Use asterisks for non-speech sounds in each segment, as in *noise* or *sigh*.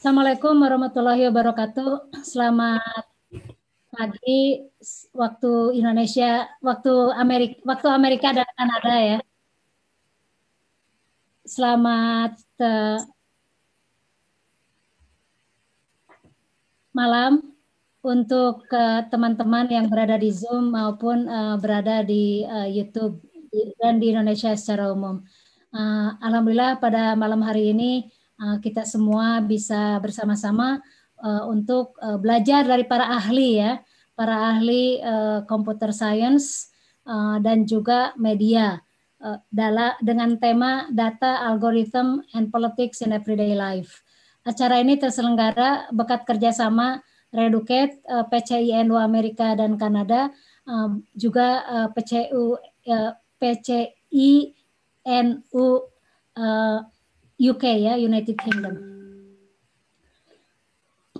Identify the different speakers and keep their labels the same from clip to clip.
Speaker 1: Assalamualaikum warahmatullahi wabarakatuh. Selamat pagi waktu Indonesia, waktu Amerika, waktu Amerika dan Kanada ya. Selamat uh, malam untuk teman eh, teman-teman yang berada di Zoom maupun uh, berada di uh, YouTube dan di Indonesia secara umum. Uh, Alhamdulillah pada malam hari ini Eh, kita semua bisa bersama-sama eh, untuk eh, belajar dari para ahli ya, para ahli komputer science dan juga media dalam dengan tema data, algorithm, and politics in everyday life. Acara ini terselenggara bekat kerjasama Reducate, PCINU Amerika dan Kanada, juga PCU, PCINU UK ya, United Kingdom.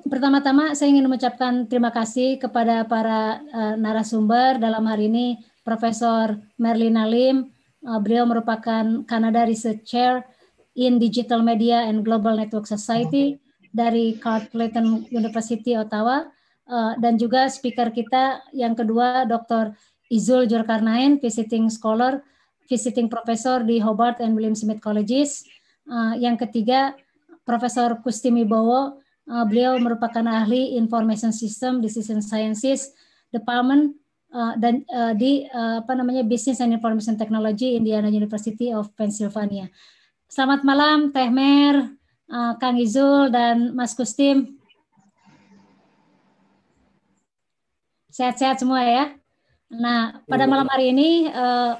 Speaker 1: Pertama-tama saya ingin mengucapkan terima kasih kepada para uh, narasumber dalam hari ini Profesor Merlina Lim. Uh, eh, beliau merupakan Canada Research Chair in Digital Media and Global Network Society dari Carleton University Ottawa uh, dan juga speaker kita yang kedua Dr. Izul Jorkarnain, visiting scholar, visiting professor di Hobart and William Smith Colleges Eh, yang ketiga Profesor Kusti Mibowo eh, beliau merupakan ahli information system decision sciences department eh, dan di uh, apa namanya business and information technology Indiana University of Pennsylvania selamat malam Teh Mer Kang Izul dan Mas Kustim sehat-sehat semua ya Nah, pada malam hari ini uh,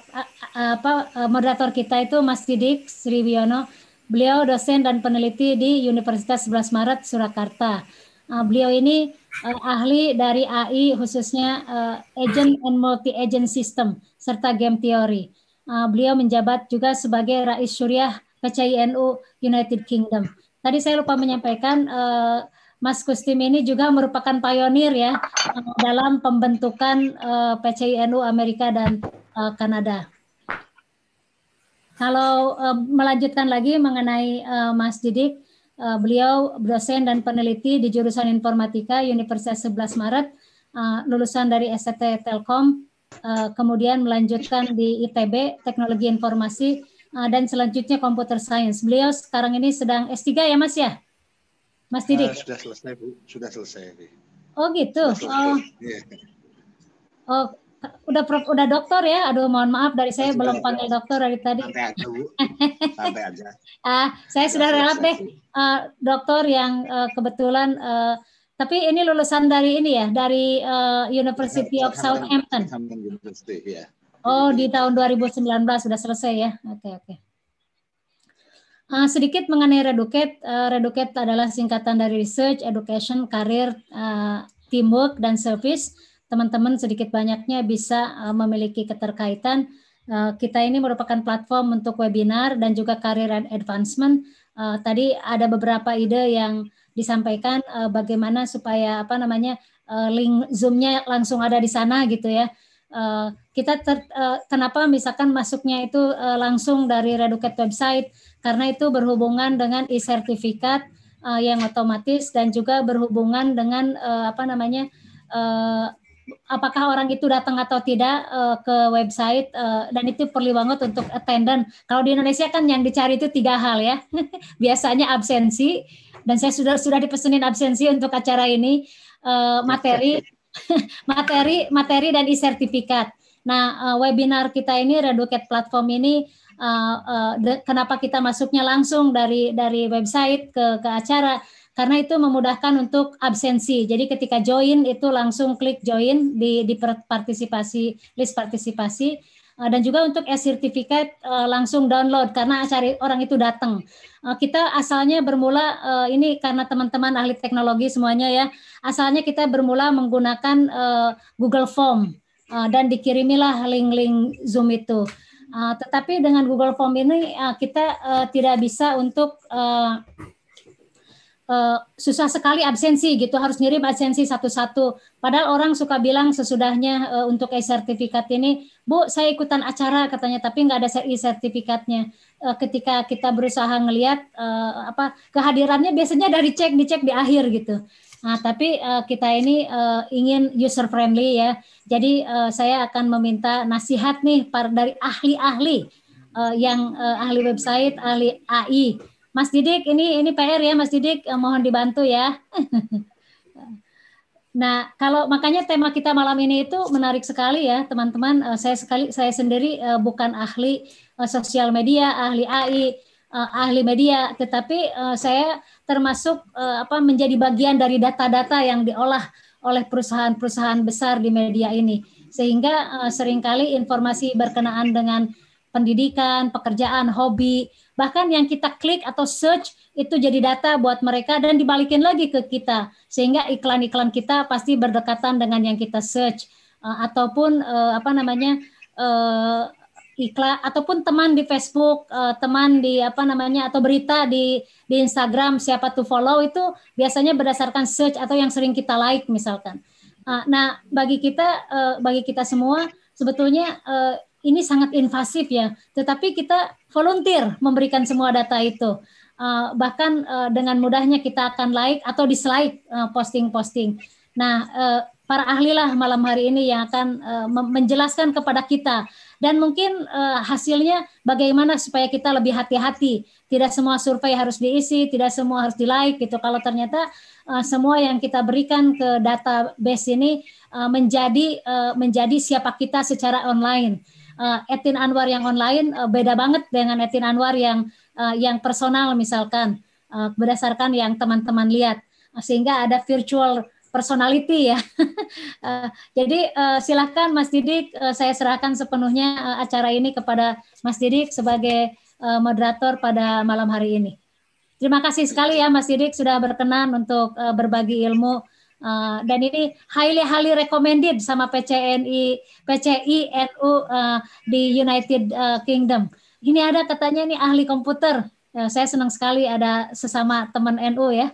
Speaker 1: apa moderator kita itu Mas Didik Sriwiono Beliau dosen dan peneliti di Universitas 11 Maret Surakarta. Uh, beliau ini uh, ahli dari AI khususnya uh, agent and multi-agent system serta game theory. Uh, beliau menjabat juga sebagai Rais Syuriah PCINU United Kingdom. Tadi saya lupa menyampaikan uh, Mas Kustim ini juga merupakan pionir ya dalam pembentukan uh, PCINU Amerika dan uh, Kanada. Kalau uh, melanjutkan lagi mengenai uh, Mas Didik, uh, beliau dosen dan peneliti di jurusan informatika Universitas 11 Maret, uh, lulusan dari STT Telkom, uh, kemudian melanjutkan di ITB Teknologi Informasi uh, dan selanjutnya Computer Science. Beliau sekarang ini sedang S3 ya Mas ya? Mas Didik? Uh,
Speaker 2: sudah selesai Bu, sudah selesai.
Speaker 1: Oh gitu. Sudah selesai. Oh. Yeah. oh udah prof, udah dokter ya. Aduh, mohon maaf dari saya Sampai belum aja. panggil ya. dokter dari tadi. sampai aja, Bu.
Speaker 3: *laughs* sampai aja.
Speaker 1: ah, saya iya, sudah iya, relap deh uh, dokter yang uh, kebetulan uh, tapi ini lulusan dari ini ya, dari uh, University of Southampton. Iya. Oh, di tahun 2019 sudah selesai ya. Oke, okay, oke. Okay. Uh, sedikit mengenai Reducate. Uh, Reducate adalah singkatan dari Research, Education, Career, uh, Teamwork, dan Service teman-teman sedikit banyaknya bisa eh, memiliki keterkaitan. Eh, kita ini merupakan platform untuk webinar dan juga karir advancement. Eh, tadi ada beberapa ide yang disampaikan bagaimana supaya apa namanya uh, link zoomnya langsung ada di sana gitu ya. Uh, kita ter, uh, kenapa misalkan masuknya itu uh, langsung dari Reduket website karena itu berhubungan dengan e-sertifikat uh, yang otomatis dan juga berhubungan dengan uh, apa namanya uh, apakah orang itu datang atau tidak uh, ke website uh, dan itu perlu banget untuk attendant. Kalau di Indonesia kan yang dicari itu tiga hal ya. *laughs* Biasanya absensi dan saya sudah sudah dipesenin absensi untuk acara ini uh, materi *laughs* materi materi dan e-sertifikat. Nah, uh, webinar kita ini Reduket platform ini uh, uh, kenapa kita masuknya langsung dari dari website ke ke acara karena itu memudahkan untuk absensi. Jadi ketika join itu langsung klik join di di partisipasi list partisipasi eh, dan juga untuk e-certificate eh, langsung download karena cari orang itu datang. Eh, kita asalnya bermula ini karena teman-teman ahli teknologi semuanya ya. Asalnya kita bermula menggunakan Google Form dan dikirimilah link-link Zoom itu. Tetapi dengan Google Form ini kita tidak bisa untuk Eh, susah sekali absensi gitu harus ngirim absensi satu-satu padahal orang suka bilang sesudahnya uh, untuk e-sertifikat ini bu saya ikutan acara katanya tapi nggak ada e-sertifikatnya uh, ketika kita berusaha ngelihat uh, apa kehadirannya biasanya dari cek dicek di akhir gitu Nah, tapi uh, kita ini uh, ingin user friendly ya. Jadi uh, saya akan meminta nasihat nih dari ahli-ahli uh, yang uh, ahli website, ahli AI Mas Didik, ini ini PR ya Mas Didik, eh, mohon dibantu ya. *laughs* Nah, kalau makanya tema kita malam ini itu menarik sekali ya, teman-teman. Eh, saya sekali saya sendiri eh, bukan ahli sosial media, ahli AI, ahli media, tetapi saya termasuk apa menjadi bagian dari data-data yang diolah oleh perusahaan-perusahaan besar di media ini. Sehingga seringkali informasi berkenaan dengan pendidikan, pekerjaan, hobi, Bahkan yang kita klik atau search itu jadi data buat mereka dan dibalikin lagi ke kita. Sehingga iklan-iklan kita pasti berdekatan dengan yang kita search uh, ataupun uh, apa namanya uh, eh, iklan ataupun teman di Facebook, teman di apa namanya atau berita di di Instagram siapa tuh follow itu biasanya berdasarkan search atau yang sering kita like misalkan. nah, bagi kita bagi kita semua sebetulnya ini sangat invasif ya. Tetapi kita volunteer memberikan semua data itu. Uh, bahkan uh, dengan mudahnya kita akan like atau dislike eh, posting-posting. Uh, nah, uh, para ahli lah malam hari ini yang akan uh, menjelaskan kepada kita dan mungkin uh, hasilnya bagaimana supaya kita lebih hati-hati. Tidak semua survei harus diisi, tidak semua harus di like gitu. Kalau ternyata uh, semua yang kita berikan ke database ini uh, menjadi uh, menjadi siapa kita secara online uh, Etin Anwar yang online uh, beda banget dengan Etin Anwar yang uh, yang personal misalkan uh, berdasarkan yang teman-teman lihat sehingga ada virtual personality ya. uh, *laughs* jadi uh, silahkan Mas Didik, uh, saya serahkan sepenuhnya uh, acara ini kepada Mas Didik sebagai uh, moderator pada malam hari ini. Terima kasih sekali ya Mas Didik sudah berkenan untuk uh, berbagi ilmu Uh, dan ini highly highly recommended sama PCNI PCI NU uh, eh, di United uh, Kingdom. Ini ada katanya ini ahli komputer. Ya, saya senang sekali ada sesama teman NU ya.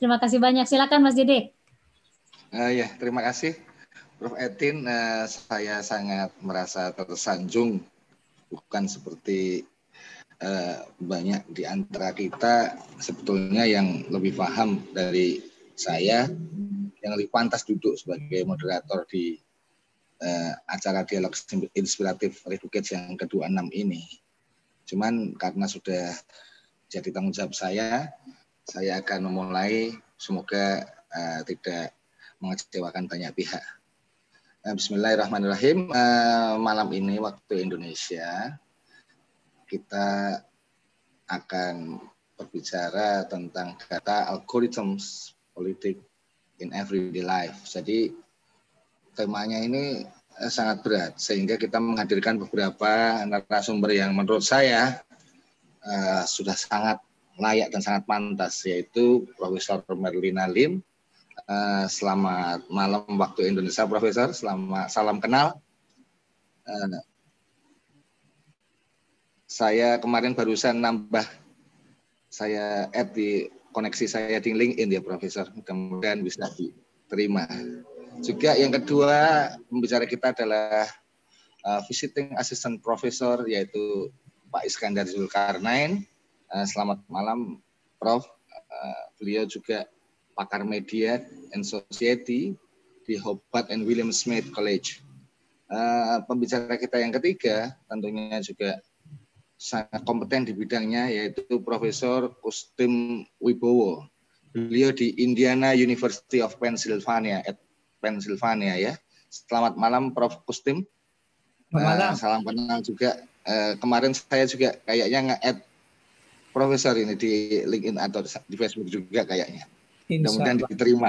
Speaker 1: Terima kasih banyak. Silakan Mas Didik.
Speaker 2: Uh, ya, terima kasih Prof Etin. Uh, saya sangat merasa tersanjung bukan seperti uh, banyak di antara kita sebetulnya yang lebih paham dari saya yang lebih pantas duduk sebagai hmm. moderator di uh, acara dialog inspiratif Redukits yang ke-26 ini. Cuman karena sudah jadi tanggung jawab saya, saya akan memulai semoga uh, tidak mengecewakan banyak pihak. Uh, Bismillahirrahmanirrahim. Uh, malam ini waktu Indonesia kita akan berbicara tentang data algoritms politik in everyday life. Jadi temanya ini eh, sangat berat sehingga kita menghadirkan beberapa narasumber yang menurut saya uh, sudah sangat layak dan sangat pantas yaitu Profesor Merlina Lim. Uh, selamat malam waktu Indonesia Profesor. Selamat salam kenal. Uh, saya kemarin barusan nambah saya add di koneksi saya di LinkedIn ya Profesor, kemudian mudahan bisa diterima. Juga yang kedua pembicara kita adalah uh, visiting assistant professor yaitu Pak Iskandar Zulkarnain. Uh, selamat malam Prof. Uh, beliau juga pakar media and society di Hobart and William Smith College. Uh, pembicara kita yang ketiga tentunya juga sangat kompeten di bidangnya yaitu Profesor Kustim Wibowo. Beliau di Indiana University of Pennsylvania at Pennsylvania ya. Selamat malam Prof Kustim. Selamat eh, malam. Uh, salam kenal juga. Uh, kemarin saya juga kayaknya nge-add profesor ini di LinkedIn atau di Facebook juga kayaknya. Mudah-mudahan diterima.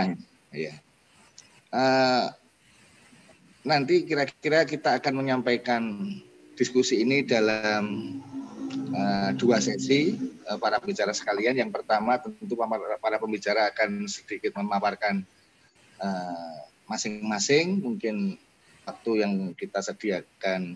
Speaker 2: Ya. Uh, nanti kira-kira kita akan menyampaikan diskusi ini dalam Eh, dua sesi eh, para pembicara sekalian. Yang pertama tentu para pembicara akan sedikit memaparkan eh, masing-masing mungkin waktu yang kita sediakan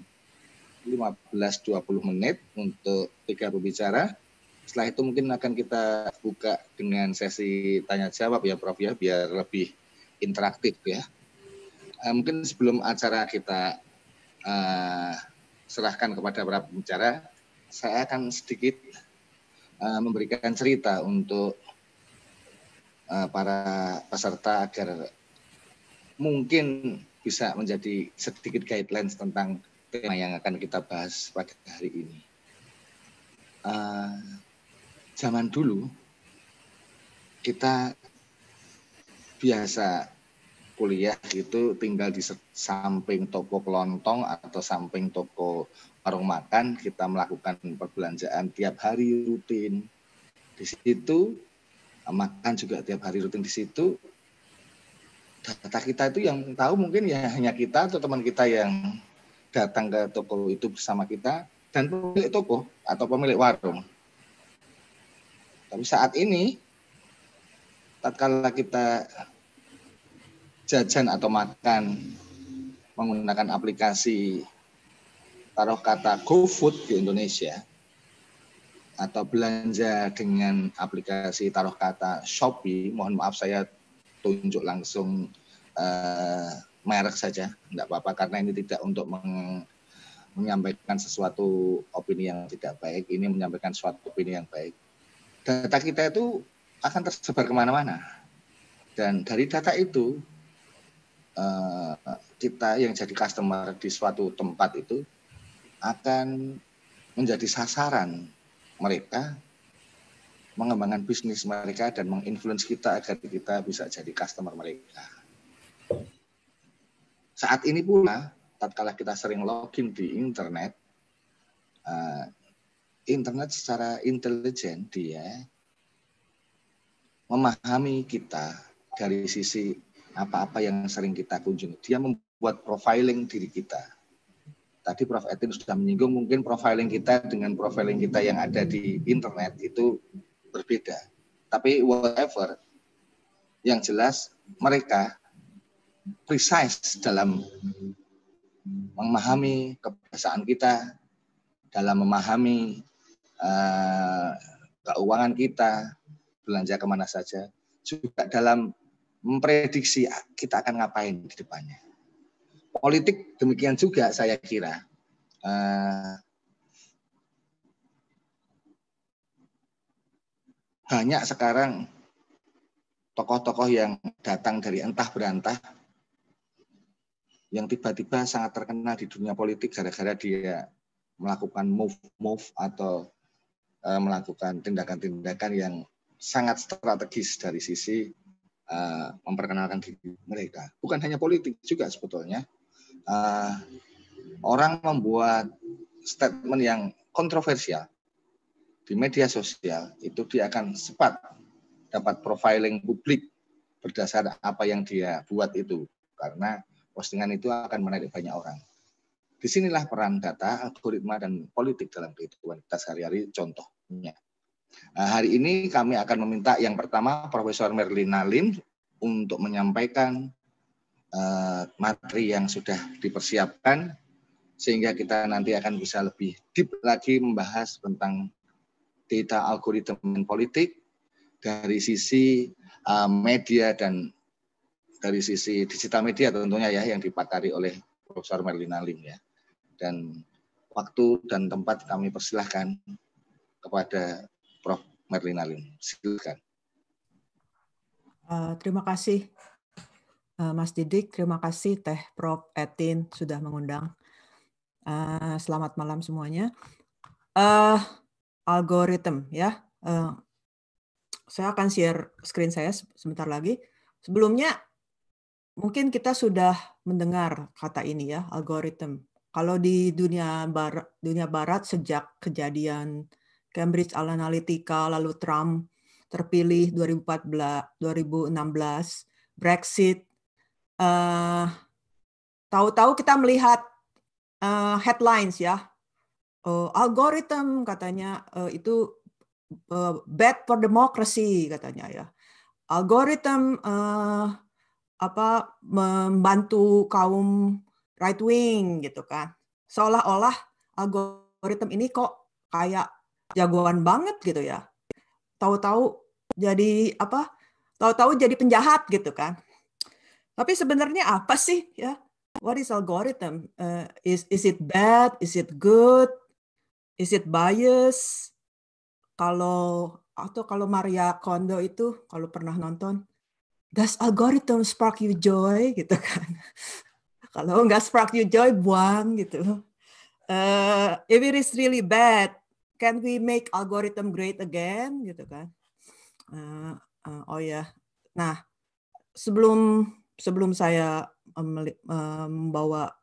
Speaker 2: 15-20 menit untuk tiga pembicara. Setelah itu mungkin akan kita buka dengan sesi tanya jawab ya Prof ya biar lebih interaktif ya. mungkin sebelum acara kita uh, serahkan kepada para pembicara saya akan sedikit uh, memberikan cerita untuk uh, para peserta agar mungkin bisa menjadi sedikit guidelines tentang tema yang akan kita bahas pada hari ini. Uh, zaman dulu kita biasa kuliah itu tinggal di samping toko kelontong atau samping toko warung makan kita melakukan perbelanjaan tiap hari rutin di situ makan juga tiap hari rutin di situ data kita itu yang tahu mungkin ya hanya kita atau teman kita yang datang ke toko itu bersama kita dan pemilik toko atau pemilik warung tapi saat ini tatkala kita jajan atau makan menggunakan aplikasi taruh kata GoFood di Indonesia atau belanja dengan aplikasi taruh kata Shopee, mohon maaf saya tunjuk langsung uh, merek saja, tidak apa-apa karena ini tidak untuk meng, menyampaikan sesuatu opini yang tidak baik, ini menyampaikan suatu opini yang baik. Data kita itu akan tersebar kemana-mana dan dari data itu eh, kita yang jadi customer di suatu tempat itu akan menjadi sasaran mereka mengembangkan bisnis mereka dan menginfluence kita agar kita bisa jadi customer mereka. Saat ini pula, tatkala kita sering login di internet, eh, internet secara intelijen dia memahami kita dari sisi apa-apa yang sering kita kunjungi. Dia membuat profiling diri kita tadi Prof. Etin sudah menyinggung mungkin profiling kita dengan profiling kita yang ada di internet itu berbeda. Tapi whatever, yang jelas mereka precise dalam memahami kebiasaan kita, dalam memahami uh, keuangan kita, belanja kemana saja, juga dalam memprediksi kita akan ngapain di depannya politik demikian juga saya kira. Uh, banyak sekarang tokoh-tokoh yang datang dari entah berantah yang tiba-tiba sangat terkenal di dunia politik gara-gara dia melakukan move-move atau uh, melakukan tindakan-tindakan yang sangat strategis dari sisi uh, memperkenalkan diri mereka. Bukan hanya politik juga sebetulnya, uh, orang membuat statement yang kontroversial di media sosial itu dia akan cepat dapat profiling publik berdasar apa yang dia buat itu karena postingan itu akan menarik banyak orang. Disinilah peran data, algoritma, dan politik dalam kehidupan kita sehari-hari contohnya. Nah, hari ini kami akan meminta yang pertama Profesor Merlina Lim untuk menyampaikan Eh, materi yang sudah dipersiapkan sehingga kita nanti akan bisa lebih deep lagi membahas tentang data algoritma politik dari sisi eh, media dan dari sisi digital media tentunya ya yang dipakari oleh Profesor Merlina Lim ya. Dan waktu dan tempat kami persilahkan kepada Prof. Merlina Lim. Silakan.
Speaker 4: Uh, terima kasih Eh, Mas Didik, terima kasih Teh Prof. Etin sudah mengundang. Uh, selamat malam semuanya. Uh, algoritm ya. Uh, saya akan share screen saya sebentar lagi. Sebelumnya mungkin kita sudah mendengar kata ini ya, algoritm. Kalau di dunia barat, dunia barat sejak kejadian Cambridge Analytica lalu Trump terpilih 2014 2016, Brexit uh, tahu-tahu kita melihat uh, headlines ya uh, algoritm katanya uh, itu uh, bad for democracy katanya ya algoritm uh, apa membantu kaum right wing gitu kan seolah-olah algoritm ini kok kayak jagoan banget gitu ya tahu-tahu jadi apa tahu-tahu jadi penjahat gitu kan tapi sebenarnya apa sih ya? What is algorithm? Uh, is is it bad? Is it good? Is it bias? Kalau atau kalau Maria Kondo itu kalau pernah nonton, does algorithm spark you joy *laughs* gitu kan? kalau nggak spark you joy, buang gitu. Uh, if it is really bad, can we make algorithm great again gitu kan? Uh, uh, oh ya, yeah. nah sebelum sebelum saya membawa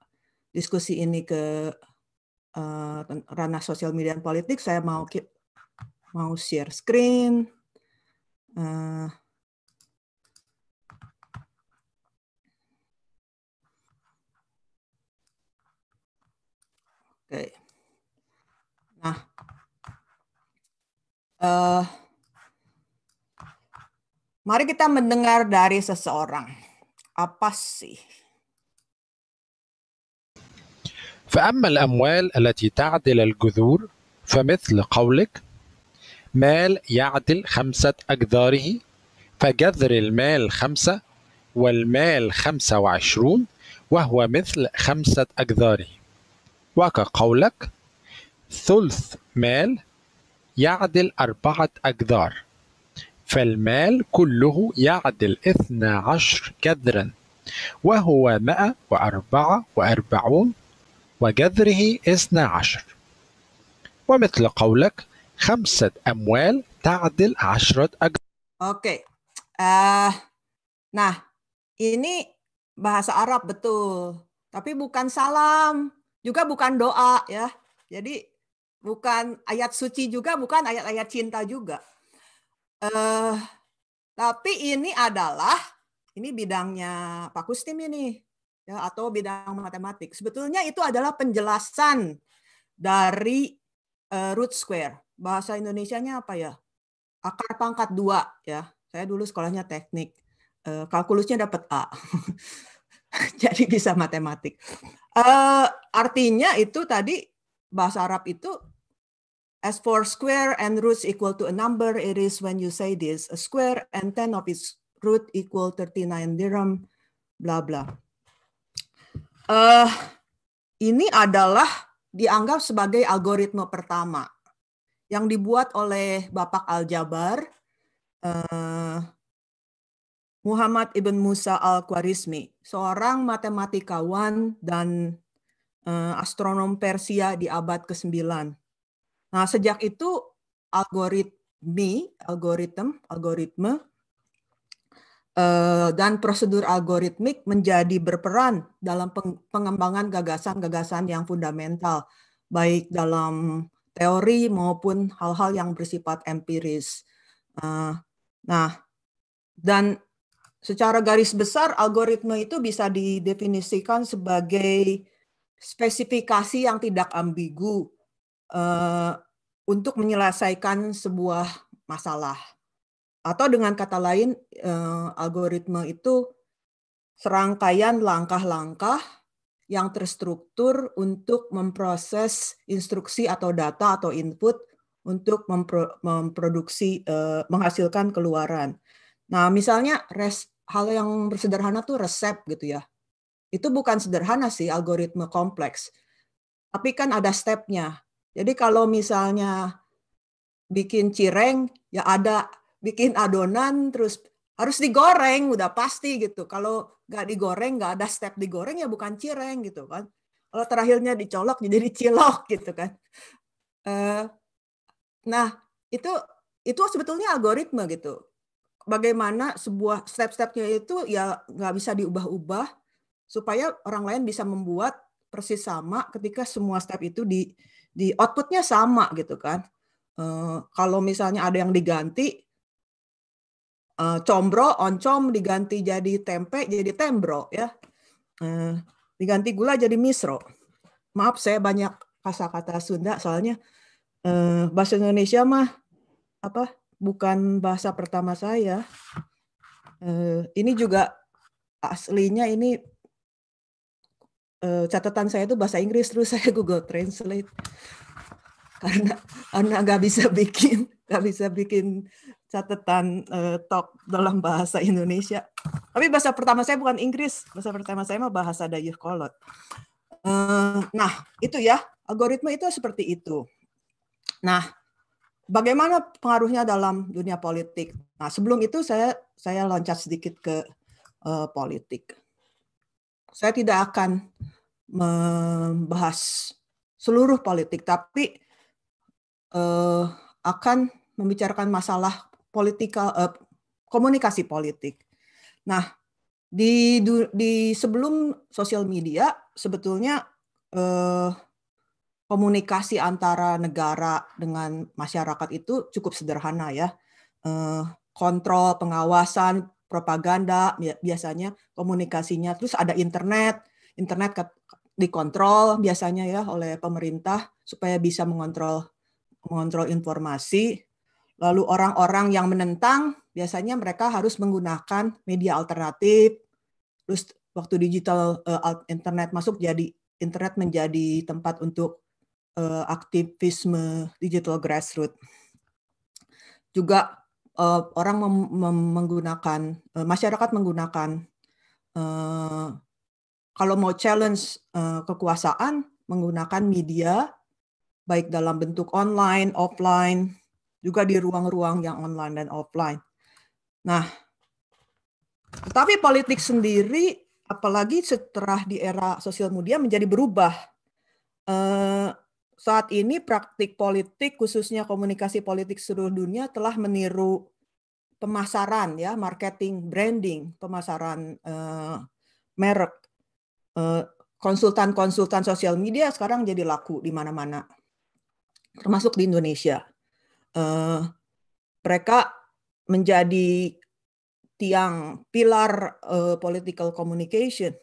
Speaker 4: diskusi ini ke eh, ranah sosial media dan politik, saya mau mau share screen. Eh, nah, uh, mari kita mendengar dari seseorang. أباسي
Speaker 1: فأما الأموال التي تعدل الجذور
Speaker 2: فمثل قولك مال يعدل خمسة أجداره فجذر المال خمسة والمال خمسة وعشرون وهو مثل خمسة أجداره وكقولك ثلث مال يعدل أربعة أجدار فالمال
Speaker 3: كله يعدل اثنا عشر جذرا وهو مائة وأربعة وأربعون وجذره اثنا عشر
Speaker 2: ومثل قولك خمسة أموال تعدل عشرة أجر Oke.
Speaker 4: Okay. Uh, nah, ini bahasa Arab betul, tapi bukan salam, juga bukan doa ya. Jadi bukan ayat suci juga, bukan ayat-ayat cinta juga. Uh, tapi ini adalah ini bidangnya Pak Kustim ini ya atau bidang matematik. Sebetulnya itu adalah penjelasan dari uh, root square. Bahasa Indonesianya apa ya? Akar pangkat dua ya. Saya dulu sekolahnya teknik. Uh, kalkulusnya dapat A. *laughs* Jadi bisa matematik. Uh, artinya itu tadi bahasa Arab itu As for square and roots equal to a number, it is when you say this, a square and 10 of its root equal 39 dirham, bla bla. Uh, ini adalah dianggap sebagai algoritma pertama yang dibuat oleh Bapak Al-Jabar, uh, Muhammad Ibn Musa Al-Khwarizmi, seorang matematikawan dan uh, astronom Persia di abad ke-9. Nah, sejak itu algoritmi, algoritem, algoritme eh, dan prosedur algoritmik menjadi berperan dalam pengembangan gagasan-gagasan yang fundamental, baik dalam teori maupun hal-hal yang bersifat empiris. Eh, nah, dan secara garis besar algoritme itu bisa didefinisikan sebagai spesifikasi yang tidak ambigu Eh, untuk menyelesaikan sebuah masalah. Atau dengan kata lain, eh, algoritma itu serangkaian langkah-langkah yang terstruktur untuk memproses instruksi atau data atau input untuk memproduksi uh, menghasilkan keluaran. Nah, misalnya hal yang sederhana tuh resep gitu ya. Itu bukan sederhana sih algoritma kompleks. Tapi kan ada stepnya. Jadi kalau misalnya bikin cireng ya ada bikin adonan terus harus digoreng udah pasti gitu. Kalau nggak digoreng nggak ada step digoreng ya bukan cireng gitu kan. Kalau terakhirnya dicolok *laughs* jadi cilok gitu kan. Eh, nah itu itu sebetulnya algoritma gitu. Bagaimana sebuah step-stepnya itu ya nggak bisa diubah-ubah supaya orang lain bisa membuat persis sama ketika semua step itu di di outputnya sama gitu kan. Uh, kalau misalnya ada yang diganti uh, combro, oncom diganti jadi tempe, jadi tembro ya. Uh, diganti gula jadi misro. Maaf saya banyak kata-kata Sunda soalnya uh, bahasa Indonesia mah apa bukan bahasa pertama saya. Uh, ini juga aslinya ini uh, catatan saya itu bahasa Inggris terus saya *laughs* Google Translate karena karena nggak bisa bikin *laughs* nggak bisa bikin catatan uh, eh, top dalam bahasa Indonesia. Tapi bahasa pertama saya bukan Inggris, bahasa pertama saya mah bahasa Dayuh Kolot. Uh, nah, itu ya, algoritma itu seperti itu. Nah, bagaimana pengaruhnya dalam dunia politik? Nah, sebelum itu saya saya loncat sedikit ke uh, politik saya tidak akan membahas seluruh politik, tapi eh, akan membicarakan masalah politikal eh, komunikasi politik. Nah, di di sebelum sosial media sebetulnya eh, komunikasi antara negara dengan masyarakat itu cukup sederhana ya. Eh, kontrol, pengawasan, propaganda biasanya komunikasinya terus ada internet internet dikontrol biasanya ya oleh pemerintah supaya bisa mengontrol mengontrol informasi lalu orang-orang yang menentang biasanya mereka harus menggunakan media alternatif terus waktu digital eh, internet masuk jadi internet menjadi tempat untuk eh, aktivisme digital grassroots juga uh, orang mem mem menggunakan uh, masyarakat menggunakan uh, kalau mau challenge uh, kekuasaan menggunakan media baik dalam bentuk online, offline, juga di ruang-ruang yang online dan offline. Nah, tetapi politik sendiri apalagi setelah di era sosial media menjadi berubah. Uh, saat ini praktik politik khususnya komunikasi politik seluruh dunia telah meniru pemasaran ya marketing branding pemasaran uh, merek uh, konsultan-konsultan sosial media sekarang jadi laku di mana-mana termasuk di Indonesia uh, mereka menjadi tiang pilar uh, political communication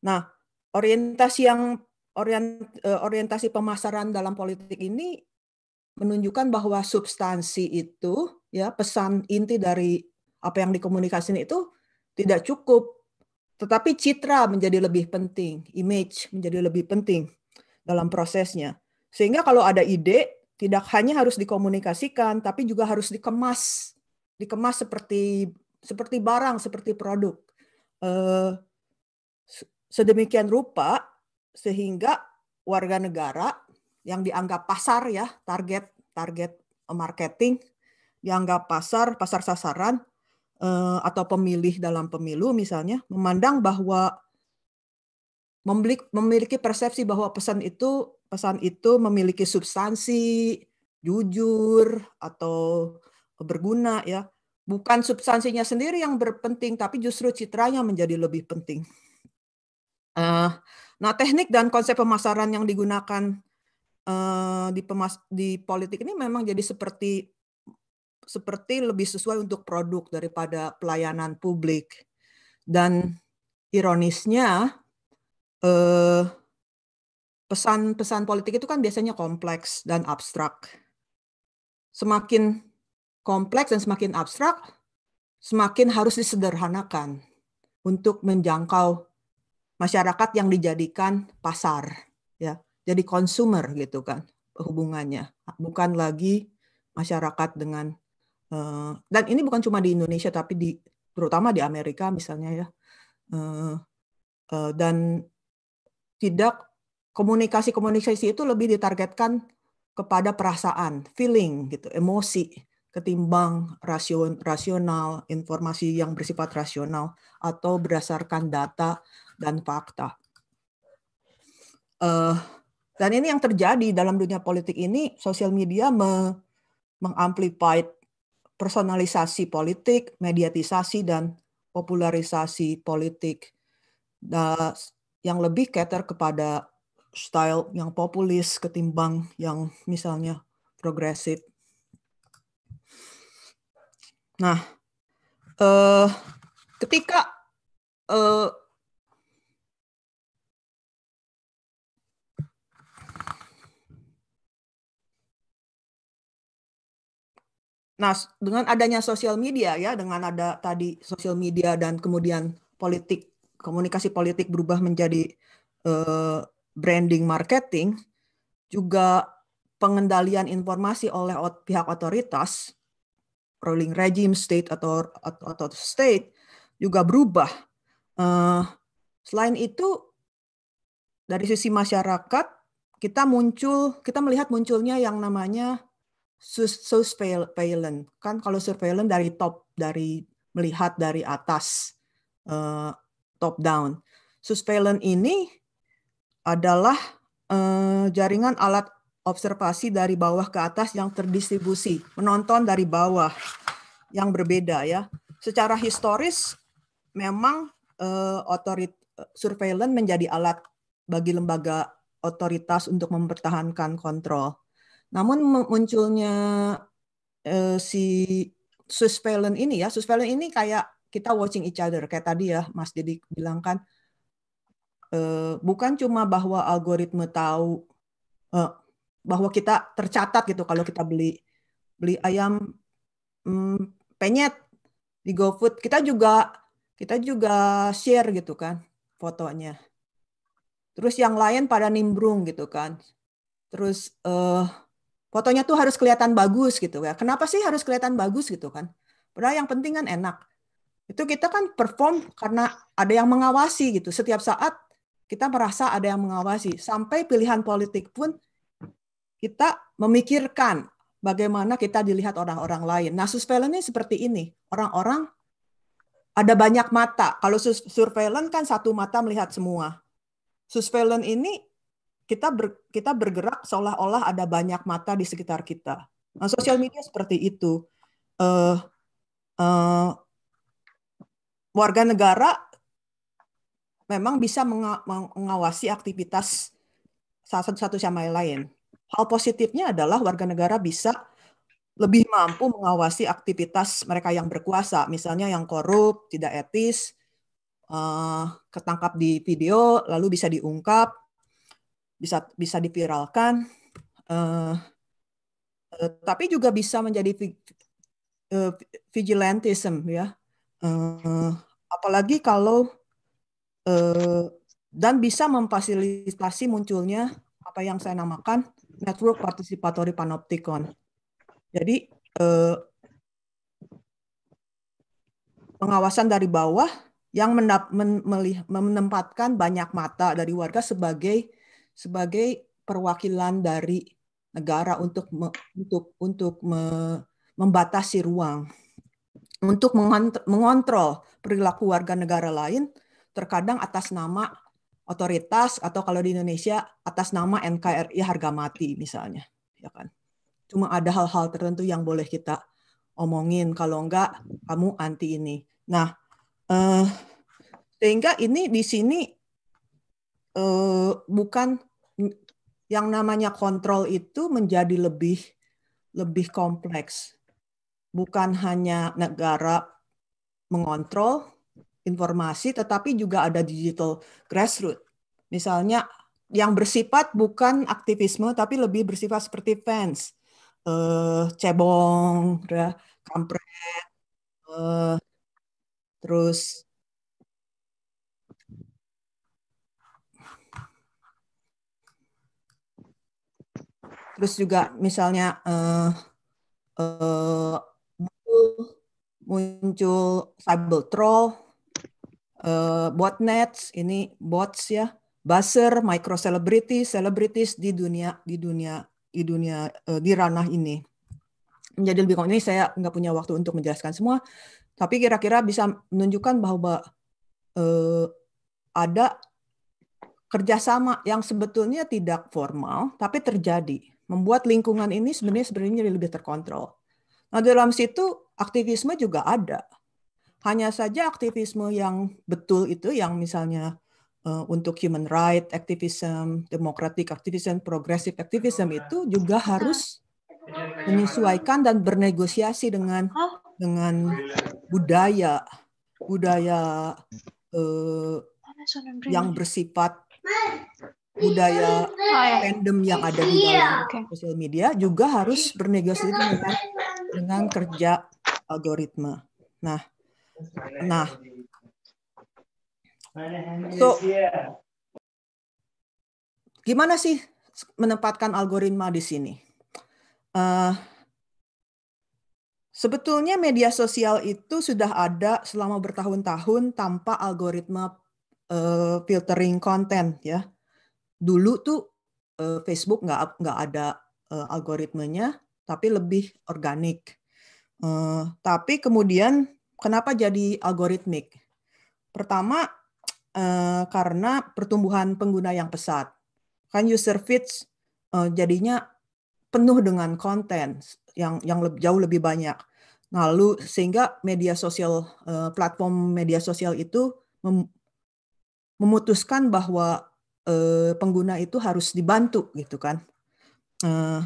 Speaker 4: nah orientasi yang Eh, orientasi pemasaran dalam politik ini menunjukkan bahwa substansi itu ya pesan inti dari apa yang dikomunikasikan itu tidak cukup tetapi citra menjadi lebih penting, image menjadi lebih penting dalam prosesnya. Sehingga kalau ada ide tidak hanya harus dikomunikasikan tapi juga harus dikemas, dikemas seperti seperti barang, seperti produk. Eh, sedemikian rupa sehingga warga negara yang dianggap pasar ya target target marketing dianggap pasar pasar sasaran eh, atau pemilih dalam pemilu misalnya memandang bahwa memiliki persepsi bahwa pesan itu pesan itu memiliki substansi jujur atau berguna ya bukan substansinya sendiri yang berpenting tapi justru citranya menjadi lebih penting eh, Nah, teknik dan konsep pemasaran yang digunakan uh, di pemas di politik ini memang jadi seperti seperti lebih sesuai untuk produk daripada pelayanan publik. Dan ironisnya eh, pesan pesan-pesan politik itu kan biasanya kompleks dan abstrak. Semakin kompleks dan semakin abstrak, semakin harus disederhanakan untuk menjangkau masyarakat yang dijadikan pasar ya jadi consumer gitu kan hubungannya bukan lagi masyarakat dengan uh, dan ini bukan cuma di Indonesia tapi di terutama di Amerika misalnya ya uh, uh, dan tidak komunikasi komunikasi itu lebih ditargetkan kepada perasaan feeling gitu emosi ketimbang rasion, rasional informasi yang bersifat rasional atau berdasarkan data dan fakta. Uh, dan ini yang terjadi dalam dunia politik ini, sosial media me mengamplified personalisasi politik, mediatisasi, dan popularisasi politik yang lebih cater kepada style yang populis ketimbang yang misalnya progresif. Nah, eh, ketika eh, Nah, dengan adanya sosial media ya, dengan ada tadi sosial media dan kemudian politik, komunikasi politik berubah menjadi eh, branding marketing, juga pengendalian informasi oleh pihak otoritas, ruling regime state atau atau, state juga berubah. Eh, selain itu, dari sisi masyarakat kita muncul, kita melihat munculnya yang namanya surveillance kan kalau surveillance dari top dari melihat dari atas eh, top down surveillance ini adalah eh, jaringan alat observasi dari bawah ke atas yang terdistribusi menonton dari bawah yang berbeda ya secara historis memang uh, otorit surveillance menjadi alat bagi lembaga otoritas untuk mempertahankan kontrol namun munculnya eh, si surveillance ini ya, Swiss surveillance ini kayak kita watching each other kayak tadi ya Mas Didi bilang kan eh, bukan cuma bahwa algoritma tahu eh, bahwa kita tercatat gitu kalau kita beli beli ayam hmm, penyet di GoFood kita juga kita juga share gitu kan fotonya. Terus yang lain pada nimbrung gitu kan. Terus eh, fotonya tuh harus kelihatan bagus gitu ya. Kenapa sih harus kelihatan bagus gitu kan? Padahal yang penting kan enak. Itu kita kan perform karena ada yang mengawasi gitu. Setiap saat kita merasa ada yang mengawasi. Sampai pilihan politik pun kita memikirkan bagaimana kita dilihat orang-orang lain. Nah, surveillance ini seperti ini. Orang-orang ada banyak mata. Kalau surveillance kan satu mata melihat semua. Surveillance ini kita ber, kita bergerak seolah-olah ada banyak mata di sekitar kita. Nah, sosial media seperti itu. Uh, uh, warga negara memang bisa mengawasi aktivitas salah satu satu sama lain. Hal positifnya adalah warga negara bisa lebih mampu mengawasi aktivitas mereka yang berkuasa, misalnya yang korup, tidak etis, eh, ketangkap di video, lalu bisa diungkap, bisa bisa dipiralkan uh, eh, uh, eh, tapi juga bisa menjadi uh, vigilantism ya uh, apalagi kalau uh, dan bisa memfasilitasi munculnya apa yang saya namakan network participatory panopticon jadi uh, pengawasan dari bawah yang menempatkan banyak mata dari warga sebagai sebagai perwakilan dari negara untuk me, untuk untuk me, membatasi ruang untuk mengontrol perilaku warga negara lain terkadang atas nama otoritas atau kalau di Indonesia atas nama NKRI harga mati misalnya ya kan cuma ada hal-hal tertentu yang boleh kita omongin kalau enggak kamu anti ini nah eh, sehingga ini di sini eh, bukan yang namanya kontrol itu menjadi lebih lebih kompleks. Bukan hanya negara mengontrol informasi, tetapi juga ada digital grassroots. Misalnya yang bersifat bukan aktivisme, tapi lebih bersifat seperti fans, uh, cebong, ya, kampret, uh, terus terus juga misalnya uh, uh, muncul, cyber troll, uh, eh, botnets, ini bots ya, buzzer, micro celebrity, celebrities di dunia di dunia di dunia uh, di ranah ini. Menjadi lebih ini saya nggak punya waktu untuk menjelaskan semua, tapi kira-kira bisa menunjukkan bahwa uh, ada kerjasama yang sebetulnya tidak formal tapi terjadi membuat lingkungan ini sebenarnya sebenarnya lebih terkontrol. Nah, dalam situ aktivisme juga ada. Hanya saja aktivisme yang betul itu yang misalnya uh, untuk human right activism, democratic activism, progressive activism itu juga harus menyesuaikan dan bernegosiasi dengan dengan budaya budaya uh, yang bersifat budaya fandom yang ada di iya. dalam sosial media juga harus bernegosiasi dengan dengan kerja algoritma. Nah, nah, so gimana sih menempatkan algoritma di sini? Uh, sebetulnya media sosial itu sudah ada selama bertahun-tahun tanpa algoritma uh, filtering konten ya dulu tuh uh, Facebook nggak nggak ada uh, algoritmenya, tapi lebih organik. Uh, tapi kemudian kenapa jadi algoritmik? Pertama uh, karena pertumbuhan pengguna yang pesat. Kan user feeds uh, jadinya penuh dengan konten yang yang lebih, jauh lebih banyak. Lalu sehingga media sosial platform media sosial itu mem, memutuskan bahwa eh, pengguna itu harus dibantu gitu kan. Eh,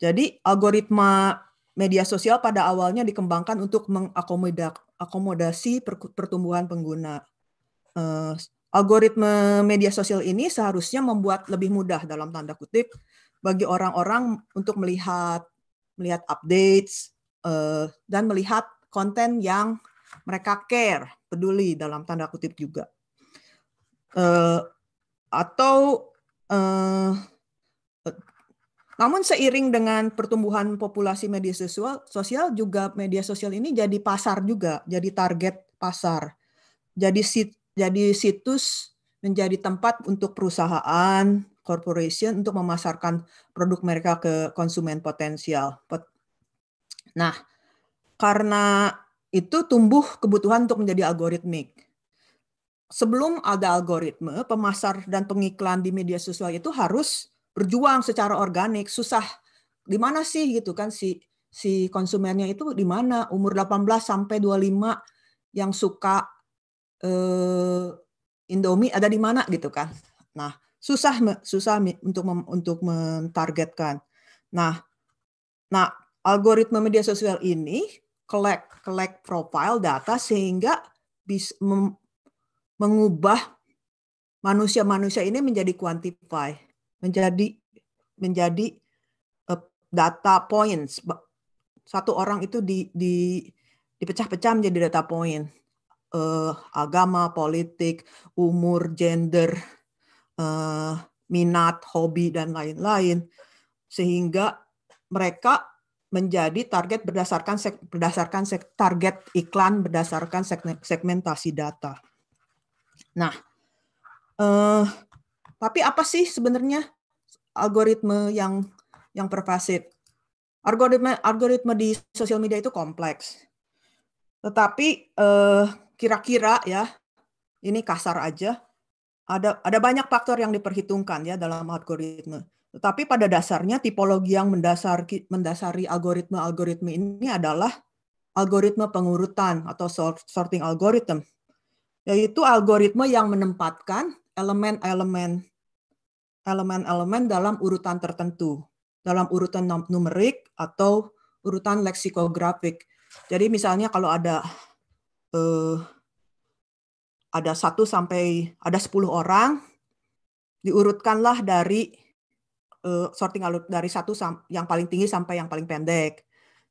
Speaker 4: jadi algoritma media sosial pada awalnya dikembangkan untuk mengakomodasi pertumbuhan pengguna. Eh, algoritma media sosial ini seharusnya membuat lebih mudah dalam tanda kutip bagi orang-orang untuk melihat melihat updates eh, dan melihat konten yang mereka care, peduli dalam tanda kutip juga. Uh, atau uh, namun seiring dengan pertumbuhan populasi media sosial, sosial juga media sosial ini jadi pasar juga, jadi target pasar. Jadi sit, jadi situs menjadi tempat untuk perusahaan, corporation untuk memasarkan produk mereka ke konsumen potensial. Nah, karena itu tumbuh kebutuhan untuk menjadi algoritmik sebelum ada algoritme pemasar dan pengiklan di media sosial itu harus berjuang secara organik, susah di mana sih gitu kan si si konsumennya itu di mana umur 18 sampai 25 yang suka eh, Indomie ada di mana gitu kan. Nah, susah susah untuk mem, untuk mentargetkan. Nah, nah algoritma media sosial ini collect collect profile data sehingga bisa mengubah manusia-manusia ini menjadi quantify, menjadi menjadi eh, data points. Satu orang itu di, di dipecah-pecah menjadi data point. Uh, agama, politik, umur, gender, uh, minat, hobi dan lain-lain sehingga mereka menjadi target berdasarkan berdasarkan target iklan berdasarkan segmentasi data. Nah, eh, tapi apa sih sebenarnya algoritme yang yang pervasif? Algoritma algoritma di sosial media itu kompleks. Tetapi kira eh, kira-kira ya, ini kasar aja, ada ada banyak faktor yang diperhitungkan ya dalam algoritme. Tetapi pada dasarnya tipologi yang mendasar, mendasari algoritma-algoritme ini adalah algoritma pengurutan atau sorting algorithm yaitu algoritma yang menempatkan elemen-elemen elemen-elemen dalam urutan tertentu, dalam urutan numerik atau urutan leksikografik. Jadi misalnya kalau ada eh, ada satu sampai ada 10 orang diurutkanlah dari eh, sorting dari satu yang paling tinggi sampai yang paling pendek,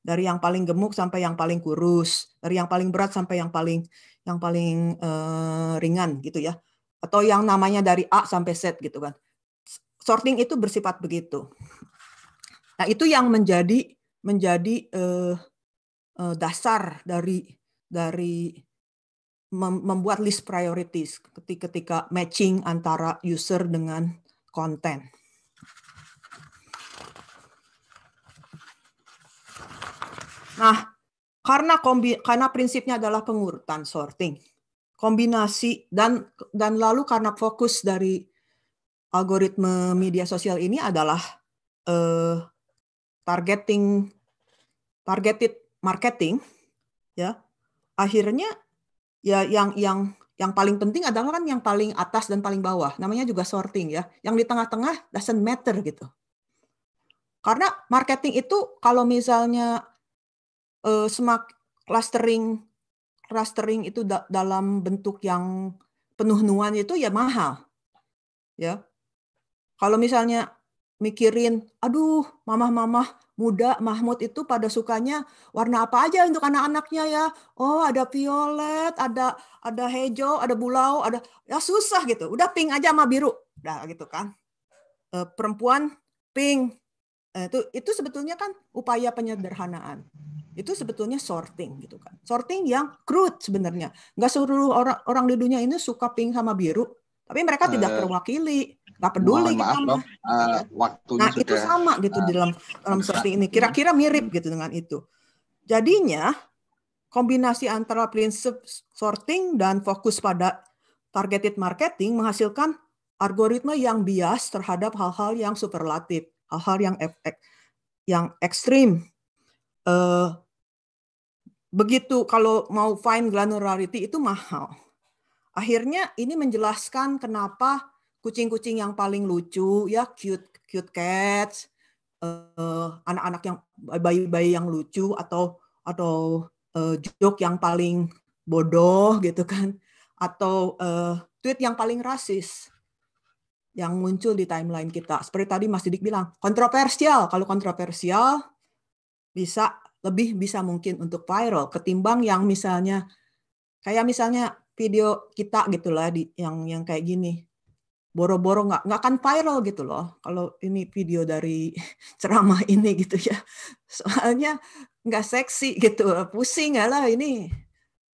Speaker 4: dari yang paling gemuk sampai yang paling kurus, dari yang paling berat sampai yang paling yang paling uh, ringan gitu ya atau yang namanya dari A sampai Z gitu kan. Sorting itu bersifat begitu. Nah, itu yang menjadi menjadi uh, uh, dasar dari dari membuat list priorities ketika, ketika matching antara user dengan konten. Nah, karena kombi, karena prinsipnya adalah pengurutan sorting, kombinasi dan dan lalu karena fokus dari algoritme media sosial ini adalah uh, targeting targeted marketing, ya akhirnya ya yang yang yang paling penting adalah kan yang paling atas dan paling bawah. Namanya juga sorting ya. Yang di tengah-tengah doesn't matter gitu. Karena marketing itu kalau misalnya uh, semak clustering clustering itu da dalam bentuk yang penuh-nuan itu ya mahal. Ya. Kalau misalnya mikirin, aduh, mamah-mamah muda Mahmud itu pada sukanya warna apa aja untuk anak-anaknya ya. Oh, ada violet, ada ada hijau, ada bulau, ada ya susah gitu. Udah pink aja sama biru. dah gitu kan. E, perempuan pink. E, itu itu sebetulnya kan upaya penyederhanaan itu sebetulnya sorting gitu kan. Sorting yang crude sebenarnya. Nggak seluruh orang orang di dunia ini suka pink sama biru, tapi mereka uh, tidak eh, terwakili, nggak peduli gitu maaf, kita uh, eh, Nah sudah, itu sama gitu uh, dalam dalam sorting ini. Kira-kira mirip gitu dengan itu. Jadinya kombinasi antara prinsip sorting dan fokus pada targeted marketing menghasilkan algoritma yang bias terhadap hal-hal yang superlatif, hal-hal yang efek, yang ekstrim, eh, begitu kalau mau find granularity itu mahal. Akhirnya ini menjelaskan kenapa kucing-kucing yang paling lucu ya cute cute cats, anak eh, anak-anak yang bayi-bayi yang lucu atau atau uh, joke yang paling bodoh gitu kan atau uh, tweet yang paling rasis yang muncul di timeline kita. Seperti tadi Mas Didik bilang, kontroversial. Kalau kontroversial bisa lebih bisa mungkin untuk viral ketimbang yang misalnya kayak misalnya video kita gitu lah di, yang yang kayak gini boro-boro nggak nggak akan viral gitu loh kalau ini video dari *laughs* ceramah ini gitu ya soalnya nggak seksi gitu pusing ya lah ini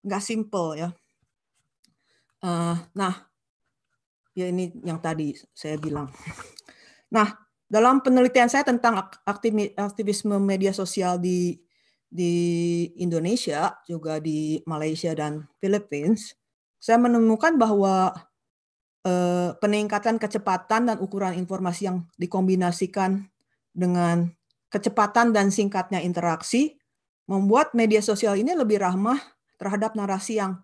Speaker 4: nggak simple ya uh, nah ya ini yang tadi saya bilang nah dalam penelitian saya tentang aktivisme media sosial di di Indonesia, juga di Malaysia dan Philippines, saya menemukan bahwa eh, peningkatan kecepatan dan ukuran informasi yang dikombinasikan dengan kecepatan dan singkatnya interaksi membuat media sosial ini lebih ramah terhadap narasi yang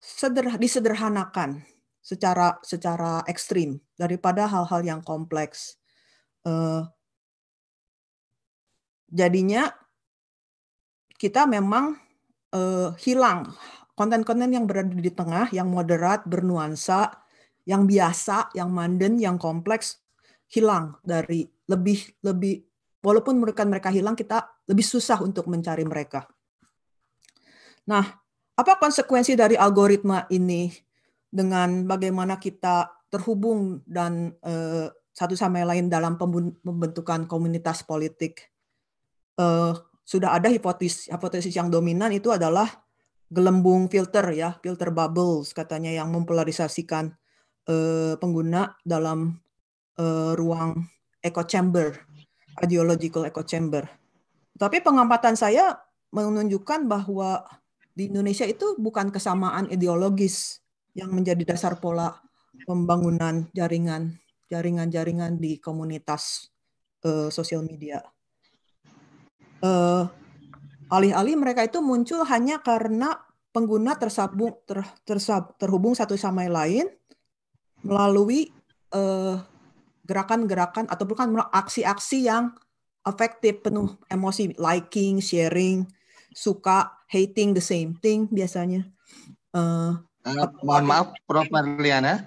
Speaker 4: sederh disederhanakan secara secara ekstrim daripada hal-hal yang kompleks. Eh, jadinya kita memang uh, hilang konten-konten yang berada di tengah, yang moderat, bernuansa, yang biasa, yang manden, yang kompleks hilang dari lebih lebih walaupun mereka mereka hilang kita lebih susah untuk mencari mereka. Nah, apa konsekuensi dari algoritma ini dengan bagaimana kita terhubung dan uh, satu sama lain dalam pembentukan komunitas politik? Uh, sudah ada hipotesis hipotesis yang dominan itu adalah gelembung filter ya, filter bubbles katanya yang mempolarisasikan uh, pengguna dalam uh, ruang echo chamber, ideological echo chamber. Tapi pengamatan saya menunjukkan bahwa di Indonesia itu bukan kesamaan ideologis yang menjadi dasar pola pembangunan jaringan jaringan-jaringan di komunitas uh, sosial media eh, alih-alih mereka itu muncul hanya karena pengguna tersabung ter, tersab, terhubung satu sama lain melalui eh, gerakan-gerakan atau bukan aksi-aksi yang efektif penuh emosi liking sharing suka hating the same thing biasanya uh,
Speaker 2: uh, mohon maaf Prof Marliana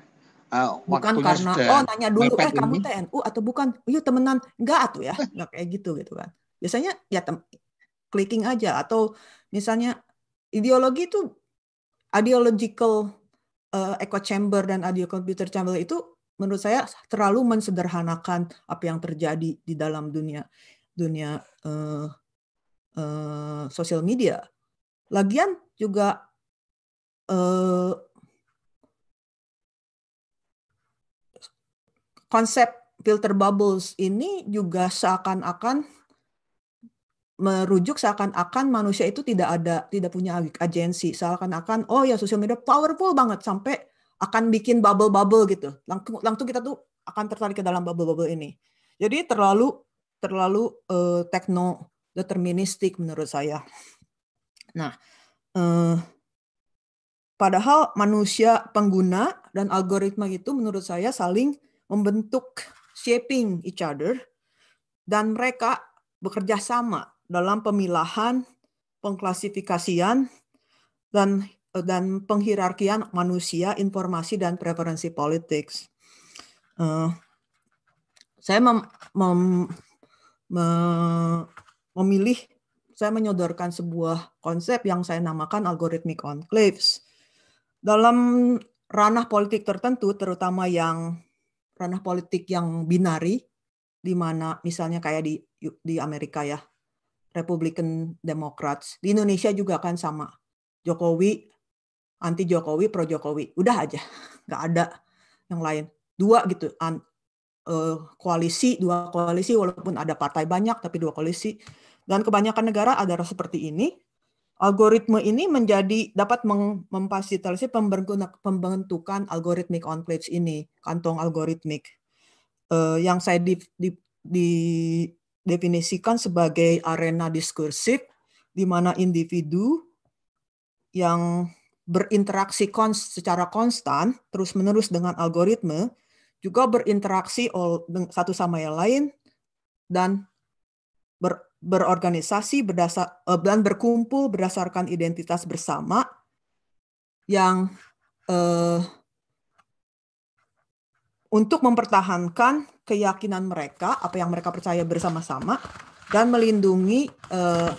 Speaker 2: uh, bukan karena oh nanya dulu eh kamu
Speaker 4: TNU atau bukan yuk temenan enggak tuh ya enggak *laughs* kayak gitu gitu kan Biasanya ya clicking aja atau misalnya ideologi itu ideological uh, echo chamber dan audio computer chamber itu menurut saya terlalu mensederhanakan apa yang terjadi di dalam dunia dunia uh, uh, sosial media. Lagian juga uh, konsep filter bubbles ini juga seakan-akan merujuk seakan-akan manusia itu tidak ada tidak punya agensi seakan-akan oh ya sosial media powerful banget sampai akan bikin bubble-bubble gitu langsung langsung kita tuh akan tertarik ke dalam bubble-bubble ini jadi terlalu terlalu uh, eh, techno deterministik menurut saya nah uh, padahal manusia pengguna dan algoritma itu menurut saya saling membentuk shaping each other dan mereka bekerja sama dalam pemilahan, pengklasifikasian, dan dan penghirarkian manusia, informasi, dan preferensi politik. Uh, eh, saya mem, mem, me, memilih, saya menyodorkan sebuah konsep yang saya namakan algoritmik enclaves. Dalam ranah politik tertentu, terutama yang ranah politik yang binari, di mana misalnya kayak di di Amerika ya, Republican Democrats. Di Indonesia juga kan sama. Jokowi, anti Jokowi, pro Jokowi. Udah aja, *laughs* nggak ada yang lain. Dua gitu, an, uh, koalisi, dua koalisi walaupun ada partai banyak tapi dua koalisi. Dan kebanyakan negara adalah seperti ini. Algoritme ini menjadi dapat memfasilitasi pembentukan algoritmik on ini, kantong algoritmik. Uh, yang saya di, di, di definisikan sebagai arena diskursif di mana individu yang berinteraksi kons secara konstan terus-menerus dengan algoritme juga berinteraksi satu sama yang lain dan ber berorganisasi berdasar eh, dan berkumpul berdasarkan identitas bersama yang eh, untuk mempertahankan keyakinan mereka, apa yang mereka percaya bersama-sama, dan melindungi eh,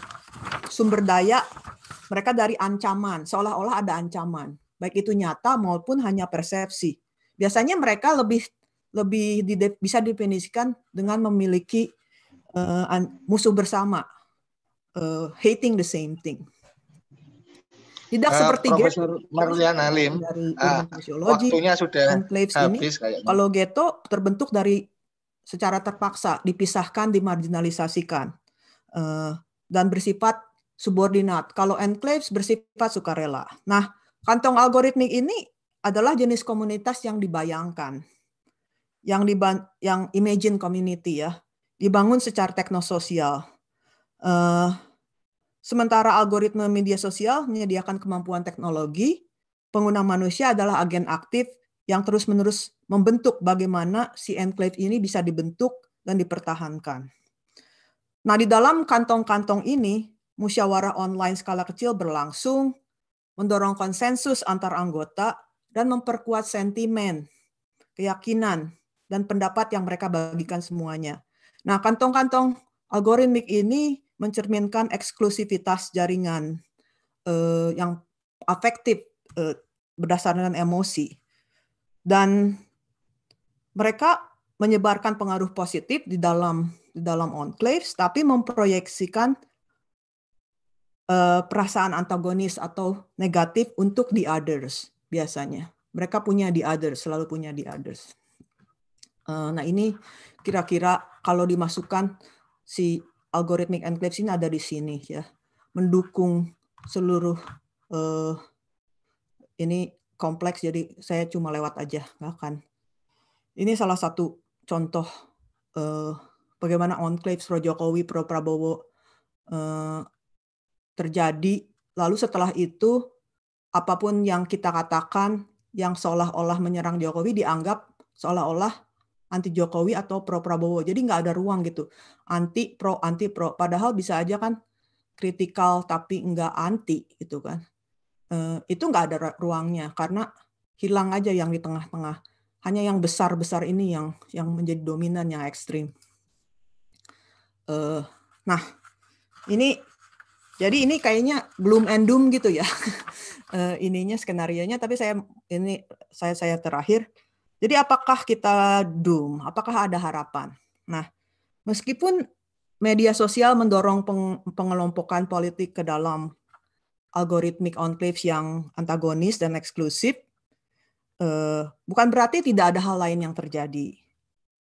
Speaker 4: sumber daya mereka dari ancaman, seolah-olah ada ancaman, baik itu nyata maupun hanya persepsi. Biasanya mereka lebih lebih bisa definisikan dengan memiliki eh, musuh bersama, uh, hating the same thing.
Speaker 2: Tidak uh, seperti Profesor Marlian Alim dari uh, waktunya sudah habis ini, Kalau
Speaker 4: ghetto terbentuk dari secara terpaksa dipisahkan, dimarginalisasikan uh, dan bersifat subordinat. Kalau enclaves bersifat sukarela. Nah, kantong algoritmik ini adalah jenis komunitas yang dibayangkan, yang di yang imagine community ya, dibangun secara teknososial. Uh, Sementara algoritma media sosial menyediakan kemampuan teknologi, pengguna manusia adalah agen aktif yang terus-menerus membentuk bagaimana si enclave ini bisa dibentuk dan dipertahankan. Nah, di dalam kantong-kantong ini, musyawarah online skala kecil berlangsung, mendorong konsensus antar anggota, dan memperkuat sentimen, keyakinan, dan pendapat yang mereka bagikan semuanya. Nah, kantong-kantong algoritmik ini mencerminkan eksklusivitas jaringan eh, yang afektif eh, berdasarkan emosi dan mereka menyebarkan pengaruh positif di dalam di dalam enclaves tapi memproyeksikan eh, perasaan antagonis atau negatif untuk the others biasanya mereka punya the others selalu punya the others eh, nah ini kira-kira kalau dimasukkan si Algoritmik algorithmic ini ada di sini ya mendukung seluruh uh, ini kompleks jadi saya cuma lewat aja nggak akan ini salah satu contoh uh, bagaimana enclaves pro Jokowi pro Prabowo uh, terjadi lalu setelah itu apapun yang kita katakan yang seolah-olah menyerang Jokowi dianggap seolah-olah anti Jokowi atau pro Prabowo. Jadi nggak ada ruang gitu. Anti pro anti pro. Padahal bisa aja kan kritikal tapi nggak anti gitu kan. E, itu nggak ada ruangnya karena hilang aja yang di tengah-tengah. Hanya yang besar-besar ini yang yang menjadi dominan yang ekstrim. E, nah, ini jadi ini kayaknya belum endum gitu ya *laughs* eh, ininya skenarionya. Tapi saya ini saya saya terakhir jadi apakah kita doom? Apakah ada harapan? Nah, meskipun media sosial mendorong peng pengelompokan politik ke dalam algoritmik enclaves yang antagonis dan eksklusif, eh, bukan berarti tidak ada hal lain yang terjadi.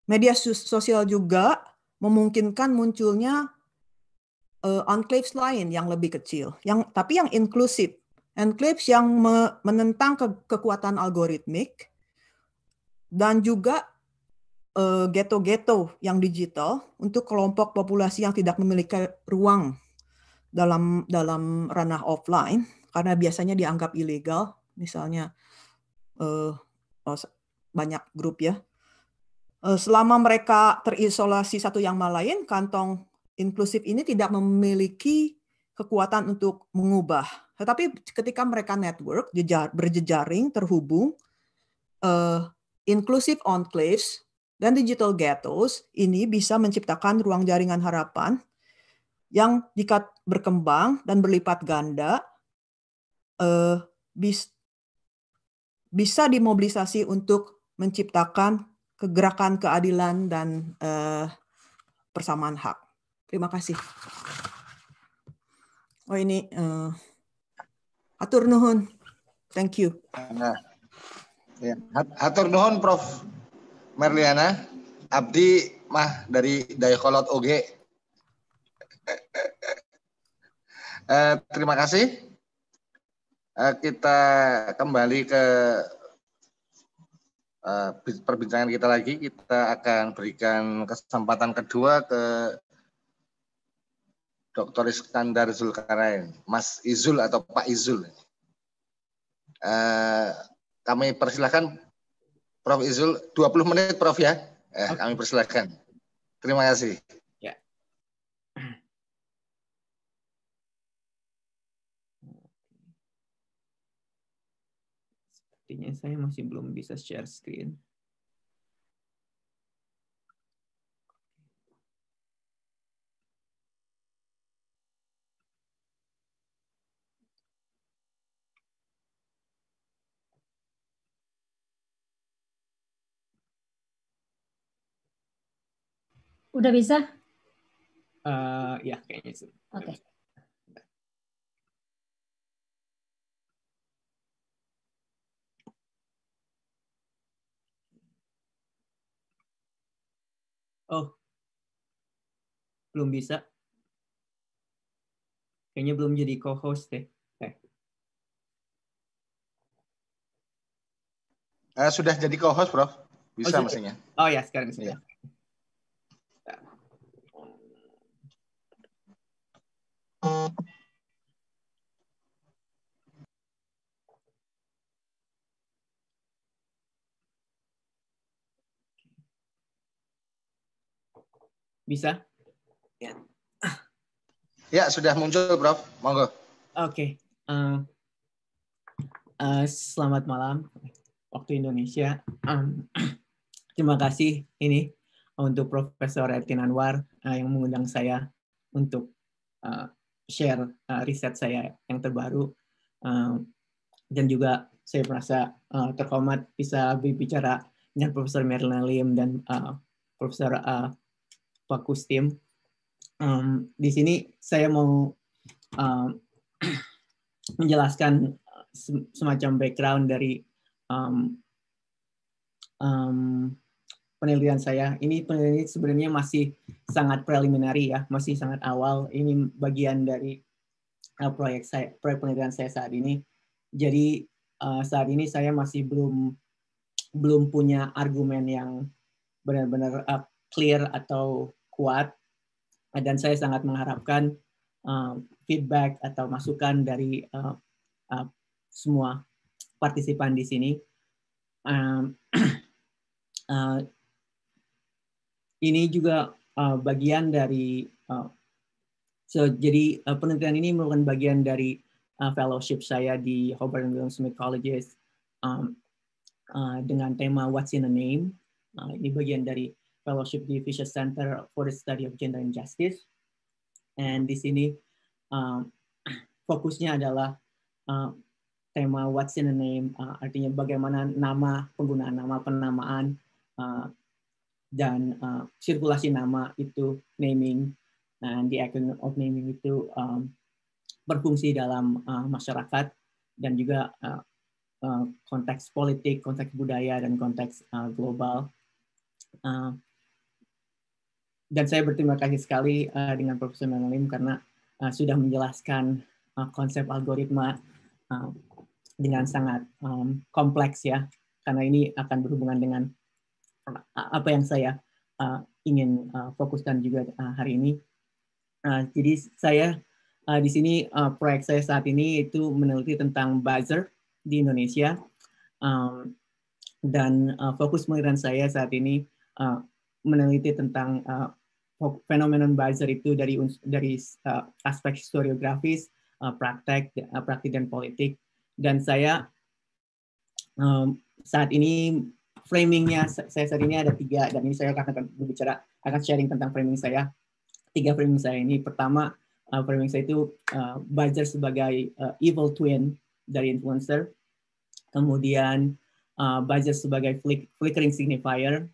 Speaker 4: Media sosial juga memungkinkan munculnya eh, enclaves lain yang lebih kecil, yang tapi yang inklusif, enclaves yang me menentang ke kekuatan algoritmik, dan juga eh, ghetto-ghetto yang digital untuk kelompok populasi yang tidak memiliki ruang dalam dalam ranah offline karena biasanya dianggap ilegal misalnya uh, banyak grup ya eh, selama mereka terisolasi satu yang sama lain kantong inklusif ini tidak memiliki kekuatan untuk mengubah tetapi ketika mereka network berjejaring terhubung inclusive enclaves, dan digital ghettos ini bisa menciptakan ruang jaringan harapan yang jika berkembang dan berlipat ganda eh, bis, bisa dimobilisasi untuk menciptakan kegerakan keadilan dan eh, persamaan hak. Terima kasih. Oh ini eh, atur nuhun. Thank you.
Speaker 2: Nah. Ya. Hatur nuhun Prof. Merliana. Abdi mah dari Dayakolot OG. Eh, eh, eh. eh, terima kasih. Eh, kita kembali ke eh, perbincangan kita lagi. Kita akan berikan kesempatan kedua ke Dr. Iskandar Zulkarnain, Mas Izul atau Pak Izul. Eh, kami persilahkan Prof. Izul 20 menit Prof ya. Eh, Kami persilahkan. Terima kasih. Ya.
Speaker 5: Sepertinya saya masih belum bisa share screen. Udah bisa? Uh,
Speaker 1: ya, kayaknya sih. Oke. Okay.
Speaker 5: Oh, belum bisa. Kayaknya belum jadi co-host deh. Eh.
Speaker 2: Uh, sudah jadi co-host, Prof. Bisa oh, maksudnya. Oh ya, sekarang bisa. Ya. Bisa? Ya. Ya, sudah muncul, Prof. Monggo. Oke.
Speaker 5: Okay. Uh, eh, uh, eh, selamat malam waktu Indonesia. Um, *clears throat* terima kasih ini untuk Profesor Ertin Anwar uh, yang mengundang saya untuk uh, share uh, riset saya yang terbaru. Uh, dan juga saya merasa uh, terhormat bisa berbicara dengan Profesor Merlin Lim dan uh, Profesor uh, fokus tim. Um, di sini saya mau um, *clears throat* menjelaskan eh, semacam background dari um, um, penelitian saya. Ini penelitian sebenarnya masih sangat preliminary ya, masih sangat awal. Ini bagian dari uh, proyek saya, proyek penelitian saya saat ini. Jadi uh, saat ini saya masih belum belum punya argumen yang benar-benar uh, clear atau kuat dan saya sangat mengharapkan uh, feedback atau masukan dari uh, uh, semua partisipan di sini. uh, *clears throat* uh, ini juga uh, bagian dari uh, so jadi uh, penelitian ini merupakan bagian dari uh, fellowship saya di Hobart and William Smith Colleges um, uh, dengan tema What's in a Name. Uh, ini bagian dari Fellowship di Fisher Center for the Study of Gender and Justice, And di sini um, *clears throat* fokusnya adalah um, tema What's in the Name, uh, artinya bagaimana nama penggunaan nama penamaan uh, dan uh, sirkulasi nama itu naming dan the acronym of naming itu um, berfungsi dalam uh, masyarakat dan juga uh, uh, konteks politik, konteks budaya dan konteks uh, global. Uh, dan saya berterima kasih sekali uh, dengan Profesor Menalim karena uh, sudah menjelaskan uh, konsep algoritma uh, dengan sangat um, kompleks ya karena ini akan berhubungan dengan apa yang saya uh, ingin uh, fokuskan juga uh, hari ini. Uh, jadi saya uh, di sini uh, proyek saya saat ini itu meneliti tentang buzzer di Indonesia um, dan uh, fokus penelitian saya saat ini uh, meneliti tentang uh, fenomenon buzzer itu dari dari uh, aspek historiografis, uh, praktek, uh, praktik dan politik. Dan saya um, saat ini framingnya saya saat ini ada tiga dan ini saya akan berbicara akan sharing tentang framing saya. Tiga framing saya ini pertama uh, framing saya itu uh, buzzer sebagai uh, evil twin dari influencer, kemudian uh, buzzer sebagai flick, flickering signifier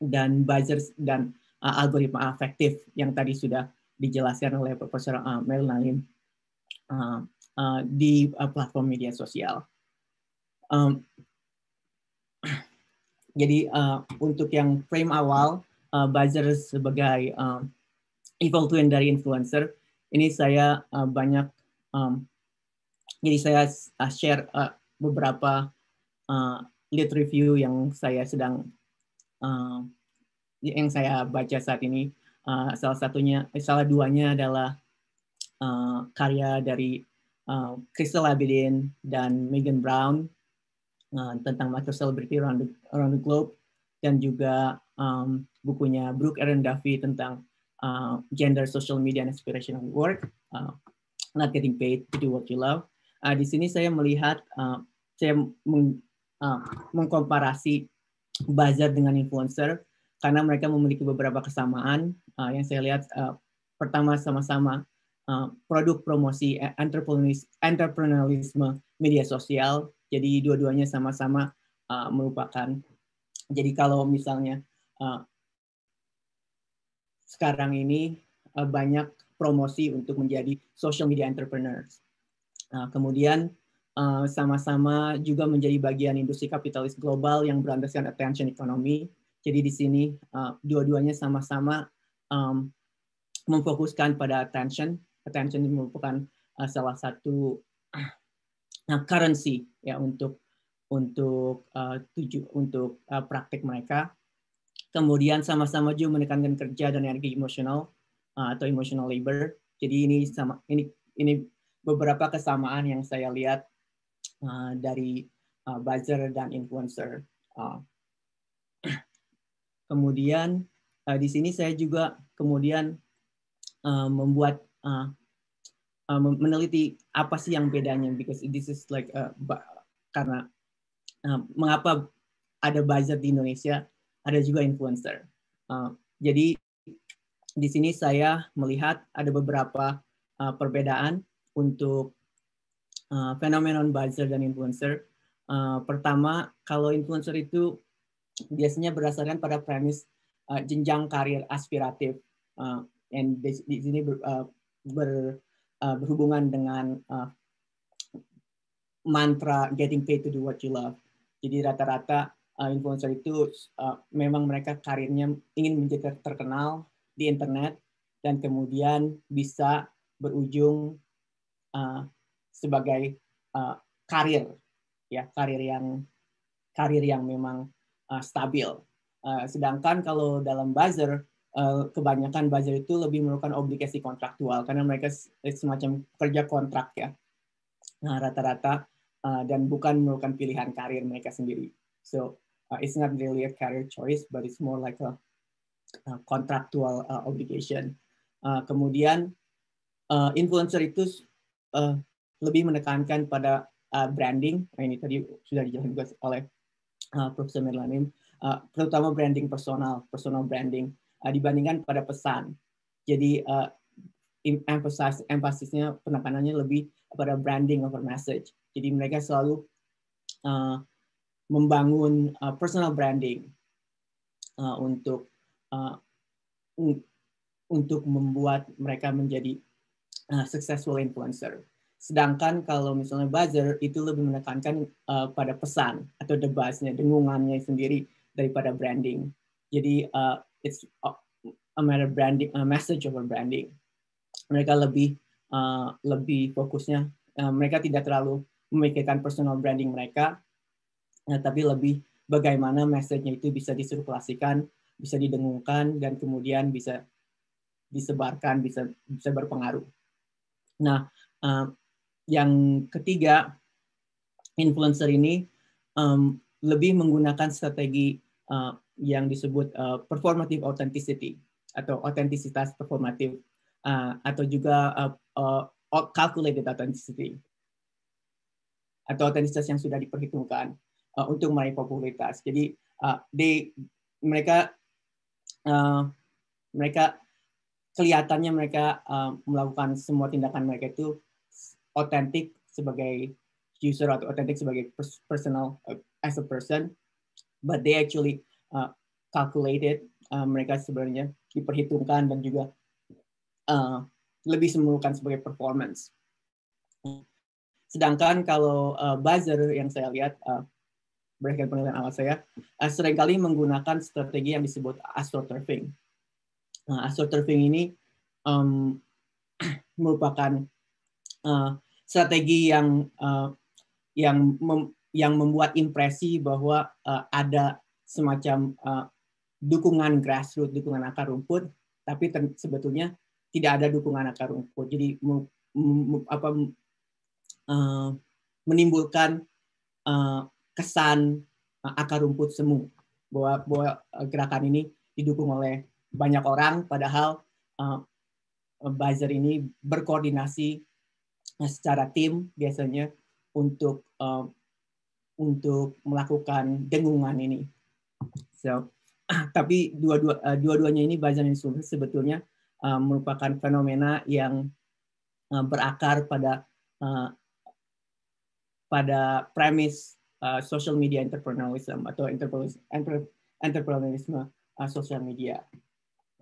Speaker 5: dan buzzer dan uh, algoritma afektif yang tadi sudah dijelaskan oleh Profesor uh, uh, uh, di uh, platform media sosial. Um, *clears throat* jadi uh, untuk yang frame awal uh, buzzer sebagai uh, evil twin dari influencer ini saya uh, banyak um, jadi saya uh, share uh, beberapa uh, lead review yang saya sedang uh, yang saya baca saat ini uh, salah satunya eh, salah duanya adalah uh, karya dari uh, Crystal Abedin dan Megan Brown uh, tentang celebrity around the, around the globe dan juga um, bukunya Brooke Erin Duffy tentang uh, gender, social media, and aspirational work, uh, not getting paid to do what you love. Uh, di sini saya melihat, uh, saya meng, uh, mengkomparasi buzzer dengan influencer karena mereka memiliki beberapa kesamaan uh, yang saya lihat uh, pertama sama-sama uh, produk promosi entrepreneurisme media sosial jadi dua-duanya sama-sama uh, merupakan jadi kalau misalnya uh, sekarang ini uh, banyak promosi untuk menjadi social media entrepreneurs uh, kemudian sama-sama uh, juga menjadi bagian industri kapitalis global yang berlandaskan attention economy jadi di sini uh, dua-duanya sama-sama um, memfokuskan pada attention. Attention merupakan uh, salah satu uh, currency ya untuk untuk uh, tuju untuk uh, praktik mereka. Kemudian sama-sama juga menekankan kerja dan energi emosional uh, atau emotional labor. Jadi ini sama ini ini beberapa kesamaan yang saya lihat uh, dari uh, buzzer dan influencer uh, Kemudian uh, di sini saya juga kemudian uh, membuat uh, uh, meneliti apa sih yang bedanya because this is like uh, karena uh, mengapa ada buzzer di Indonesia, ada juga influencer. Uh, jadi di sini saya melihat ada beberapa uh, perbedaan untuk uh, fenomenon buzzer dan influencer. Uh, pertama, kalau influencer itu biasanya berdasarkan pada premis uh, jenjang karir aspiratif uh, di, di sini ber, uh, ber, uh, berhubungan dengan uh, mantra getting paid to do what you love. Jadi rata-rata uh, influencer itu uh, memang mereka karirnya ingin menjadi terkenal di internet dan kemudian bisa berujung uh, sebagai uh, karir ya karir yang karir yang memang Eh, stabil. Eh, sedangkan kalau dalam buzzer, eh, kebanyakan buzzer itu lebih merupakan obligasi kontraktual karena mereka semacam kerja kontrak ya nah, rata-rata nah, rata -rata, dan bukan merupakan pilihan karir mereka sendiri. So it's not really a career choice, but it's more like a, contractual obligation. kemudian influencer itu lebih menekankan pada branding. Nah, ini tadi sudah dijelaskan juga oleh uh, eh, Profesor Merlamin, uh, eh, terutama branding personal, personal branding uh, dibandingkan pada pesan. Jadi uh, emphasis emphasisnya penekanannya lebih pada branding over message. Jadi mereka selalu uh, membangun uh, personal branding uh, untuk uh, untuk membuat mereka menjadi uh, successful influencer. Sedangkan kalau misalnya buzzer itu lebih menekankan uh, pada pesan atau debasnya, dengungannya sendiri daripada branding. Jadi uh, it's a matter branding, a message over branding. Mereka lebih uh, lebih fokusnya, uh, mereka tidak terlalu memikirkan personal branding mereka, uh, tapi lebih bagaimana message-nya itu bisa disirkulasikan, bisa didengungkan, dan kemudian bisa disebarkan, bisa bisa berpengaruh. Nah, uh, yang ketiga, influencer ini um, lebih menggunakan strategi uh, yang disebut uh, performative authenticity atau otentisitas performatif uh, eh, atau juga uh, uh, calculated authenticity atau otentisitas yang sudah diperhitungkan uh, untuk meraih popularitas. Jadi uh, they, mereka uh, mereka kelihatannya mereka uh, melakukan semua tindakan mereka itu otentik sebagai user atau authentic sebagai personal uh, as a person, but they actually uh, calculated uh, mereka sebenarnya diperhitungkan dan juga uh, lebih semulukan sebagai performance. Sedangkan kalau uh, buzzer yang saya lihat uh, berdasarkan penelitian awal saya uh, seringkali menggunakan strategi yang disebut astroturfing. Nah, astroturfing ini um, *coughs* merupakan uh, strategi yang uh, yang mem, yang membuat impresi bahwa uh, ada semacam uh, dukungan grassroots, dukungan akar rumput, tapi sebetulnya tidak ada dukungan akar rumput. Jadi apa uh, menimbulkan uh, kesan uh, akar rumput semu bahwa, bahwa gerakan ini didukung oleh banyak orang, padahal uh, buzzer ini berkoordinasi Nah, secara tim biasanya untuk uh, untuk melakukan dengungan ini. So, *clears throat* tapi dua-dua eh, dua-duanya ini bazan instrumen sebetulnya uh, merupakan fenomena yang uh, berakar pada uh, pada premis uh, social media entrepreneurism atau entrepreneurisme uh, social media.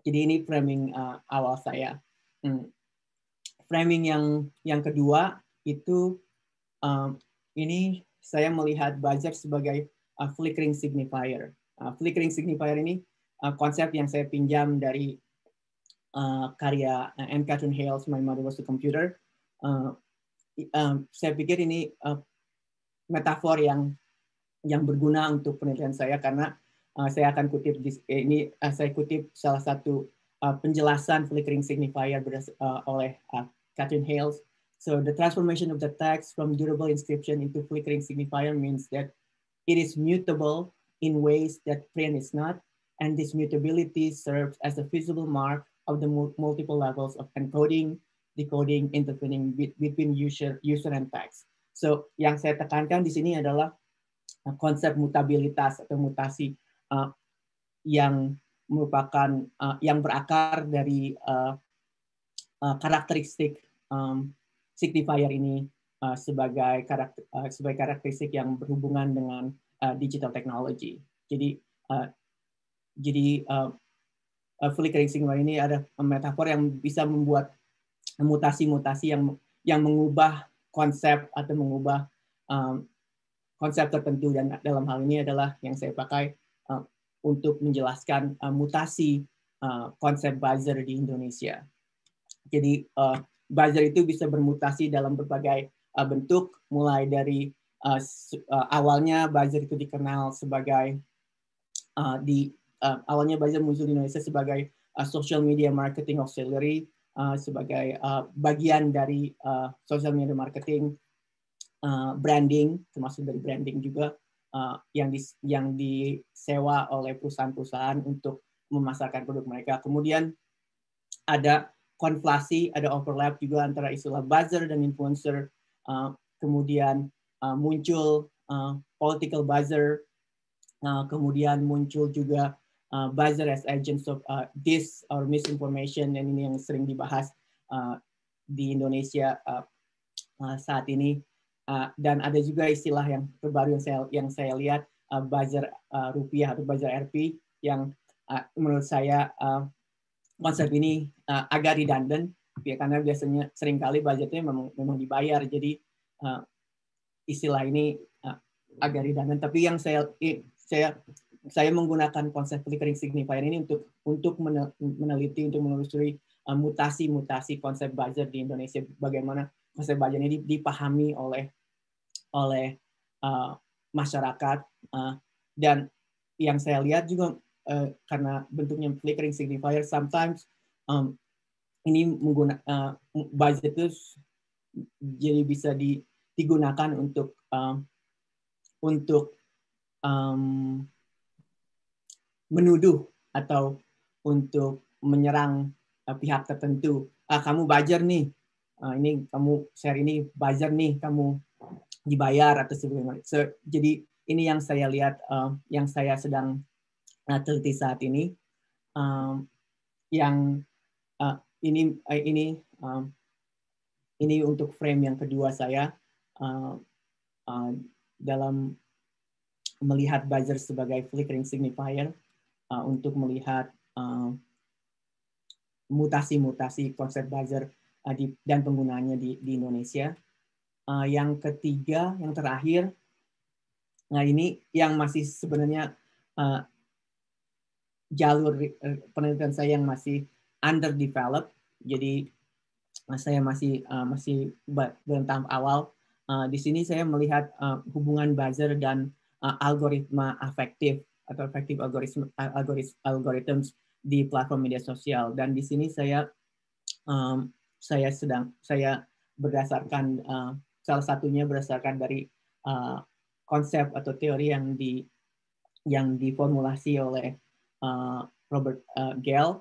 Speaker 5: Jadi ini framing uh, awal saya. Hmm framing yang yang kedua itu um, ini saya melihat budget sebagai uh, flickering signifier. Uh, flickering signifier ini uh, konsep yang saya pinjam dari uh, karya M. Catherine Hales, My Mother Was a Computer. Uh, um, saya pikir ini uh, metafor yang yang berguna untuk penelitian saya karena uh, saya akan kutip di, eh, ini uh, saya kutip salah satu uh, penjelasan flickering signifier uh, oleh uh, Catherine Hales. So the transformation of the text from durable inscription into flickering signifier means that it is mutable in ways that print is not, and this mutability serves as a visible mark of the multiple levels of encoding, decoding, intervening between user, user and text. So yang saya tekankan di sini adalah uh, konsep mutabilitas atau mutasi uh, yang merupakan uh, yang berakar dari uh, Eh, karakteristik um, signifier ini uh, sebagai karakter uh, sebagai karakteristik yang berhubungan dengan uh, digital technology. Jadi uh, jadi uh, flickering signifier ini ada metafor yang bisa membuat mutasi-mutasi yang yang mengubah konsep atau mengubah um, konsep tertentu dan dalam hal ini adalah yang saya pakai uh, untuk menjelaskan uh, mutasi uh, konsep buzzer di Indonesia. Jadi uh, buzzer itu bisa bermutasi dalam berbagai uh, bentuk, mulai dari uh, uh, awalnya buzzer itu dikenal sebagai uh, di uh, awalnya buzzer muncul di Indonesia sebagai uh, social media marketing auxiliary uh, sebagai uh, bagian dari uh, social media marketing uh, branding termasuk dari branding juga uh, yang di, yang disewa oleh perusahaan-perusahaan untuk memasarkan produk mereka. Kemudian ada konflasi, ada overlap juga antara istilah buzzer dan influencer. Uh, kemudian uh, muncul uh, political buzzer, uh, kemudian muncul juga uh, buzzer as agents of uh, dis or misinformation, dan ini yang sering dibahas uh, di Indonesia uh, uh saat ini. Uh, dan ada juga istilah yang terbaru yang saya yang saya lihat uh, buzzer uh, rupiah atau buzzer RP yang uh, menurut saya uh, konsep ini uh, agak redundant ya karena biasanya seringkali budgetnya memang, memang dibayar jadi uh, istilah ini uh, agak redundant tapi yang saya saya saya menggunakan konsep flickering signifier ini untuk untuk meneliti untuk menelusuri uh, mutasi-mutasi konsep budget di Indonesia bagaimana konsep budget ini dipahami oleh oleh uh, masyarakat uh, dan yang saya lihat juga Eh, karena bentuknya flickering signifier sometimes um, ini menggunakan uh, eh, budget itu jadi bisa di, digunakan untuk um, untuk um, menuduh atau untuk menyerang uh, pihak tertentu. Ah, kamu bajar nih, uh, ini kamu share ini bajar nih, kamu dibayar atau sebagainya. So, jadi ini yang saya lihat, uh, yang saya sedang Atleti di saat ini um, yang uh, ini uh, ini um, ini untuk frame yang kedua saya uh, uh, dalam melihat buzzer sebagai flickering signifier uh, untuk melihat uh, mutasi-mutasi uh, konsep buzzer uh, di, dan penggunaannya di, di Indonesia. Uh, yang ketiga, yang terakhir, nah ini yang masih sebenarnya uh, jalur eh, penelitian saya yang masih underdeveloped. Jadi eh, saya masih uh, masih dalam tahap awal. Uh, di sini saya melihat uh, hubungan buzzer dan uh, algoritma afektif atau efektif algoritma algoritms algorithms di platform media sosial. Dan di sini saya um, saya sedang saya berdasarkan uh, salah satunya berdasarkan dari uh, konsep atau teori yang di yang diformulasi oleh uh, Robert uh, Gale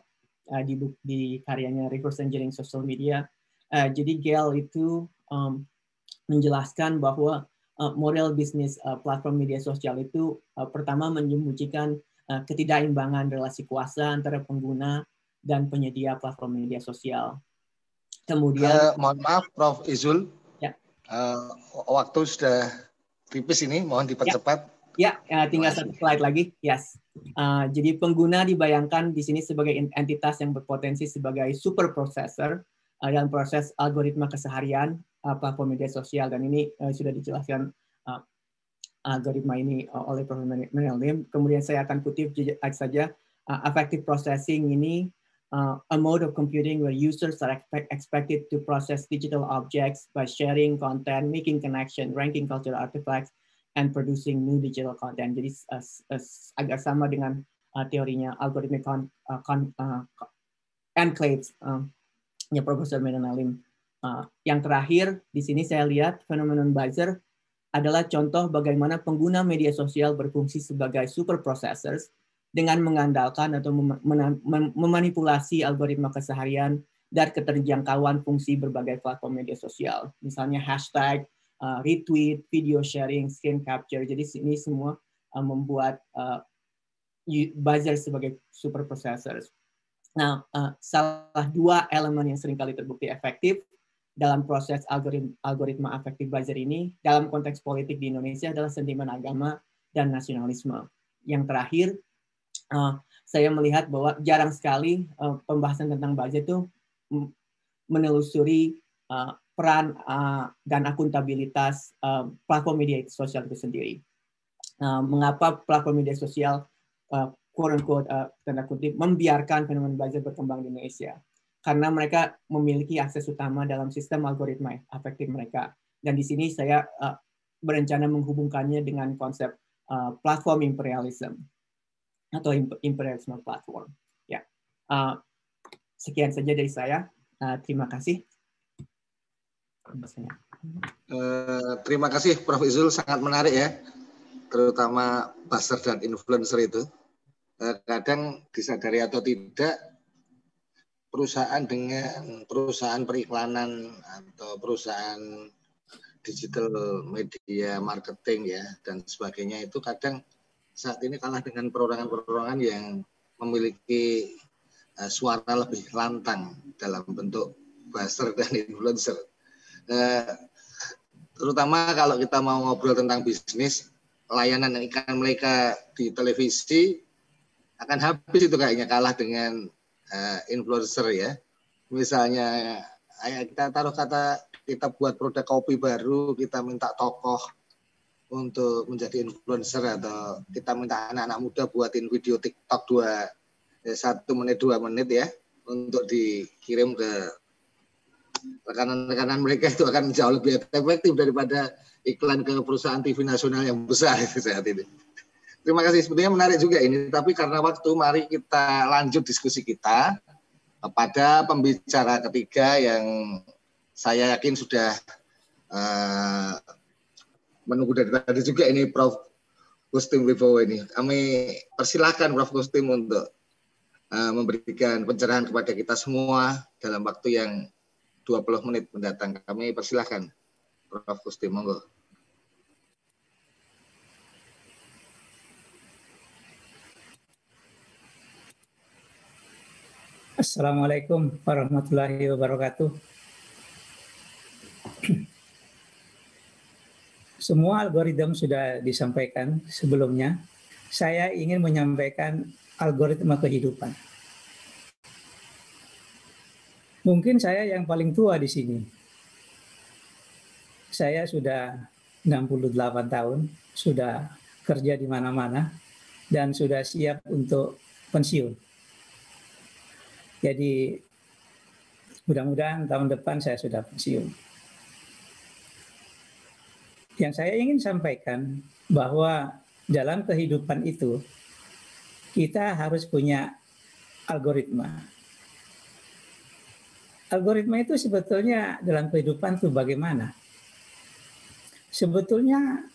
Speaker 5: uh, di, buku di karyanya Reverse Engineering Social Media. Uh, jadi Gale itu um, menjelaskan bahwa uh, model bisnis uh, platform media sosial itu uh, pertama menyembunyikan uh, ketidakimbangan relasi kuasa antara pengguna dan penyedia platform media sosial.
Speaker 2: Kemudian, uh, mohon maaf, Prof. Izul, ya. uh, waktu sudah tipis ini, mohon dipercepat. Ya, ya uh, tinggal satu slide lagi. Yes. Ah, jadi
Speaker 5: pengguna dibayangkan di sini sebagai entitas yang berpotensi sebagai super processor uh, dalam proses algoritma keseharian uh, platform media sosial dan ini uh, sudah dijelaskan uh, algoritma ini uh, oleh Prof. Manuel Lim. Kemudian saya akan kutip saja uh, effective processing ini uh, a mode of computing where users are expected to process digital objects by sharing content, making connection, ranking cultural artifacts, and producing new digital content. Jadi uh, agak sama dengan uh, teorinya algoritma con, uh, uh, enclaves uh, ya Profesor Menalim. Uh, yang terakhir di sini saya lihat fenomenon buzzer adalah contoh bagaimana pengguna media sosial berfungsi sebagai super processors dengan mengandalkan atau memanipulasi algoritma keseharian dan keterjangkauan fungsi berbagai platform media sosial. Misalnya hashtag, uh, retweet, video sharing, screen capture. Jadi ini semua uh, membuat uh, buzzer sebagai super processors. Nah, uh, salah dua elemen yang seringkali terbukti efektif dalam proses algoritma, algoritma efektif buzzer ini dalam konteks politik di Indonesia adalah sentimen agama dan nasionalisme. Yang terakhir, uh, saya melihat bahwa jarang sekali uh, pembahasan tentang buzzer itu menelusuri uh, peran uh, dan akuntabilitas uh, platform media sosial itu sendiri. Uh, mengapa platform media sosial uh, quote unquote uh, tanda kutip membiarkan fenomena buzzer berkembang di Indonesia? Karena mereka memiliki akses utama dalam sistem algoritma efektif mereka. Dan di sini saya uh, berencana menghubungkannya dengan konsep uh, platform imperialism atau imperialisme platform. Ya, uh, sekian saja dari saya. Uh, terima kasih.
Speaker 2: Eh, terima kasih Prof. Izul, sangat menarik ya, terutama buzzer dan influencer itu. Eh, kadang disadari atau tidak, perusahaan dengan perusahaan periklanan atau perusahaan digital media marketing ya dan sebagainya itu kadang saat ini kalah dengan perorangan-perorangan yang memiliki uh, suara lebih lantang dalam bentuk buzzer dan influencer Eh, terutama kalau kita mau ngobrol tentang bisnis layanan yang ikan mereka di televisi akan habis itu kayaknya kalah dengan uh, influencer ya misalnya ayo kita taruh kata kita buat produk kopi baru kita minta tokoh untuk menjadi influencer atau kita minta anak-anak muda buatin video TikTok dua eh, satu menit dua menit ya untuk dikirim ke rekanan-rekanan mereka itu akan jauh lebih efektif daripada iklan ke perusahaan TV nasional yang besar *laughs* saat ini. Terima kasih. Sebetulnya menarik juga ini, tapi karena waktu, mari kita lanjut diskusi kita pada pembicara ketiga yang saya yakin sudah uh, menunggu dari tadi juga ini Prof. Gustim Wibowo ini. Kami persilahkan Prof. Gustim untuk eh, memberikan pencerahan kepada kita semua dalam waktu yang 20 menit mendatang. Kami persilahkan Prof. Kusti, monggo.
Speaker 6: Assalamualaikum warahmatullahi wabarakatuh. Semua algoritma sudah disampaikan sebelumnya. Saya ingin menyampaikan algoritma kehidupan. Mungkin saya yang paling tua di sini. Saya sudah 68 tahun, sudah kerja di mana-mana, dan sudah siap untuk pensiun. Jadi mudah-mudahan tahun depan saya sudah pensiun. Yang saya ingin sampaikan bahwa dalam kehidupan itu kita harus punya algoritma algoritma itu sebetulnya dalam kehidupan itu bagaimana? Sebetulnya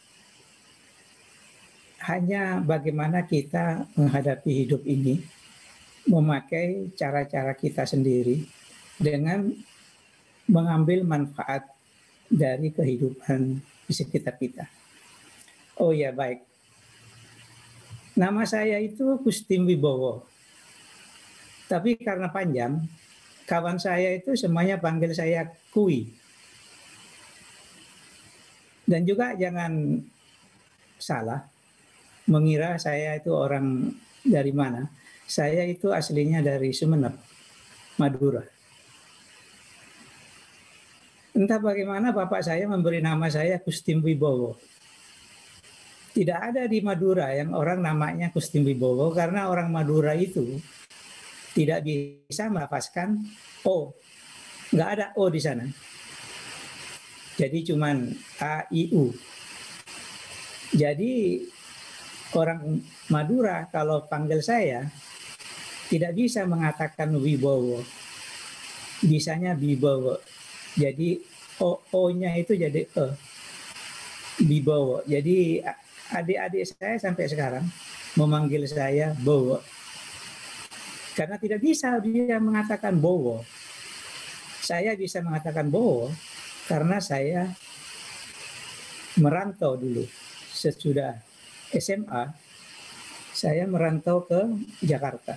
Speaker 6: hanya bagaimana kita menghadapi hidup ini memakai cara-cara kita sendiri dengan mengambil manfaat dari kehidupan di sekitar kita. Oh ya baik. Nama saya itu Gustim Wibowo. Tapi karena panjang, kawan saya itu semuanya panggil saya Kui. Dan juga jangan salah mengira saya itu orang dari mana. Saya itu aslinya dari Sumeneb, Madura. Entah bagaimana bapak saya memberi nama saya Kustim Wibowo. Tidak ada di Madura yang orang namanya Kustim Wibowo karena orang Madura itu tidak bisa melepaskan O. Oh, nggak ada O oh di sana. Jadi cuman A, I, U. Jadi orang Madura kalau panggil saya tidak bisa mengatakan Wibowo. Bisanya Bibowo. Jadi O-nya itu jadi E. Bibowo. Jadi adik-adik saya sampai sekarang memanggil saya Bowo. Karena tidak bisa dia mengatakan bowo. Saya bisa mengatakan bowo karena saya merantau dulu sesudah SMA saya merantau ke Jakarta.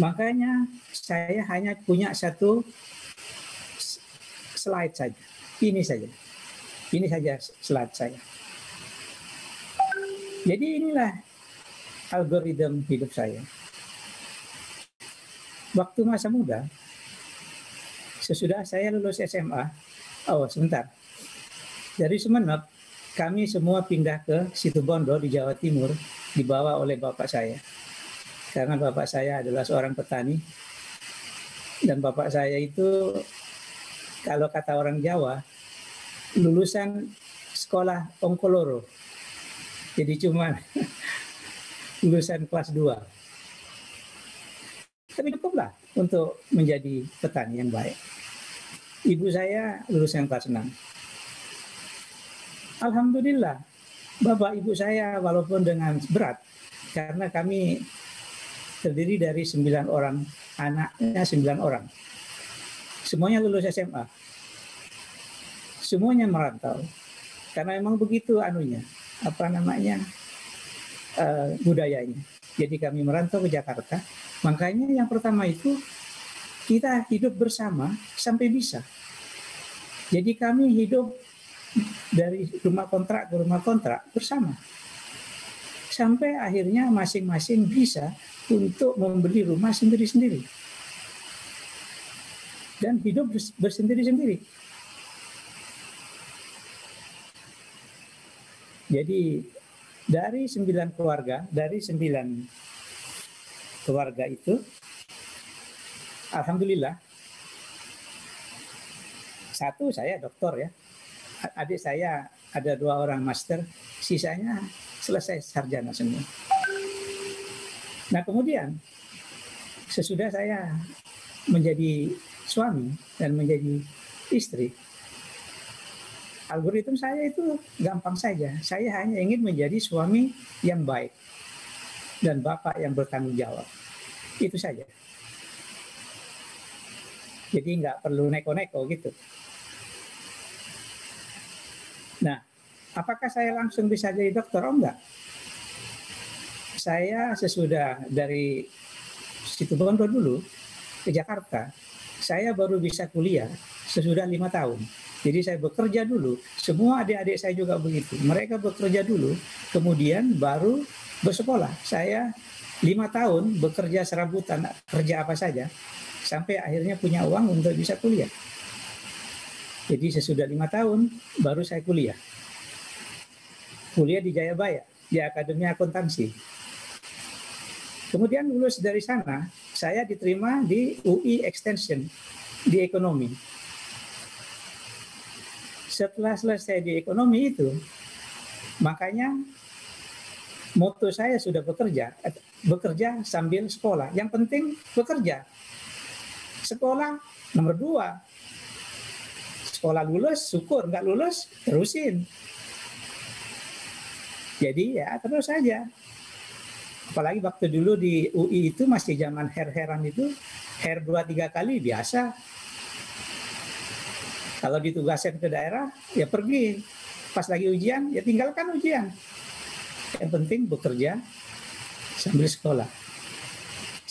Speaker 6: Makanya saya hanya punya satu slide saja. Ini saja. Ini saja slide saya. Jadi inilah algoritma hidup saya. Waktu masa muda, sesudah saya lulus SMA, oh sebentar, dari Sumeneb kami semua pindah ke Situbondo di Jawa Timur dibawa oleh bapak saya. Karena bapak saya adalah seorang petani dan bapak saya itu kalau kata orang Jawa lulusan sekolah Ongkoloro, Jadi cuma *laughs* lulusan kelas 2 tapi cukuplah untuk menjadi petani yang baik. Ibu saya lulusan kelas 6. Alhamdulillah, bapak ibu saya walaupun dengan berat, karena kami terdiri dari sembilan orang, anaknya sembilan orang. Semuanya lulus SMA. Semuanya merantau. Karena memang begitu anunya, apa namanya, uh, budayanya. Jadi kami merantau ke Jakarta, Makanya yang pertama itu kita hidup bersama sampai bisa. Jadi kami hidup dari rumah kontrak ke rumah kontrak bersama. Sampai akhirnya masing-masing bisa untuk membeli rumah sendiri-sendiri. Dan hidup bersendiri-sendiri. Jadi dari sembilan keluarga, dari sembilan keluarga itu alhamdulillah satu saya dokter ya adik saya ada dua orang master sisanya selesai sarjana semua nah kemudian sesudah saya menjadi suami dan menjadi istri algoritma saya itu gampang saja. Saya hanya ingin menjadi suami yang baik dan Bapak yang bertanggung jawab. Itu saja. Jadi nggak perlu neko-neko gitu. Nah, apakah saya langsung bisa jadi dokter? Oh enggak. Saya sesudah dari situ Bondo dulu ke Jakarta, saya baru bisa kuliah sesudah lima tahun. Jadi saya bekerja dulu, semua adik-adik saya juga begitu. Mereka bekerja dulu, kemudian baru bersekolah. Saya lima tahun bekerja serabutan, kerja apa saja, sampai akhirnya punya uang untuk bisa kuliah. Jadi sesudah lima tahun baru saya kuliah. Kuliah di Jayabaya, di Akademi Akuntansi. Kemudian lulus dari sana, saya diterima di UI Extension di ekonomi. Setelah selesai di ekonomi itu, makanya moto saya sudah bekerja, eh, bekerja sambil sekolah. Yang penting bekerja. Sekolah nomor dua. Sekolah lulus, syukur. Nggak lulus, terusin. Jadi ya terus saja. Apalagi waktu dulu di UI itu masih zaman her-heran itu, her dua tiga kali biasa. Kalau ditugaskan ke daerah, ya pergi. Pas lagi ujian, ya tinggalkan ujian. Yang penting bekerja sambil sekolah.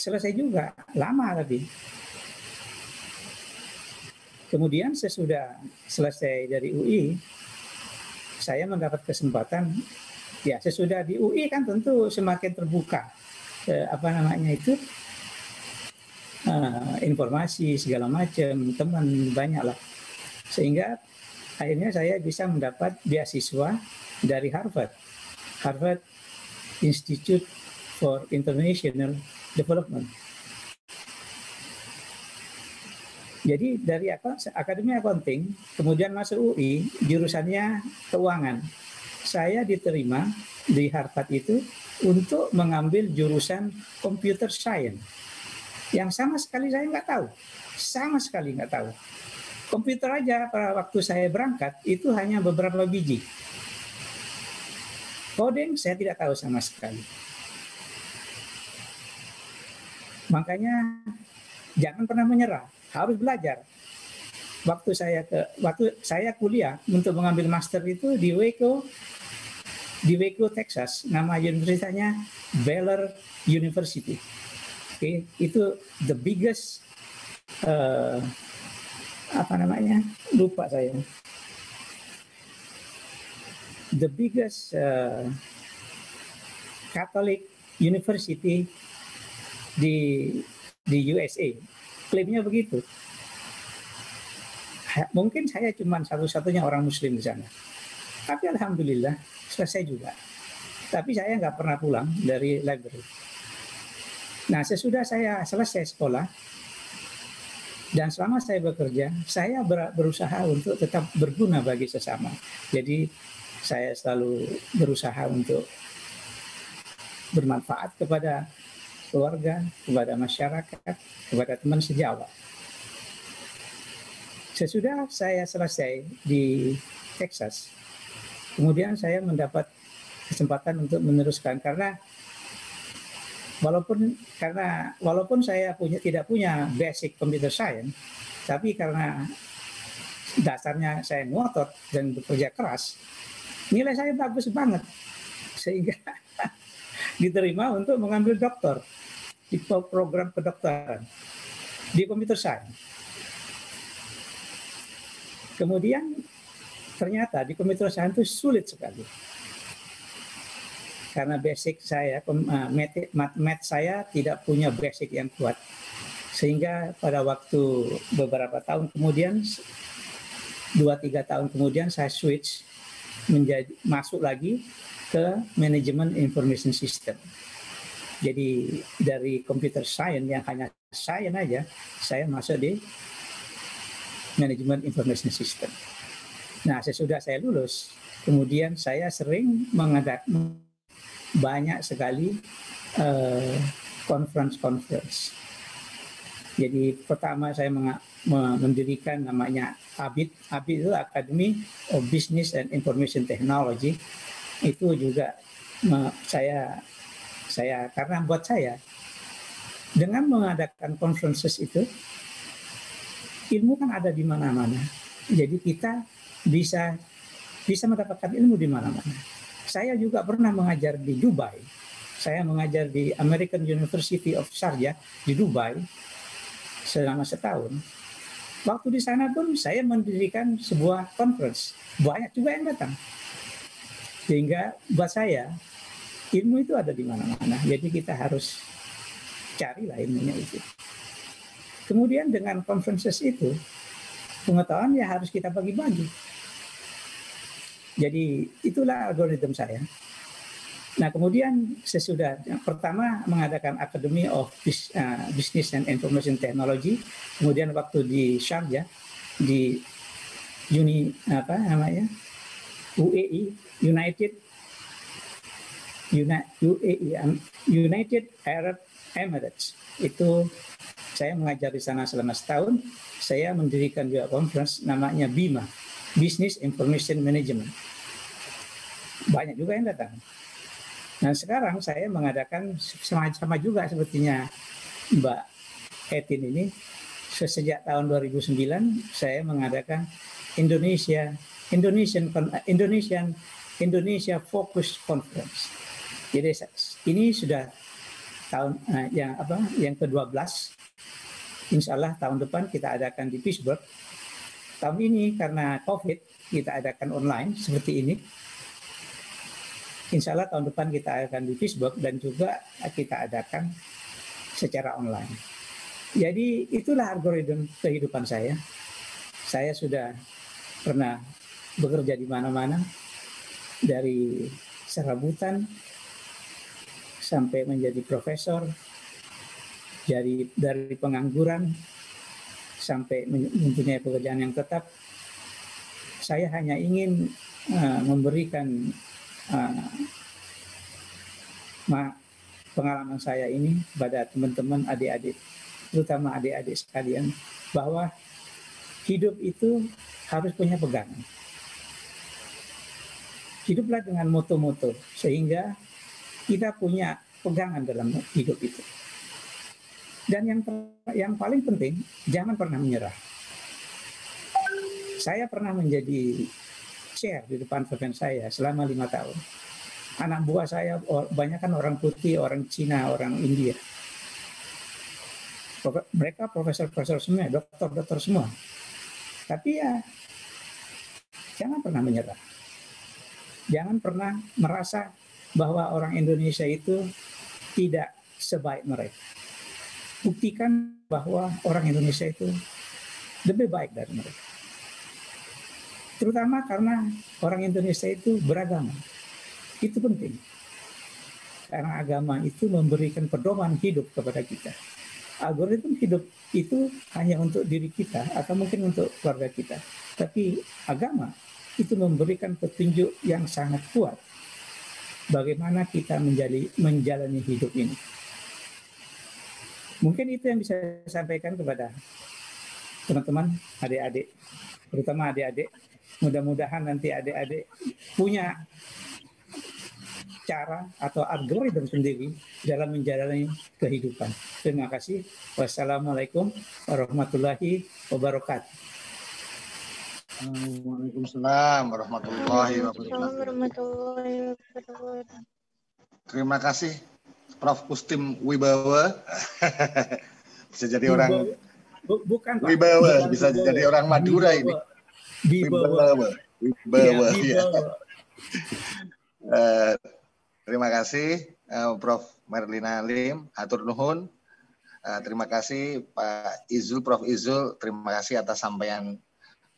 Speaker 6: Selesai juga, lama tapi. Kemudian sesudah selesai dari UI, saya mendapat kesempatan, ya sesudah di UI kan tentu semakin terbuka, eh, apa namanya itu, eh, informasi segala macam, teman banyak lah. Sehingga akhirnya saya bisa mendapat beasiswa dari Harvard Harvard Institute for International Development. Jadi dari Akademi Accounting, kemudian masuk UI, jurusannya keuangan. Saya diterima di Harvard itu untuk mengambil jurusan computer science. Yang sama sekali saya nggak tahu. Sama sekali nggak tahu. Komputer aja pada waktu saya berangkat itu hanya beberapa biji Coding saya tidak tahu sama sekali. Makanya jangan pernah menyerah, harus belajar. Waktu saya ke waktu saya kuliah untuk mengambil master itu di Waco di Waco Texas, nama universitasnya Baylor University. Oke, okay. itu the biggest uh, apa namanya? lupa saya the biggest uh, Catholic university di di USA. Klaimnya begitu. Mungkin saya cuma satu-satunya orang Muslim di sana. Tapi alhamdulillah selesai juga. Tapi saya nggak pernah pulang dari library. Nah sesudah saya selesai sekolah dan selama saya bekerja, saya berusaha untuk tetap berguna bagi sesama. Jadi saya selalu berusaha untuk bermanfaat kepada keluarga, kepada masyarakat, kepada teman sejawat. Sesudah saya selesai di Texas, kemudian saya mendapat kesempatan untuk meneruskan karena walaupun karena walaupun saya punya tidak punya basic computer science, tapi karena dasarnya saya ngotot dan bekerja keras, Nilai saya bagus banget. Sehingga *laughs* diterima untuk mengambil doktor di program kedokteran di komputer science. Kemudian ternyata di komputer science itu sulit sekali. Karena basic saya, eh, matematik saya tidak punya basic yang kuat. Sehingga pada waktu beberapa tahun kemudian, dua tiga tahun kemudian saya switch menjadi masuk lagi ke manajemen information system. Jadi dari computer science yang hanya science aja, saya masuk di manajemen information system. Nah, sesudah saya lulus, kemudian saya sering mengadakan banyak sekali Uh, eh, conference -conference. Jadi pertama saya mendirikan namanya ABIT. ABIT itu Academy of Business and Information Technology. Itu juga saya saya karena buat saya dengan mengadakan conferences itu ilmu kan ada di mana-mana. Jadi kita bisa bisa mendapatkan ilmu di mana-mana. Saya juga pernah mengajar di Dubai. Saya mengajar di American University of Sharjah di Dubai selama setahun Waktu di sana pun saya mendirikan sebuah conference. Banyak juga yang datang. Sehingga buat saya, ilmu itu ada di mana-mana. Jadi kita harus carilah ilmunya itu. Kemudian dengan conferences itu, pengetahuan ya harus kita bagi-bagi. Jadi itulah algoritma saya. Nah, kemudian sesudah yang pertama mengadakan Academy of eh, Business and Information Technology, kemudian waktu di Sharjah ya, di Uni apa namanya? UAE United UAE um, United Arab Emirates. Itu saya mengajar di sana selama setahun. Saya mendirikan juga conference namanya BIMA, Business Information Management. Banyak juga yang datang Nah sekarang saya mengadakan sama sama juga sepertinya Mbak Etin ini sejak tahun 2009 saya mengadakan Indonesia Indonesian eh, Indonesian Indonesia Focus Conference. Jadi ini sudah tahun eh, yang apa yang ke-12 Insya Allah tahun depan kita adakan di Pittsburgh. Tahun ini karena COVID kita adakan online seperti ini insya Allah tahun depan kita akan di Facebook dan juga kita adakan secara online. Jadi itulah algoritma kehidupan saya. Saya sudah pernah bekerja di mana-mana, dari serabutan sampai menjadi profesor, dari, dari pengangguran sampai mempunyai pekerjaan yang tetap. Saya hanya ingin eh, memberikan Nah, ma, pengalaman saya ini pada teman-teman adik-adik, terutama adik-adik sekalian, bahwa hidup itu harus punya pegangan. Hiduplah dengan moto-moto, sehingga kita punya pegangan dalam hidup itu. Dan yang yang paling penting, jangan pernah menyerah. Saya pernah menjadi share di depan event saya selama lima tahun. Anak buah saya banyak kan orang putih, orang Cina, orang India. Mereka profesor-profesor semua, dokter-dokter semua. Tapi ya jangan pernah menyerah. Jangan pernah merasa bahwa orang Indonesia itu tidak sebaik mereka. Buktikan bahwa orang Indonesia itu lebih baik dari mereka. Terutama karena orang Indonesia itu beragama. Itu penting. Karena agama itu memberikan pedoman hidup kepada kita. Algoritma hidup itu hanya untuk diri kita atau mungkin untuk keluarga kita. Tapi agama itu memberikan petunjuk yang sangat kuat bagaimana kita menjadi, menjalani hidup ini. Mungkin itu yang bisa saya sampaikan kepada teman-teman, adik-adik, terutama adik-adik Mudah-mudahan nanti adik-adik punya cara atau algoritma sendiri dalam menjalani kehidupan. Terima kasih. Wassalamualaikum warahmatullahi wabarakatuh.
Speaker 2: Waalaikumsalam warahmatullahi
Speaker 1: wabarakatuh.
Speaker 2: Terima kasih Prof. Kustim Wibawa. *laughs* bisa jadi orang
Speaker 6: Wibawa, bisa jadi orang Madura ini
Speaker 2: di bawah. Di iya, bawah. Ya, uh, *laughs* terima kasih uh, Prof. Merlina Lim, atur nuhun. Uh, terima kasih Pak Izul, Prof. Izul, terima kasih atas sampaian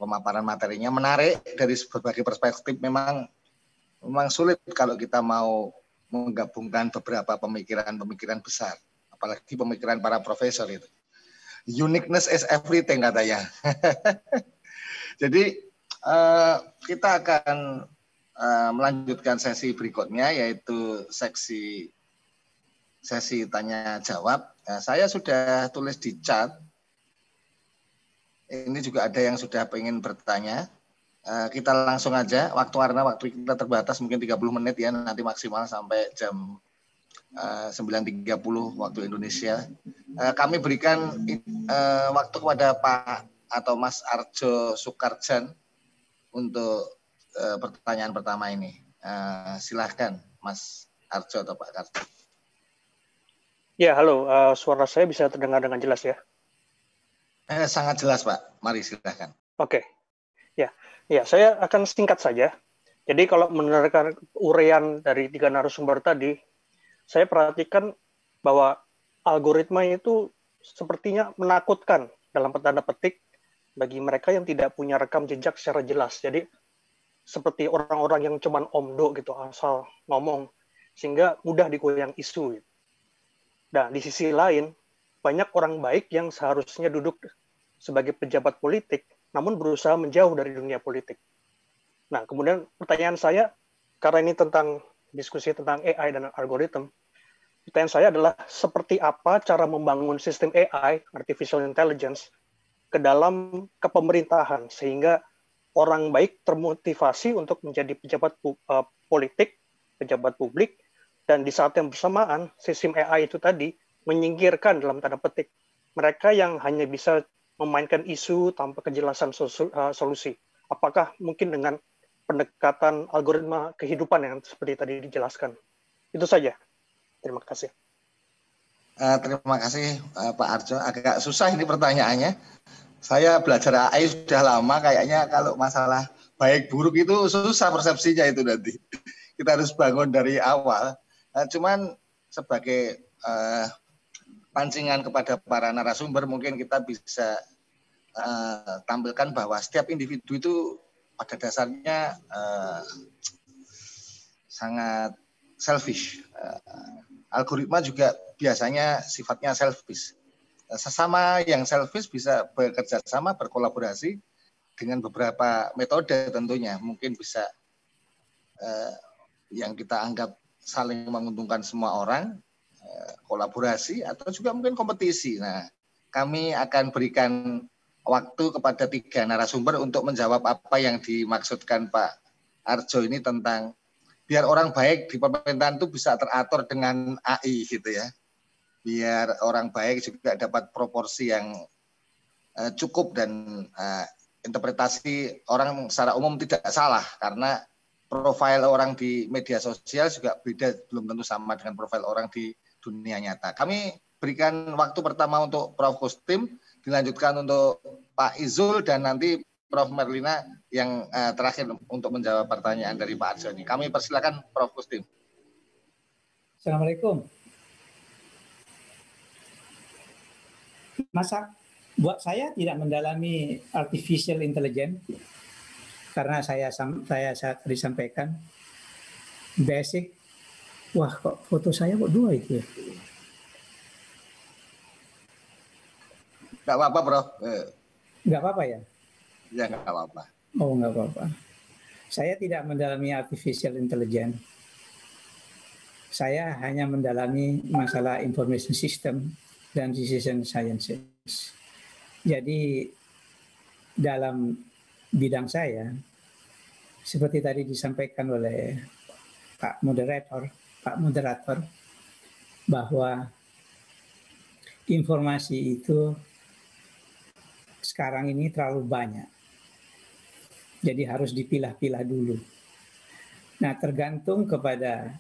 Speaker 2: pemaparan materinya. Menarik dari berbagai perspektif memang memang sulit kalau kita mau menggabungkan beberapa pemikiran-pemikiran besar, apalagi pemikiran para profesor itu. Uniqueness is everything katanya.
Speaker 3: *laughs*
Speaker 2: Jadi uh, kita akan uh, melanjutkan sesi berikutnya yaitu seksi sesi tanya jawab. Nah, saya sudah tulis di chat. Ini juga ada yang sudah ingin bertanya. Uh, kita langsung aja. Waktu warna waktu kita terbatas mungkin 30 menit ya nanti maksimal sampai jam uh, 9.30 waktu Indonesia. Uh, kami berikan uh, waktu kepada Pak atau Mas Arjo Sukarjan untuk uh, pertanyaan pertama ini. Uh, silahkan Mas Arjo atau Pak Karjo.
Speaker 7: Ya, halo. Uh, suara saya bisa terdengar dengan jelas ya?
Speaker 2: Eh, sangat jelas, Pak. Mari silahkan.
Speaker 7: Oke. Ya, ya saya akan singkat saja. Jadi kalau mendengarkan urean dari tiga narasumber tadi, saya perhatikan bahwa algoritma itu sepertinya menakutkan dalam tanda petik bagi mereka yang tidak punya rekam jejak secara jelas. Jadi seperti orang-orang yang cuman omdo gitu asal ngomong sehingga mudah dikoyang isu. Gitu. Nah, di sisi lain banyak orang baik yang seharusnya duduk sebagai pejabat politik namun berusaha menjauh dari dunia politik. Nah, kemudian pertanyaan saya karena ini tentang diskusi tentang AI dan algoritma, pertanyaan saya adalah seperti apa cara membangun sistem AI, artificial intelligence, ke dalam kepemerintahan sehingga orang baik termotivasi untuk menjadi pejabat uh, politik, pejabat publik dan di saat yang bersamaan sistem AI itu tadi menyingkirkan dalam tanda petik mereka yang hanya bisa memainkan isu tanpa kejelasan eh, solusi. Apakah mungkin dengan pendekatan algoritma kehidupan
Speaker 2: yang seperti tadi dijelaskan? Itu
Speaker 7: saja. Terima kasih.
Speaker 2: Uh, terima kasih uh, Pak Arjo. Agak susah ini pertanyaannya saya belajar AI sudah lama kayaknya kalau masalah baik buruk itu susah persepsinya itu nanti *laughs* kita harus bangun dari awal nah, cuman sebagai uh, pancingan kepada para narasumber mungkin kita bisa uh, tampilkan bahwa setiap individu itu pada dasarnya uh, sangat selfish uh, algoritma juga biasanya sifatnya selfish sesama yang selfish bisa bekerja sama berkolaborasi dengan beberapa metode tentunya mungkin bisa eh, yang kita anggap saling menguntungkan semua orang eh, kolaborasi atau juga mungkin kompetisi nah kami akan berikan waktu kepada tiga narasumber untuk menjawab apa yang dimaksudkan Pak Arjo ini tentang biar orang baik di pemerintahan itu bisa teratur dengan AI gitu ya biar orang baik juga dapat proporsi yang uh, cukup dan uh, interpretasi orang secara umum tidak salah karena profil orang di media sosial juga beda belum tentu sama dengan profil orang di dunia nyata. Kami berikan waktu pertama untuk Prof Kostim dilanjutkan untuk Pak Izul dan nanti Prof Merlina yang uh, terakhir untuk menjawab pertanyaan dari Pak Arjoni. Kami persilakan Prof Kostim.
Speaker 6: Assalamualaikum. masa buat saya tidak mendalami artificial intelligence karena saya saya saat disampaikan basic wah kok foto saya kok dua itu ya
Speaker 2: nggak apa-apa bro eh. nggak apa-apa ya
Speaker 6: ya nggak apa-apa oh nggak apa-apa saya tidak mendalami artificial intelligence saya hanya mendalami masalah information system dan Decision Sciences. Jadi dalam bidang saya, seperti tadi disampaikan oleh Pak Moderator, Pak Moderator, bahwa informasi itu sekarang ini terlalu banyak. Jadi harus dipilah-pilah dulu. Nah, tergantung kepada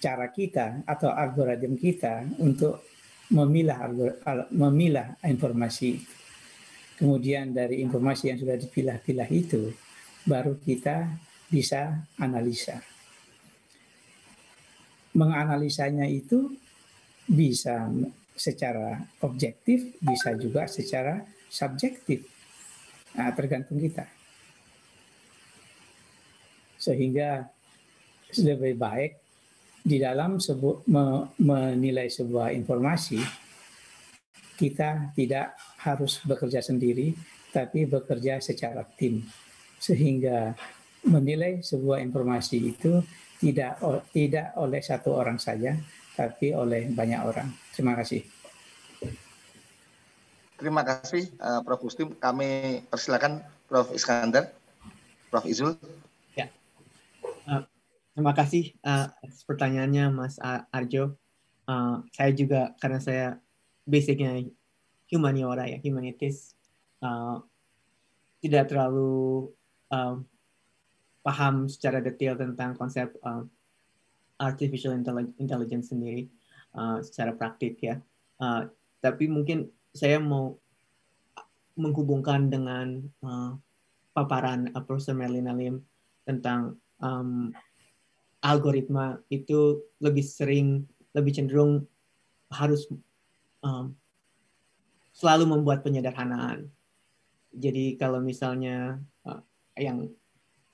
Speaker 6: cara kita atau algoritma kita untuk memilah memilah informasi Kemudian dari informasi yang sudah dipilah-pilah itu baru kita bisa analisa. Menganalisanya itu bisa secara objektif, bisa juga secara subjektif. Nah, tergantung kita. Sehingga lebih baik di dalam sebu me menilai sebuah informasi, kita tidak harus bekerja sendiri, tapi bekerja secara tim. Sehingga menilai sebuah informasi itu tidak tidak oleh satu orang saja, tapi oleh banyak orang. Terima kasih.
Speaker 2: Terima kasih eh, Prof. Muslim. Kami persilakan Prof. Iskandar, Prof. Izul.
Speaker 5: Ya. Eh, Terima kasih uh, pertanyaannya Mas Arjo. Uh, saya juga karena saya basicnya humaniora ya, humanities, uh, tidak terlalu uh, paham secara detail tentang konsep uh, artificial intelligence sendiri uh, secara praktik ya. Uh, tapi mungkin saya mau menghubungkan dengan uh, paparan uh, Profesor Merlina Lim tentang um, algoritma itu lebih sering lebih cenderung harus um, selalu membuat penyederhanaan. Jadi kalau misalnya uh, yang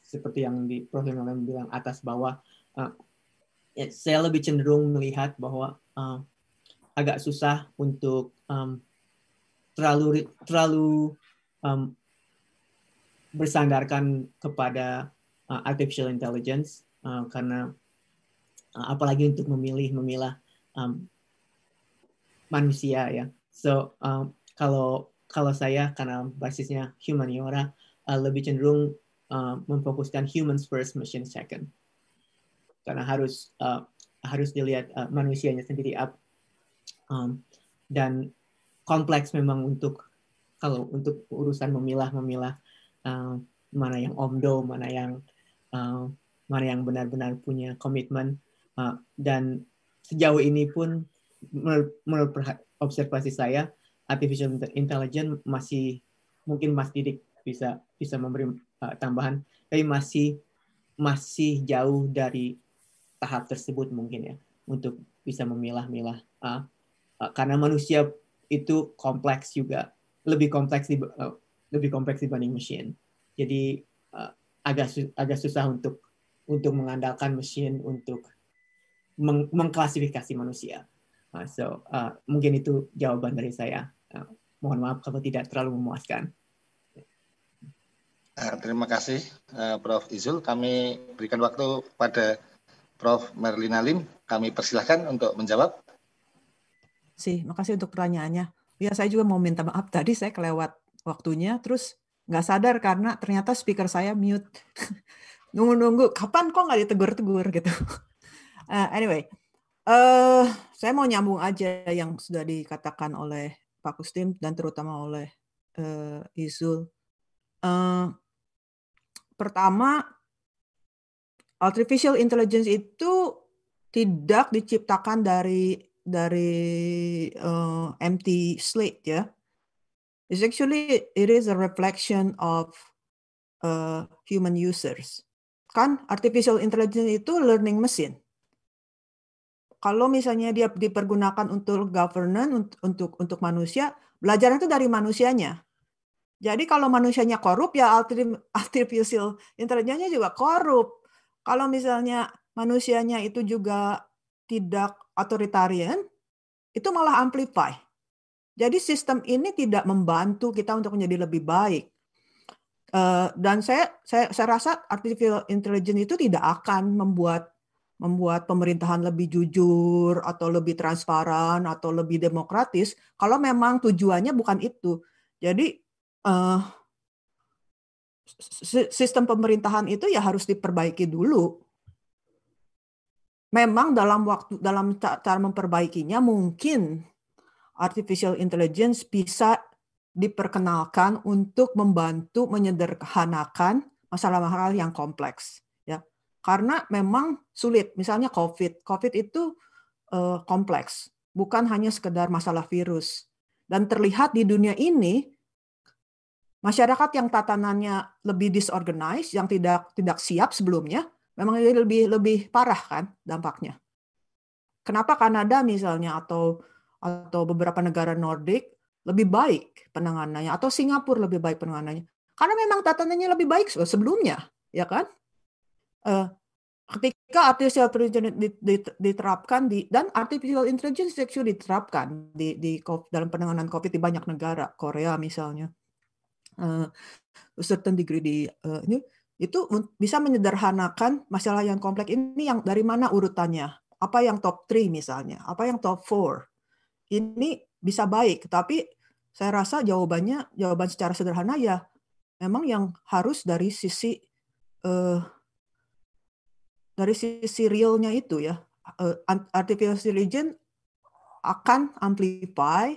Speaker 5: seperti yang di profesional yang bilang atas bawah, uh, ya, saya lebih cenderung melihat bahwa uh, agak susah untuk um, terlalu terlalu um, bersandarkan kepada uh, artificial intelligence Eh, karena eh, apalagi untuk memilih memilah um, manusia ya. So um, kalau kalau saya karena basisnya humaniora ya, uh, eh, lebih cenderung uh, memfokuskan humans first, machine second. Karena harus uh, harus dilihat uh, manusianya sendiri up um, dan kompleks memang untuk kalau untuk urusan memilah memilah uh, mana yang omdo mana yang uh, mana yang benar-benar punya komitmen uh, dan sejauh ini pun menurut, menurut observasi saya artificial intelligence masih mungkin Mas Didik bisa bisa memberi uh, tambahan tapi masih masih jauh dari tahap tersebut mungkin ya untuk bisa memilah-milah uh, uh, karena manusia itu kompleks juga lebih kompleks di, uh, lebih kompleks dibanding mesin jadi uh, agak su agak susah untuk untuk mengandalkan mesin untuk meng mengklasifikasi manusia. Uh, so uh, mungkin itu jawaban dari saya. Uh, mohon maaf kalau tidak terlalu memuaskan.
Speaker 2: Terima kasih uh, Prof. Izul. Kami berikan waktu pada Prof. Merlina Lim. Kami persilahkan untuk menjawab.
Speaker 4: Sih, kasih untuk pertanyaannya. Ya, saya juga mau minta maaf tadi saya kelewat waktunya, terus nggak sadar karena ternyata speaker saya mute. *laughs* nunggu-nunggu kapan kok nggak ditegur-tegur gitu. Uh, *laughs* anyway, uh, saya mau nyambung aja yang sudah dikatakan oleh Pak Kustim dan terutama oleh uh, Uh, pertama, artificial intelligence itu tidak diciptakan dari dari uh, empty slate ya. It's actually it is a reflection of uh, human users. Kan artificial intelligence itu learning machine. Kalau misalnya dia dipergunakan untuk governance untuk untuk manusia, belajar itu dari manusianya. Jadi kalau manusianya korup ya *laughs* artificial intelligence-nya juga korup. Kalau misalnya manusianya itu juga tidak authoritarian, itu malah amplify. Jadi sistem ini tidak membantu kita untuk menjadi lebih baik. Eh, dan saya, saya saya rasa artificial intelligence itu tidak akan membuat membuat pemerintahan lebih jujur atau lebih transparan atau lebih demokratis kalau memang tujuannya bukan itu. Jadi uh, sistem pemerintahan itu ya harus diperbaiki dulu. Memang dalam waktu dalam cara memperbaikinya mungkin artificial intelligence bisa diperkenalkan untuk membantu menyederhanakan masalah-masalah yang kompleks ya karena memang sulit misalnya covid covid itu eh, kompleks bukan hanya sekedar masalah virus dan terlihat di dunia ini masyarakat yang tatanannya lebih disorganized yang tidak tidak siap sebelumnya memang lebih lebih parah kan dampaknya kenapa Kanada misalnya atau atau beberapa negara Nordik lebih baik penanganannya atau Singapura lebih baik penanganannya karena memang tatanannya lebih baik sebelumnya ya kan uh, ketika artificial intelligence diterapkan di dan artificial intelligence actually diterapkan di, di dalam penanganan covid di banyak negara Korea misalnya uh, certain degree di uh, ini itu bisa menyederhanakan masalah yang kompleks ini yang dari mana urutannya apa yang top three misalnya apa yang top four ini bisa baik tapi saya rasa jawabannya jawaban secara sederhana ya memang yang harus dari sisi eh, dari sisi realnya itu ya eh, artificial intelligence akan amplify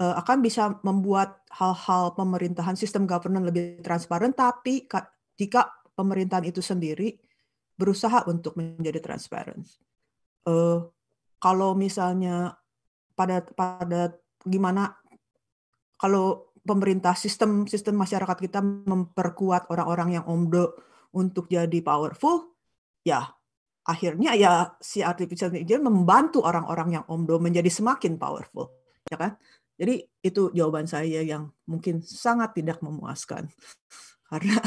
Speaker 4: eh, akan bisa membuat hal-hal pemerintahan sistem governance lebih transparan tapi jika pemerintahan itu sendiri berusaha untuk menjadi transparan. Eh, kalau misalnya pada pada gimana kalau pemerintah sistem sistem masyarakat kita memperkuat orang-orang yang omdo untuk jadi powerful, ya akhirnya ya si artificial intelligence membantu orang-orang yang omdo menjadi semakin powerful, ya kan? Jadi itu jawaban saya yang mungkin sangat tidak memuaskan karena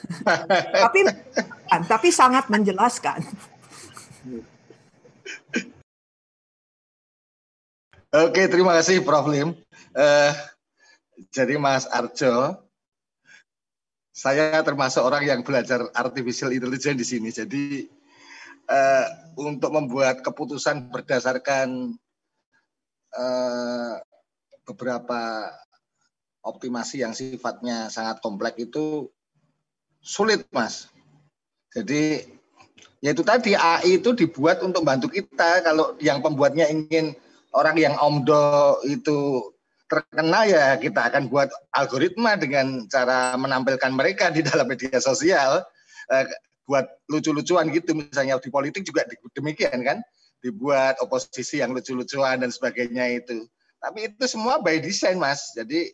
Speaker 4: *laughs* tapi kan, tapi sangat menjelaskan.
Speaker 2: Oke, terima kasih Prof Lim. Uh, jadi Mas Arjo, saya termasuk orang yang belajar artificial intelligence di sini. Jadi uh, untuk membuat keputusan berdasarkan uh, beberapa optimasi yang sifatnya sangat kompleks itu sulit, Mas. Jadi yaitu tadi AI itu dibuat untuk bantu kita kalau yang pembuatnya ingin orang yang omdo itu terkenal ya kita akan buat algoritma dengan cara menampilkan mereka di dalam media sosial eh, buat lucu-lucuan gitu misalnya di politik juga demikian kan dibuat oposisi yang lucu-lucuan dan sebagainya itu tapi itu semua by design mas jadi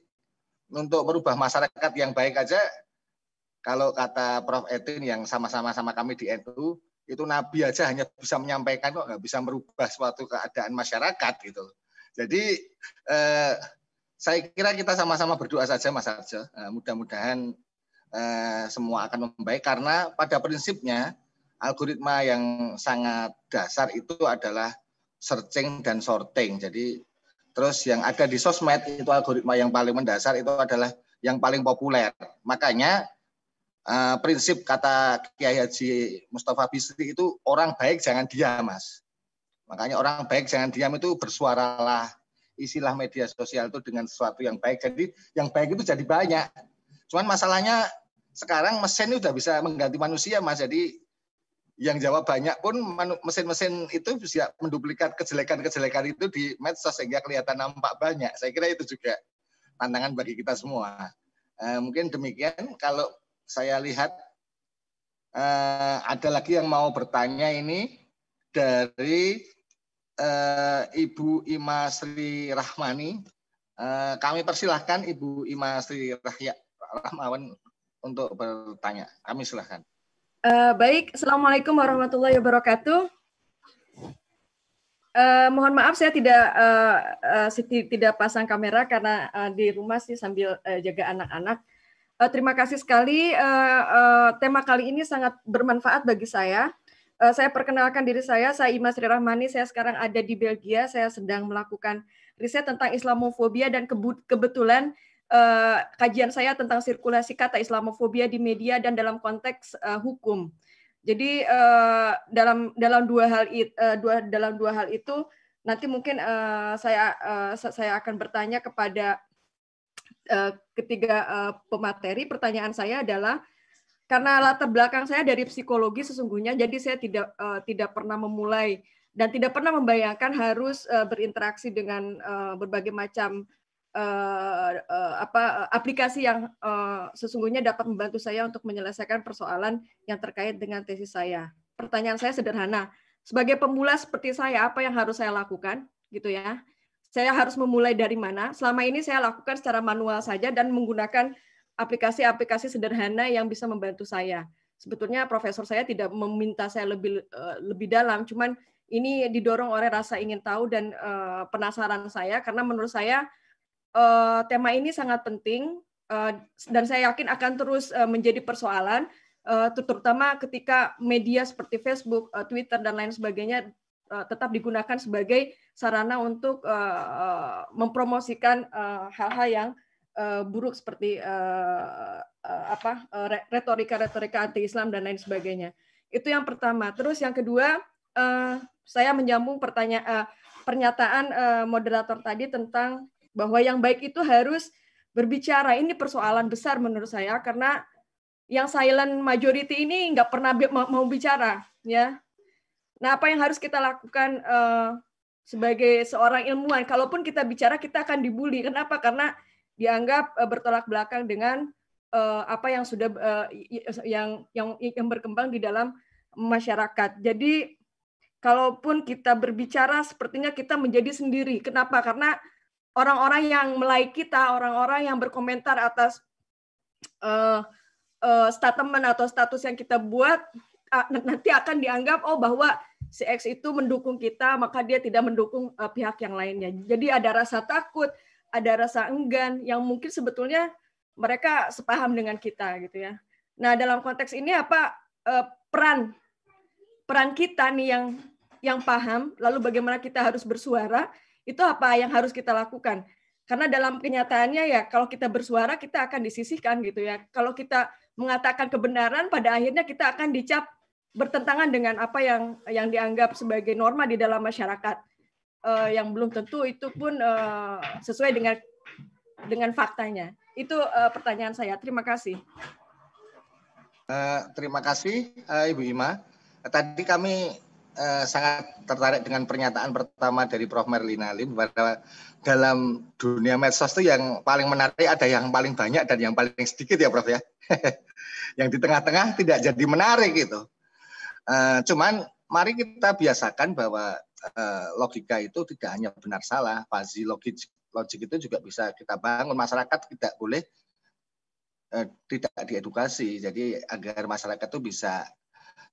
Speaker 2: untuk merubah masyarakat yang baik aja kalau kata Prof Etin yang sama-sama sama kami di NU itu Nabi aja hanya bisa menyampaikan kok nggak bisa merubah suatu keadaan masyarakat gitu jadi eh, saya kira kita sama-sama berdoa saja Mas Arjo. Eh, mudah-mudahan eh, semua akan membaik karena pada prinsipnya algoritma yang sangat dasar itu adalah searching dan sorting. Jadi terus yang ada di sosmed itu algoritma yang paling mendasar itu adalah yang paling populer. Makanya eh, prinsip kata Kiai Haji Mustafa Bisri itu orang baik jangan diam, Mas. Makanya orang baik jangan diam itu bersuaralah isilah media sosial itu dengan sesuatu yang baik. Jadi yang baik itu jadi banyak. Cuman masalahnya sekarang mesin itu sudah bisa mengganti manusia, Mas. Jadi yang jawab banyak pun mesin-mesin itu bisa menduplikat kejelekan-kejelekan itu di medsos sehingga kelihatan nampak banyak. Saya kira itu juga tantangan bagi kita semua. E, mungkin demikian kalau saya lihat e, ada lagi yang mau bertanya ini dari uh, Ibu Ima Sri Rahmani. Uh, kami persilahkan Ibu Ima Sri Rahya Rahmawan untuk bertanya. Kami silahkan.
Speaker 8: Uh, baik, Assalamualaikum warahmatullahi wabarakatuh. Uh, mohon maaf saya tidak uh, uh, tidak pasang kamera karena uh, di rumah sih sambil uh, jaga anak-anak. Uh, terima kasih sekali. Uh, uh, tema kali ini sangat bermanfaat bagi saya. Uh, saya perkenalkan diri saya, saya Ima Sri Rahmani, saya sekarang ada di Belgia, saya sedang melakukan riset tentang Islamofobia dan kebetulan uh, kajian saya tentang sirkulasi kata Islamofobia di media dan dalam konteks uh, hukum. Jadi uh, dalam dalam dua hal it, uh, dua dalam dua hal itu nanti mungkin uh, saya uh, saya akan bertanya kepada uh, ketiga uh, pemateri. Pertanyaan saya adalah karena latar belakang saya dari psikologi sesungguhnya jadi saya tidak uh, tidak pernah memulai dan tidak pernah membayangkan harus uh, berinteraksi dengan uh, berbagai macam uh, uh, apa aplikasi yang uh, sesungguhnya dapat membantu saya untuk menyelesaikan persoalan yang terkait dengan tesis saya. Pertanyaan saya sederhana. Sebagai pemula seperti saya apa yang harus saya lakukan gitu ya? Saya harus memulai dari mana? Selama ini saya lakukan secara manual saja dan menggunakan aplikasi-aplikasi sederhana yang bisa membantu saya. Sebetulnya profesor saya tidak meminta saya lebih eh, lebih dalam, cuman ini didorong oleh rasa ingin tahu dan eh, penasaran saya karena menurut saya eh, tema ini sangat penting dan saya yakin akan terus menjadi persoalan terutama ketika media seperti Facebook, Twitter dan lain sebagainya tetap digunakan sebagai sarana untuk mempromosikan hal-hal yang Eh, buruk seperti uh, uh, apa retorika-retorika anti-Islam dan lain sebagainya. Itu yang pertama. Terus yang kedua, uh, saya menyambung pertanyaan uh, pernyataan uh, moderator tadi tentang bahwa yang baik itu harus berbicara. Ini persoalan besar menurut saya karena yang silent majority ini nggak pernah mau bicara, ya. Nah, apa yang harus kita lakukan uh, sebagai seorang ilmuwan? Kalaupun kita bicara, kita akan dibully. Kenapa? Karena dianggap e, bertolak belakang dengan e, apa yang sudah e, yang yang yang berkembang di dalam masyarakat. Jadi kalaupun kita berbicara sepertinya kita menjadi sendiri. Kenapa? Karena orang-orang yang melai kita, orang-orang yang berkomentar atas uh, uh, statement atau status yang kita buat nanti akan dianggap oh bahwa si X itu mendukung kita, maka dia tidak mendukung uh, pihak yang lainnya. Jadi ada rasa takut, ada rasa enggan yang mungkin sebetulnya mereka sepaham dengan kita gitu ya. Nah, dalam konteks ini apa eh, peran peran kita nih yang yang paham lalu bagaimana kita harus bersuara itu apa yang harus kita lakukan? Karena dalam kenyataannya ya kalau kita bersuara kita akan disisihkan gitu ya. Kalau kita mengatakan kebenaran pada akhirnya kita akan dicap bertentangan dengan apa yang yang dianggap sebagai norma di dalam masyarakat uh, yang belum tentu itu pun uh, sesuai dengan dengan faktanya. Itu uh, pertanyaan saya. Terima kasih.
Speaker 2: Uh, terima kasih uh, Ibu Ima. Tadi kami uh, sangat tertarik dengan pernyataan pertama dari Prof. Merlina Lim bahwa dalam dunia medsos itu yang paling menarik ada yang paling banyak dan yang paling sedikit ya Prof ya. *laughs* yang di tengah-tengah tidak jadi menarik itu Uh, cuman mari kita biasakan bahwa Eh, logika itu tidak hanya benar salah, fuzzy logik logik itu juga bisa kita bangun. Masyarakat tidak boleh eh, tidak diedukasi. Jadi agar masyarakat itu bisa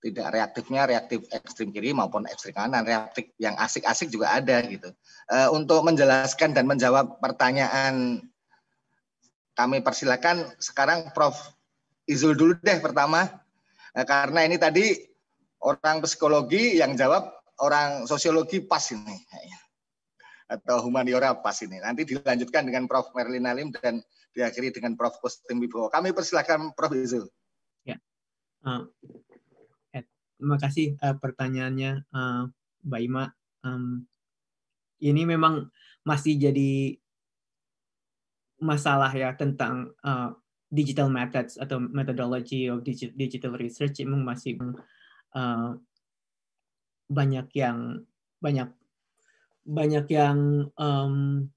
Speaker 2: tidak reaktifnya reaktif ekstrim kiri maupun ekstrim kanan, reaktif yang asik-asik juga ada gitu. Eh, untuk menjelaskan dan menjawab pertanyaan kami persilakan sekarang Prof Izul dulu deh pertama. karena ini tadi orang psikologi yang jawab orang sosiologi pas ini atau humaniora pas ini. Nanti dilanjutkan dengan Prof. Merlin Alim dan diakhiri dengan Prof. Kostin Wibowo. Kami persilahkan Prof. Izul. Ya.
Speaker 5: Uh, eh, terima kasih uh, pertanyaannya uh, Mbak Ima. Um, ini memang masih jadi masalah ya tentang uh, digital methods atau methodology of digital research memang masih uh, banyak yang banyak banyak yang um,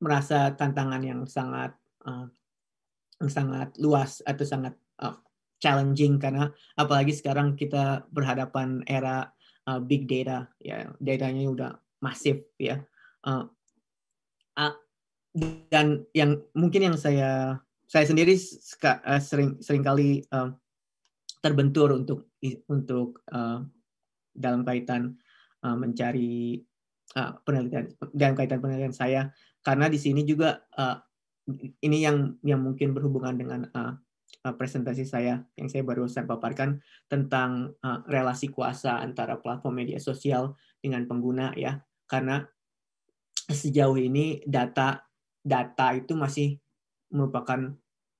Speaker 5: merasa tantangan yang sangat uh, yang sangat luas atau sangat uh, challenging karena apalagi sekarang kita berhadapan era uh, big data ya datanya udah masif ya uh, uh, dan yang mungkin yang saya saya sendiri sering sering kali uh, terbentur untuk untuk uh, dalam kaitan uh, mencari uh, penelitian dalam kaitan penelitian saya karena di sini juga uh, ini yang yang mungkin berhubungan dengan uh, presentasi saya yang saya baru saya paparkan tentang uh, relasi kuasa antara platform media sosial dengan pengguna ya karena sejauh ini data data itu masih merupakan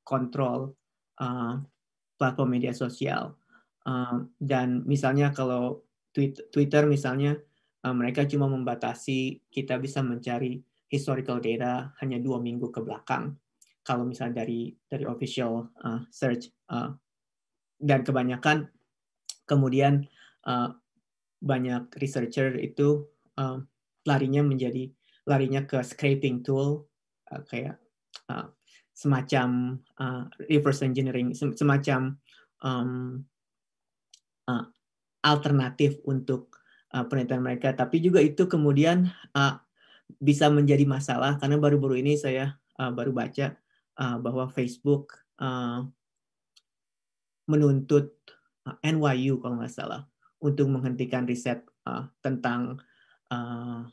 Speaker 5: kontrol uh, platform media sosial Ehm, dan misalnya kalau Twitter misalnya ehm, mereka cuma membatasi kita bisa mencari historical data hanya dua minggu ke belakang kalau misalnya dari dari official eh, search eh, dan kebanyakan kemudian eh, banyak researcher itu ehm, larinya menjadi larinya ke scraping tool kayak semacam reverse engineering semacam Eh, alternatif untuk uh, eh, penelitian mereka. Tapi juga itu kemudian uh, bisa menjadi masalah karena baru-baru ini saya uh, baru baca uh, bahwa Facebook uh, menuntut uh, NYU kalau nggak salah untuk menghentikan riset uh, tentang uh,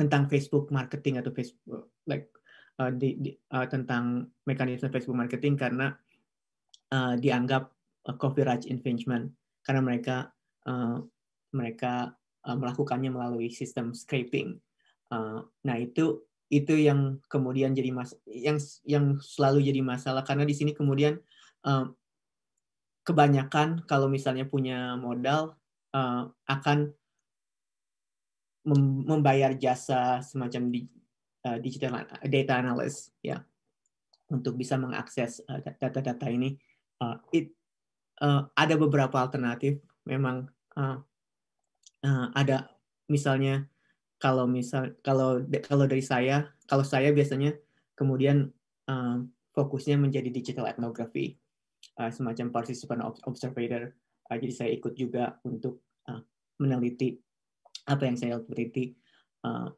Speaker 5: tentang Facebook marketing atau Facebook like uh, di, di, uh, tentang mekanisme Facebook marketing karena uh, dianggap Eh, copyright infringement karena mereka uh, mereka uh, melakukannya melalui sistem scraping. Uh, nah itu itu yang kemudian jadi mas yang yang selalu jadi masalah karena di sini kemudian uh, kebanyakan kalau misalnya punya modal uh, akan membayar jasa semacam di, uh, digital data analyst ya untuk bisa mengakses data-data uh, ini uh, it uh, ada beberapa alternatif memang uh, uh, ada misalnya kalau misal kalau kalau dari saya kalau saya biasanya kemudian uh, fokusnya menjadi digital ethnography uh, semacam participant observer uh, jadi saya ikut juga untuk uh, meneliti apa yang saya teliti uh,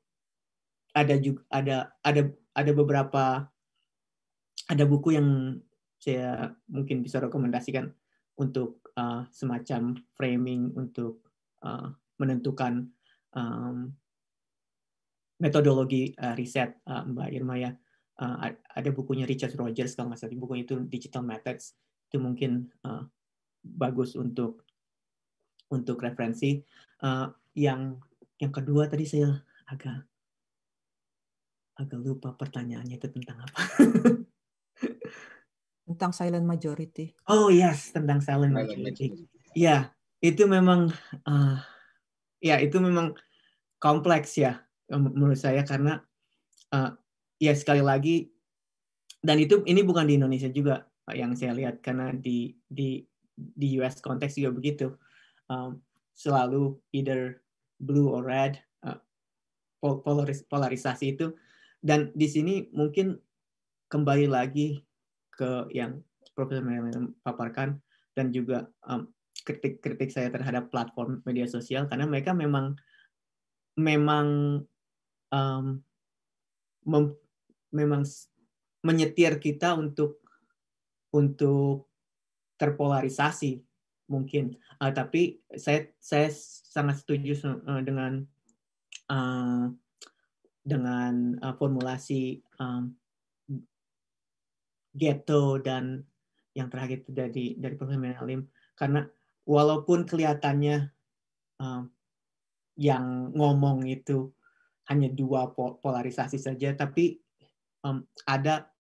Speaker 5: ada juga ada ada ada beberapa ada buku yang saya mungkin bisa rekomendasikan untuk uh, semacam framing untuk uh, menentukan um, metodologi uh, riset uh, Mbak Irma ya. Uh, ada bukunya Richard Rogers kalau nggak salah, buku itu Digital Methods itu mungkin uh, bagus untuk untuk referensi. Uh, yang yang kedua tadi saya agak agak lupa pertanyaannya itu tentang apa. *laughs*
Speaker 4: tentang silent majority.
Speaker 5: Oh yes, tentang silent majority. Ya, itu memang uh, ya itu memang kompleks ya menurut saya karena uh, ya sekali lagi dan itu ini bukan di Indonesia juga yang saya lihat karena di di di US konteks juga begitu um, selalu either blue or red uh, polaris, polarisasi itu dan di sini mungkin kembali lagi ke yang Profesor Merriam paparkan dan juga um, kritik-kritik um, saya terhadap platform media sosial karena mereka memang memang um, mem, memang menyetir kita untuk untuk terpolarisasi mungkin uh, tapi saya saya sangat setuju uh, dengan uh, dengan uh, formulasi um, ghetto dan yang terakhir itu dari dari Profesor Alim karena walaupun kelihatannya um, yang ngomong itu hanya dua polarisasi saja tapi um, ada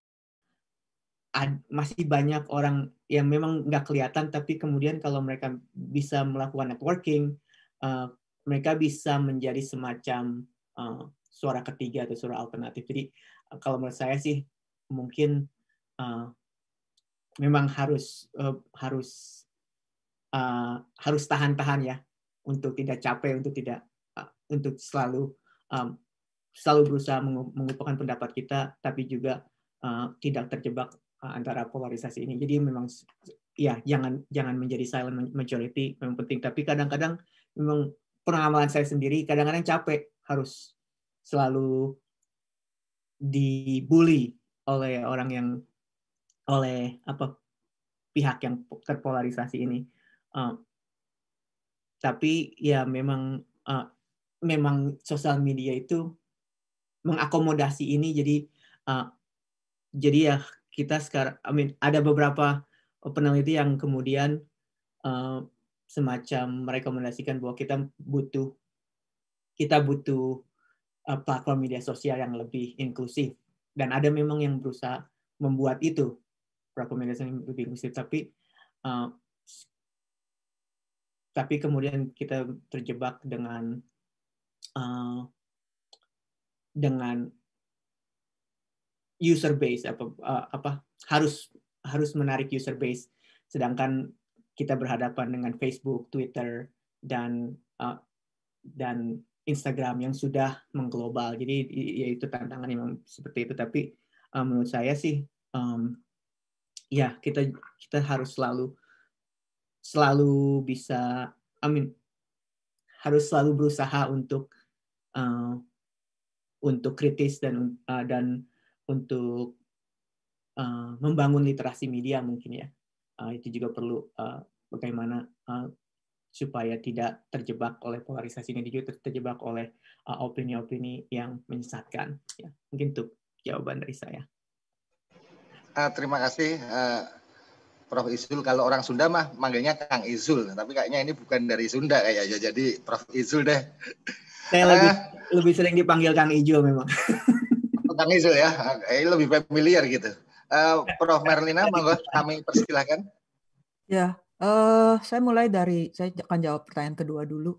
Speaker 5: ad, masih banyak orang yang memang nggak kelihatan tapi kemudian kalau mereka bisa melakukan networking uh, mereka bisa menjadi semacam uh, suara ketiga atau suara alternatif jadi uh, kalau menurut saya sih mungkin uh, memang harus uh, harus uh, harus tahan-tahan ya untuk tidak capek untuk tidak uh, untuk selalu um, selalu berusaha mengumpulkan pendapat kita tapi juga uh, tidak terjebak antara polarisasi ini jadi memang ya jangan jangan menjadi silent majority memang penting tapi kadang-kadang memang pengalaman saya sendiri kadang-kadang capek harus selalu dibully oleh orang yang oleh apa pihak yang terpolarisasi ini. Uh, tapi ya memang uh, memang sosial media itu mengakomodasi ini jadi uh, jadi ya kita sekarang I mean ada beberapa peneliti yang kemudian uh, semacam merekomendasikan bahwa kita butuh kita butuh uh, platform media sosial yang lebih inklusif dan ada memang yang berusaha membuat itu rekomendasi lebih inklusif tapi uh, tapi kemudian kita terjebak dengan uh, dengan user base apa uh, apa harus harus menarik user base sedangkan kita berhadapan dengan Facebook, Twitter dan uh, dan Instagram yang sudah mengglobal. Jadi yaitu tantangan yang seperti itu tapi uh, menurut saya sih um, ya kita kita harus selalu selalu bisa I mean harus selalu berusaha untuk uh, untuk kritis dan uh, dan untuk uh, membangun literasi media mungkin ya uh, itu juga perlu uh, bagaimana uh, supaya tidak terjebak oleh polarisasi ini juga terjebak oleh opini-opini uh, yang menyesatkan ya mungkin itu jawaban dari saya
Speaker 2: Ah, terima kasih uh, Prof Izul. Kalau orang Sunda mah manggilnya Kang Izul, tapi kayaknya ini bukan dari Sunda kayaknya. Jadi Prof Izul deh. Saya uh, lebih ah. lebih sering dipanggil Kang Izul memang. Oh, Kang Izul ya, eh, lebih familiar gitu. Uh, Prof Merlina, monggo kami persilahkan.
Speaker 6: Ya,
Speaker 4: uh, saya mulai dari saya akan jawab pertanyaan kedua dulu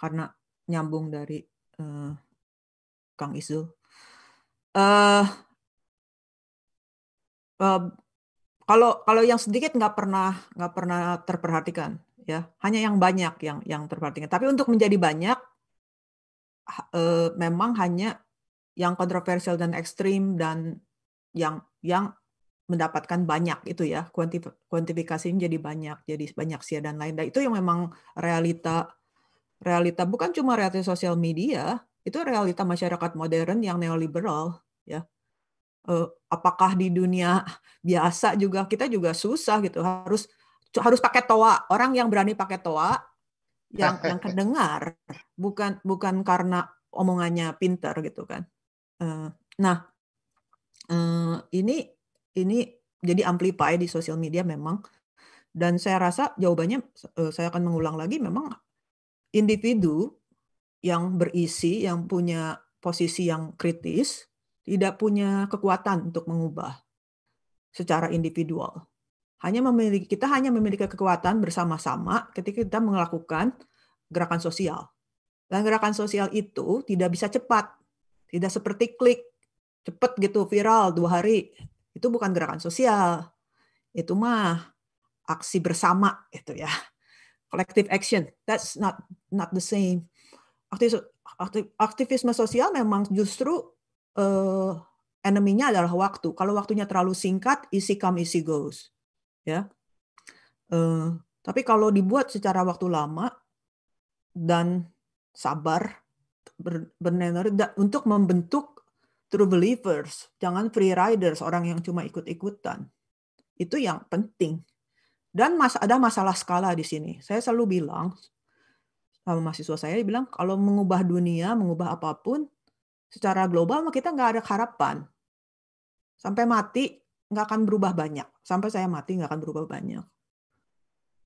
Speaker 4: karena nyambung dari uh, Kang Izul. Uh, kalau kalau yang sedikit nggak pernah nggak pernah terperhatikan ya hanya yang banyak yang yang terperhatikan tapi untuk menjadi banyak e, memang hanya yang kontroversial dan ekstrim dan yang yang mendapatkan banyak itu ya kuantif kuantifikasinya jadi banyak jadi banyak sia dan lain dan itu yang memang realita realita bukan cuma realita sosial media itu realita masyarakat modern yang neoliberal ya Eh, apakah di dunia biasa juga kita juga susah gitu harus harus pakai toa orang yang berani pakai toa yang *laughs* yang kedengar bukan bukan karena omongannya pinter gitu kan eh, nah eh, ini ini jadi amplify di sosial media memang dan saya rasa jawabannya saya akan mengulang lagi memang individu yang berisi yang punya posisi yang kritis tidak punya kekuatan untuk mengubah secara individual. Hanya memiliki kita hanya memiliki kekuatan bersama-sama ketika kita melakukan gerakan sosial. Dan gerakan sosial itu tidak bisa cepat, tidak seperti klik cepat gitu viral dua hari. Itu bukan gerakan sosial, itu mah aksi bersama itu ya, collective action. That's not not the same. aktivisme sosial memang justru eh, enemy-nya adalah waktu. Kalau waktunya terlalu singkat, isi come, isi goes. Ya. Eh, tapi kalau dibuat secara waktu lama dan sabar ber, untuk membentuk true believers, jangan free riders, orang yang cuma ikut-ikutan. Itu yang penting. Dan mas ada masalah skala di sini. Saya selalu bilang sama mahasiswa saya, bilang kalau mengubah dunia, mengubah apapun, secara global kita nggak ada harapan. Sampai mati nggak akan berubah banyak. Sampai saya mati nggak akan berubah banyak.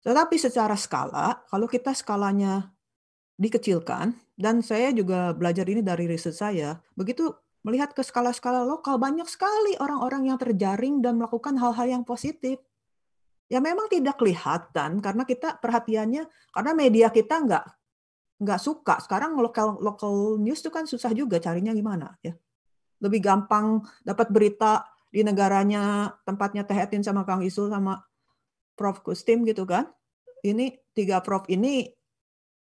Speaker 4: Tetapi secara skala, kalau kita skalanya dikecilkan, dan saya juga belajar ini dari riset saya, begitu melihat ke skala-skala lokal, banyak sekali orang-orang yang terjaring dan melakukan hal-hal yang positif. Ya memang tidak kelihatan karena kita perhatiannya, karena media kita nggak nggak suka. Sekarang lokal local news itu kan susah juga carinya gimana ya. Lebih gampang dapat berita di negaranya tempatnya Teh Etin sama Kang Isul sama Prof Kustim gitu kan. Ini tiga Prof ini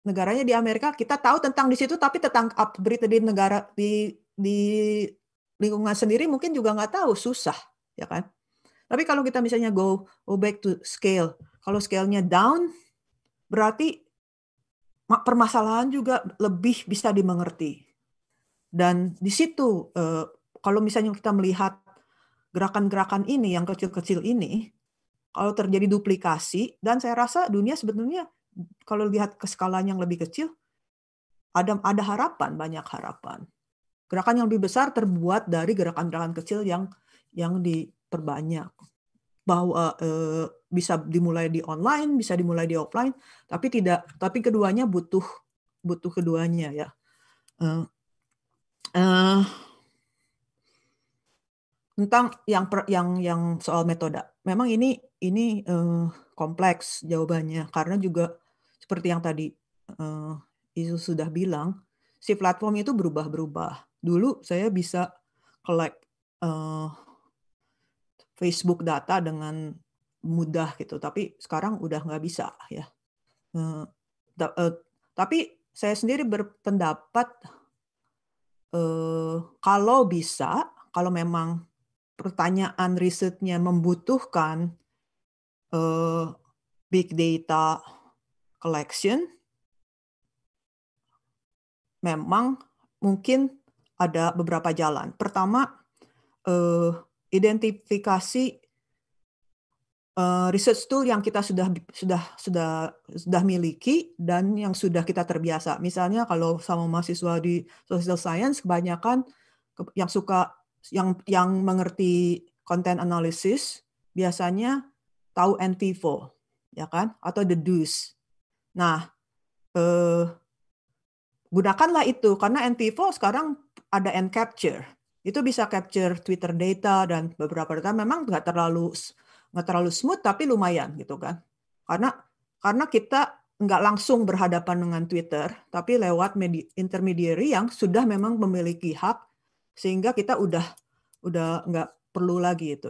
Speaker 4: negaranya di Amerika kita tahu tentang di situ tapi tentang up berita di negara di di lingkungan sendiri mungkin juga nggak tahu susah ya kan. Tapi kalau kita misalnya go, go back to scale, kalau scale-nya down, berarti permasalahan juga lebih bisa dimengerti. Dan di situ eh, kalau misalnya kita melihat gerakan-gerakan ini yang kecil-kecil ini, kalau terjadi duplikasi dan saya rasa dunia sebetulnya kalau lihat ke skalanya yang lebih kecil ada ada harapan, banyak harapan. Gerakan yang lebih besar terbuat dari gerakan-gerakan kecil yang yang diperbanyak bahwa eh, eh, bisa dimulai di online, bisa dimulai di offline, tapi tidak tapi keduanya butuh butuh keduanya ya. Uh, uh, tentang yang per, yang yang soal metode. Memang ini ini uh, kompleks jawabannya karena juga seperti yang tadi uh, Isu sudah bilang, si platform itu berubah-berubah. Dulu saya bisa collect uh, Facebook data dengan mudah gitu. Tapi sekarang udah nggak bisa ya. Eh, eh, tapi saya sendiri berpendapat eh, kalau bisa, kalau memang pertanyaan risetnya membutuhkan big data collection, memang mungkin ada beberapa jalan. Pertama, identifikasi uh, research tool yang kita sudah sudah sudah sudah miliki dan yang sudah kita terbiasa. Misalnya kalau sama mahasiswa di social science kebanyakan yang suka yang yang mengerti konten analisis biasanya tahu NTIFO ya kan atau deduce. Nah, eh, gunakanlah itu karena NTIFO sekarang ada end capture itu bisa capture Twitter data dan beberapa data memang nggak terlalu nggak terlalu smooth tapi lumayan gitu kan karena karena kita nggak langsung berhadapan dengan Twitter tapi lewat intermediary yang sudah memang memiliki hak sehingga kita udah udah nggak perlu lagi itu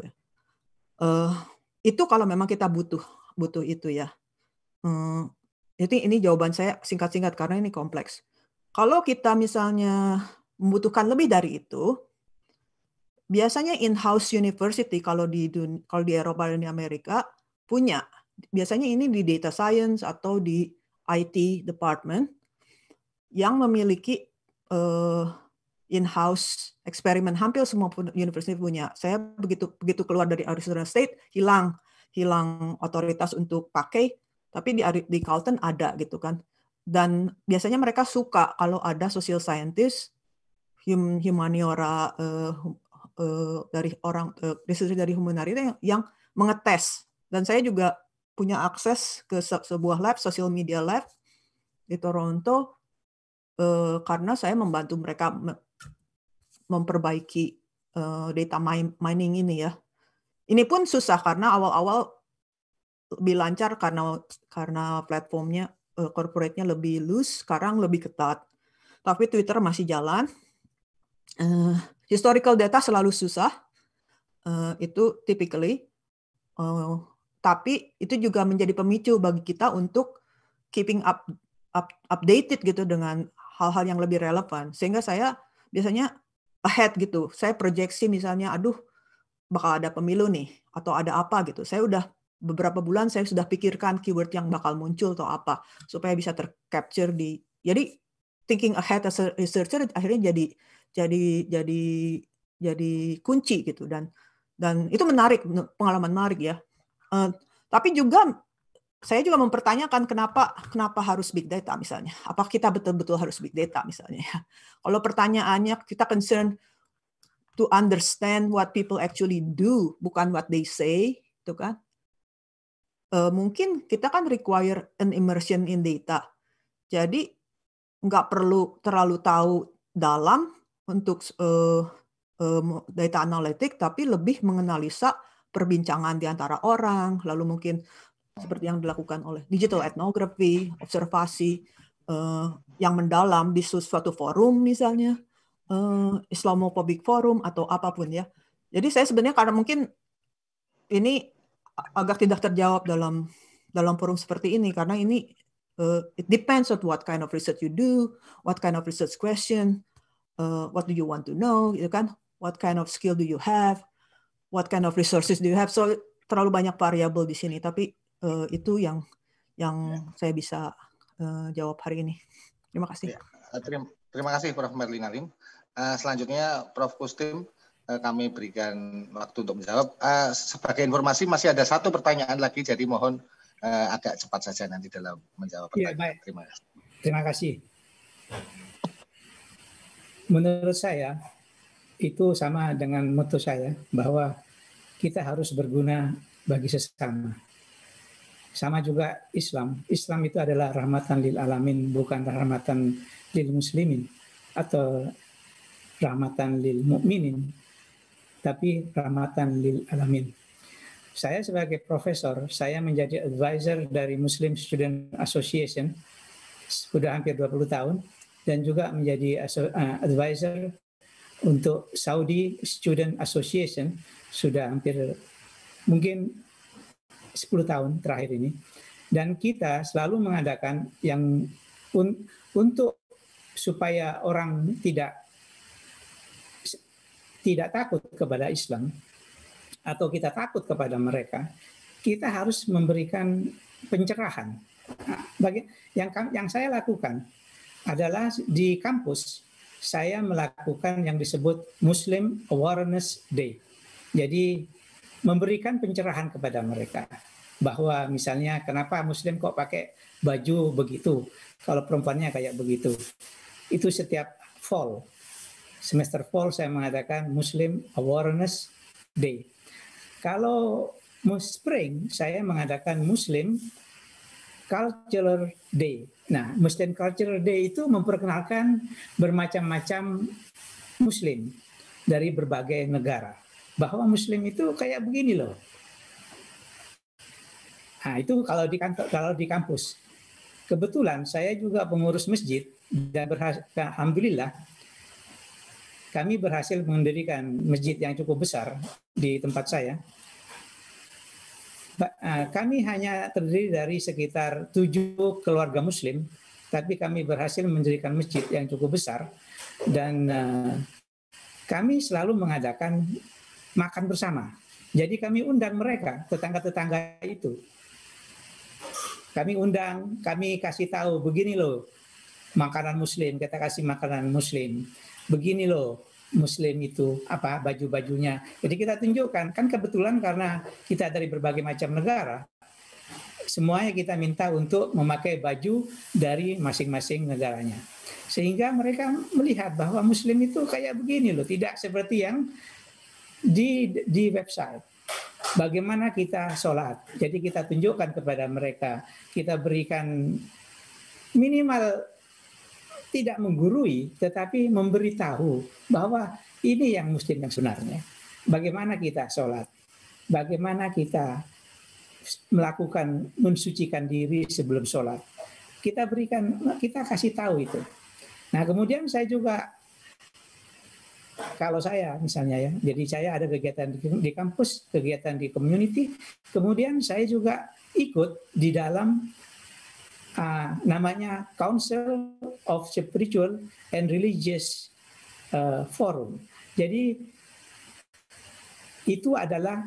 Speaker 4: uh, itu kalau memang kita butuh butuh itu ya hmm, jadi ini jawaban saya singkat-singkat karena ini kompleks kalau kita misalnya membutuhkan lebih dari itu biasanya in-house university kalau di kalau di Eropa dan di Amerika punya. Biasanya ini di data science atau di IT department yang memiliki uh, in-house eksperimen hampir semua universitas punya. Saya begitu begitu keluar dari Arizona State hilang hilang otoritas untuk pakai, tapi di di Carlton ada gitu kan. Dan biasanya mereka suka kalau ada social scientist, humaniora, eh, Eh, dari orang eh, research dari Humanarita yang, yang mengetes dan saya juga punya akses ke se sebuah lab social media lab di Toronto eh, karena saya membantu mereka me memperbaiki eh, data mining ini ya ini pun susah karena awal-awal lebih lancar karena karena platformnya eh, corporate-nya lebih loose sekarang lebih ketat tapi Twitter masih jalan eh, Historical data selalu susah, uh, itu typically. Uh, tapi itu juga menjadi pemicu bagi kita untuk keeping up, up updated gitu dengan hal-hal yang lebih relevan. Sehingga saya biasanya ahead gitu. Saya proyeksi misalnya, aduh bakal ada pemilu nih atau ada apa gitu. Saya udah beberapa bulan saya sudah pikirkan keyword yang bakal muncul atau apa supaya bisa tercapture di. Jadi thinking ahead as a researcher akhirnya jadi jadi jadi jadi kunci gitu dan dan itu menarik pengalaman menarik ya. Uh, tapi juga saya juga mempertanyakan kenapa kenapa harus big data misalnya. Apa kita betul-betul harus big data misalnya? Ya? Kalau pertanyaannya kita concern to understand what people actually do, bukan what they say, itu kan? Uh, mungkin kita kan require an immersion in data. Jadi nggak perlu terlalu tahu dalam, untuk uh, uh, data analitik, tapi lebih menganalisa perbincangan di antara orang, lalu mungkin seperti yang dilakukan oleh digital ethnography, observasi uh, yang mendalam di suatu forum misalnya, uh, Islamophobic forum atau apapun ya. Jadi saya sebenarnya karena mungkin ini agak tidak terjawab dalam dalam forum seperti ini karena ini uh, it depends on what kind of research you do, what kind of research question, uh, what do you want to know gitu kan what kind of skill do you have what kind of resources do you have so terlalu banyak variabel di sini tapi uh, itu yang yang yeah. saya bisa uh, jawab hari ini terima kasih yeah.
Speaker 2: Uh, terima, terima kasih Prof Merlina Lim uh, selanjutnya Prof Kustim uh, kami berikan waktu untuk menjawab uh, sebagai informasi masih ada satu pertanyaan lagi jadi mohon uh, agak cepat saja nanti dalam
Speaker 6: menjawab ya, pertanyaan ya, baik. terima kasih terima kasih menurut saya itu sama dengan moto saya bahwa kita harus berguna bagi sesama. Sama juga Islam. Islam itu adalah rahmatan lil alamin, bukan rahmatan lil muslimin atau rahmatan lil mukminin, tapi rahmatan lil alamin. Saya sebagai profesor, saya menjadi advisor dari Muslim Student Association sudah hampir 20 tahun dan juga menjadi eh, advisor untuk Saudi Student Association sudah hampir mungkin 10 tahun terakhir ini. Dan kita selalu mengadakan yang un, untuk supaya orang tidak tidak takut kepada Islam atau kita takut kepada mereka, kita harus memberikan pencerahan. Nah, bagi yang saya lakukan adalah di kampus saya melakukan yang disebut Muslim Awareness Day. Jadi memberikan pencerahan kepada mereka bahwa misalnya kenapa muslim kok pakai baju begitu kalau perempuannya kayak begitu. Itu setiap fall. Semester fall saya mengadakan Muslim Awareness Day. Kalau spring saya mengadakan Muslim Culture Day. Nah, Muslim Culture Day itu memperkenalkan bermacam-macam Muslim dari berbagai negara. Bahwa Muslim itu kayak begini loh. Nah, itu kalau di kantor, kalau di kampus. Kebetulan saya juga pengurus masjid dan berhasil, alhamdulillah kami berhasil mendirikan masjid yang cukup besar di tempat saya Ah, kami hanya terdiri dari sekitar tujuh keluarga Muslim, tapi kami berhasil mendirikan masjid yang cukup besar dan ah, kami selalu mengadakan makan bersama. Jadi kami undang mereka tetangga-tetangga itu. Kami undang, kami kasih tahu begini loh makanan Muslim, kita kasih makanan Muslim. Begini loh muslim itu apa baju-bajunya. Jadi kita tunjukkan kan kebetulan karena kita dari berbagai macam negara semuanya kita minta untuk memakai baju dari masing-masing negaranya. Sehingga mereka melihat bahwa muslim itu kayak begini loh, tidak seperti yang di di website. Bagaimana kita sholat? Jadi kita tunjukkan kepada mereka, kita berikan minimal tidak menggurui tetapi memberitahu bahwa ini yang muslim yang sebenarnya Bagaimana kita sholat, bagaimana kita melakukan mensucikan diri sebelum sholat. Kita berikan, kita kasih tahu itu. Nah kemudian saya juga kalau saya misalnya ya, jadi saya ada kegiatan di kampus, kegiatan di community, kemudian saya juga ikut di dalam Ah, namanya Council of Spiritual and Religious uh, Forum. Jadi itu adalah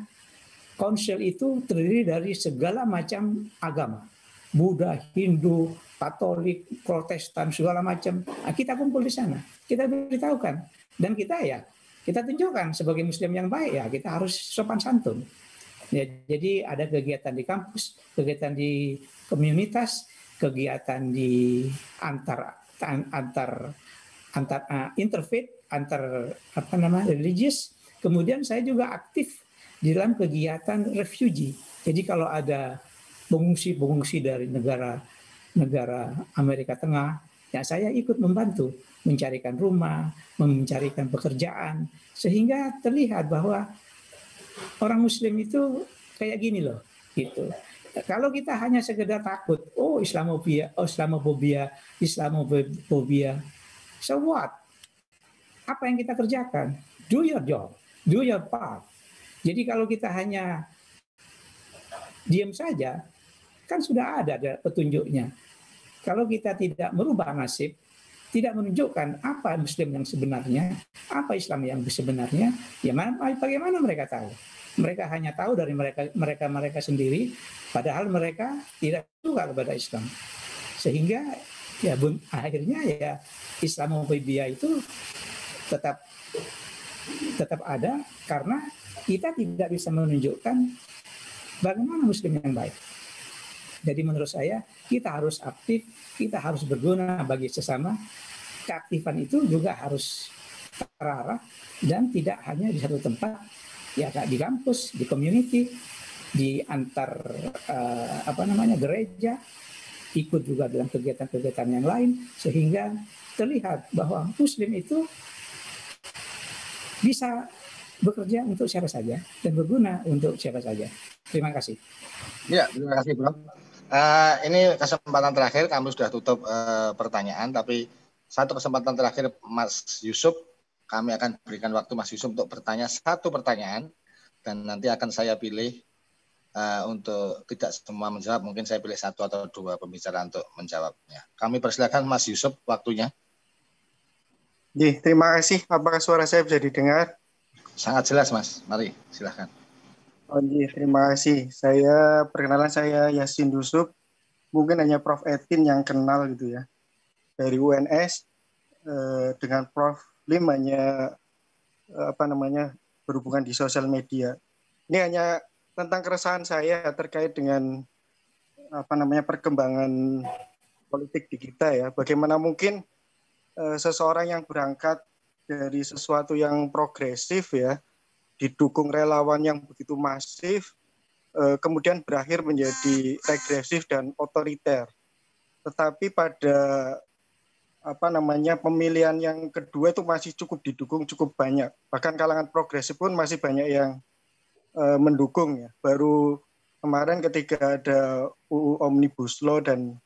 Speaker 6: Council itu terdiri dari segala macam agama, Buddha, Hindu, Katolik, Protestan, segala macam. Nah, kita kumpul di sana, kita beritahukan, dan kita ya kita tunjukkan sebagai Muslim yang baik ya kita harus sopan santun. Ya, jadi ada kegiatan di kampus, kegiatan di komunitas, kegiatan di antar antar antar uh, interfaith, antar apa namanya religious. Kemudian saya juga aktif di dalam kegiatan refugee. Jadi kalau ada pengungsi-pengungsi dari negara negara Amerika Tengah, ya saya ikut membantu mencarikan rumah, mencarikan pekerjaan, sehingga terlihat bahwa orang Muslim itu kayak gini loh, gitu. Kalau kita hanya sekedar takut, oh Islamophobia, oh Islamophobia, Islamophobia, so what? Apa yang kita kerjakan? Do your job, do your part. Jadi kalau kita hanya diam saja, kan sudah ada petunjuknya. Kalau kita tidak merubah nasib, tidak menunjukkan apa Muslim yang sebenarnya, apa Islam yang sebenarnya, ya bagaimana mereka tahu? mereka hanya tahu dari mereka mereka mereka sendiri padahal mereka tidak suka kepada Islam sehingga ya bun, akhirnya ya Islamophobia itu tetap tetap ada karena kita tidak bisa menunjukkan bagaimana muslim yang baik jadi menurut saya kita harus aktif kita harus berguna bagi sesama keaktifan itu juga harus terarah dan tidak hanya di satu tempat ya kak di kampus di community di antar uh, apa namanya gereja ikut juga dalam kegiatan-kegiatan yang lain sehingga terlihat bahwa muslim itu bisa bekerja untuk siapa saja dan berguna untuk siapa saja. Terima kasih.
Speaker 2: Ya, terima kasih Bro. Uh, ini kesempatan terakhir, kami sudah tutup uh, pertanyaan, tapi satu kesempatan terakhir Mas Yusuf kami akan berikan waktu Mas Yusuf untuk bertanya satu pertanyaan dan nanti akan saya pilih uh, untuk tidak semua menjawab. Mungkin saya pilih satu atau dua pembicara untuk menjawabnya. Kami persilakan Mas Yusuf waktunya.
Speaker 3: Ye, terima kasih. Apakah suara saya bisa didengar? Sangat jelas, Mas. Mari, silahkan. Oh, ye, terima kasih. Saya perkenalan saya Yasin Yusuf. Mungkin hanya Prof. Etin yang kenal gitu ya. Dari UNS eh, dengan Prof iklim hanya apa namanya berhubungan di sosial media. Ini hanya tentang keresahan saya terkait dengan apa namanya perkembangan politik di kita ya. Bagaimana mungkin e, seseorang yang berangkat dari sesuatu yang progresif ya, didukung relawan yang begitu masif, e, kemudian berakhir menjadi regresif dan otoriter. Tetapi pada apa namanya pemilihan yang kedua itu masih cukup didukung cukup banyak bahkan kalangan progresif pun masih banyak yang uh, mendukung ya baru kemarin ketika ada UU omnibus law dan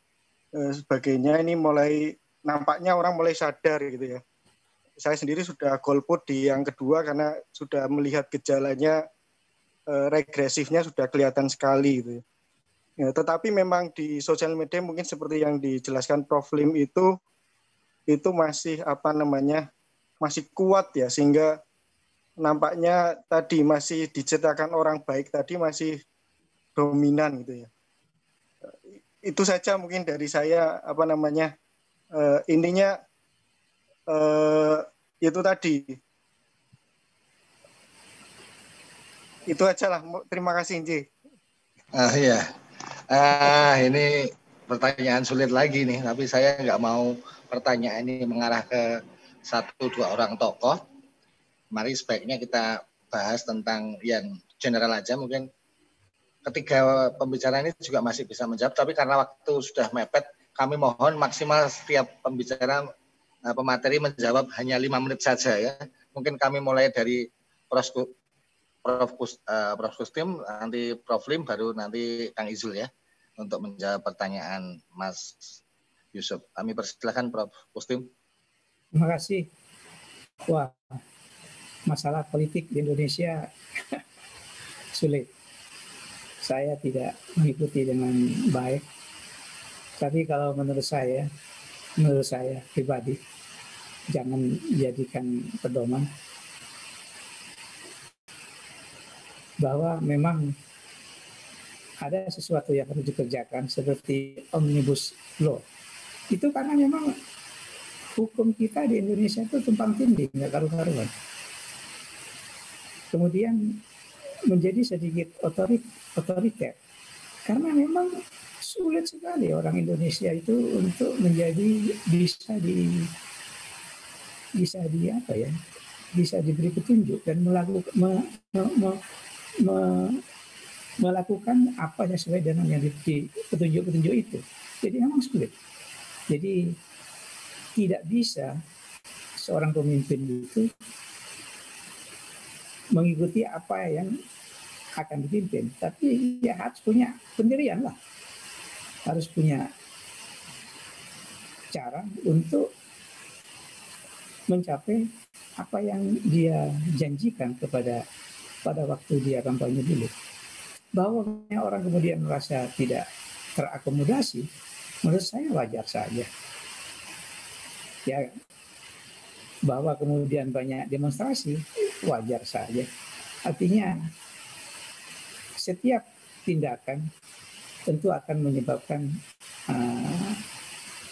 Speaker 3: uh, sebagainya ini mulai nampaknya orang mulai sadar gitu ya saya sendiri sudah golput di yang kedua karena sudah melihat gejalanya uh, regresifnya sudah kelihatan sekali gitu ya. ya tetapi memang di sosial media mungkin seperti yang dijelaskan Prof Lim itu itu masih apa namanya masih kuat ya sehingga nampaknya tadi masih diceritakan orang baik tadi masih dominan gitu ya. Itu saja mungkin dari saya apa namanya uh, intinya uh, itu tadi itu aja lah. Terima kasih Inji. Ah ya, ah ini
Speaker 2: pertanyaan sulit lagi nih, tapi saya nggak mau pertanyaan ini mengarah ke satu dua orang tokoh, mari sebaiknya kita bahas tentang yang general aja mungkin ketiga pembicara ini juga masih bisa menjawab tapi karena waktu sudah mepet kami mohon maksimal setiap pembicara eh, pemateri menjawab hanya lima menit saja ya mungkin kami mulai dari Prof Prof, Kus, eh, Prof Kustim nanti Prof Lim baru nanti Kang Izul ya untuk menjawab pertanyaan Mas Yusuf. Kami persilahkan Prof. Muslim.
Speaker 6: Terima kasih. Wah, masalah politik di Indonesia *laughs* sulit. Saya tidak mengikuti dengan baik. Tapi kalau menurut saya, menurut saya pribadi, jangan jadikan pedoman bahwa memang ada sesuatu yang harus dikerjakan seperti omnibus law itu karena memang hukum kita di Indonesia itu tumpang tindih, nggak karu-karuan. Kemudian menjadi sedikit otorik otoriter. Karena memang
Speaker 3: sulit sekali
Speaker 6: orang Indonesia itu untuk menjadi bisa di bisa di apa ya bisa diberi petunjuk dan melakukan me, me, me, melakukan apa sesuai dengan yang di petunjuk-petunjuk itu. Jadi memang sulit. Jadi tidak bisa seorang pemimpin itu mengikuti apa yang akan dipimpin, tapi ya harus punya pendirian lah, harus punya cara untuk mencapai apa yang dia janjikan kepada pada waktu dia kampanye dulu. Bahwa orang kemudian merasa tidak terakomodasi, menurut saya wajar saja. Ya, bahwa kemudian banyak demonstrasi, wajar saja. Artinya, setiap tindakan tentu akan menyebabkan uh,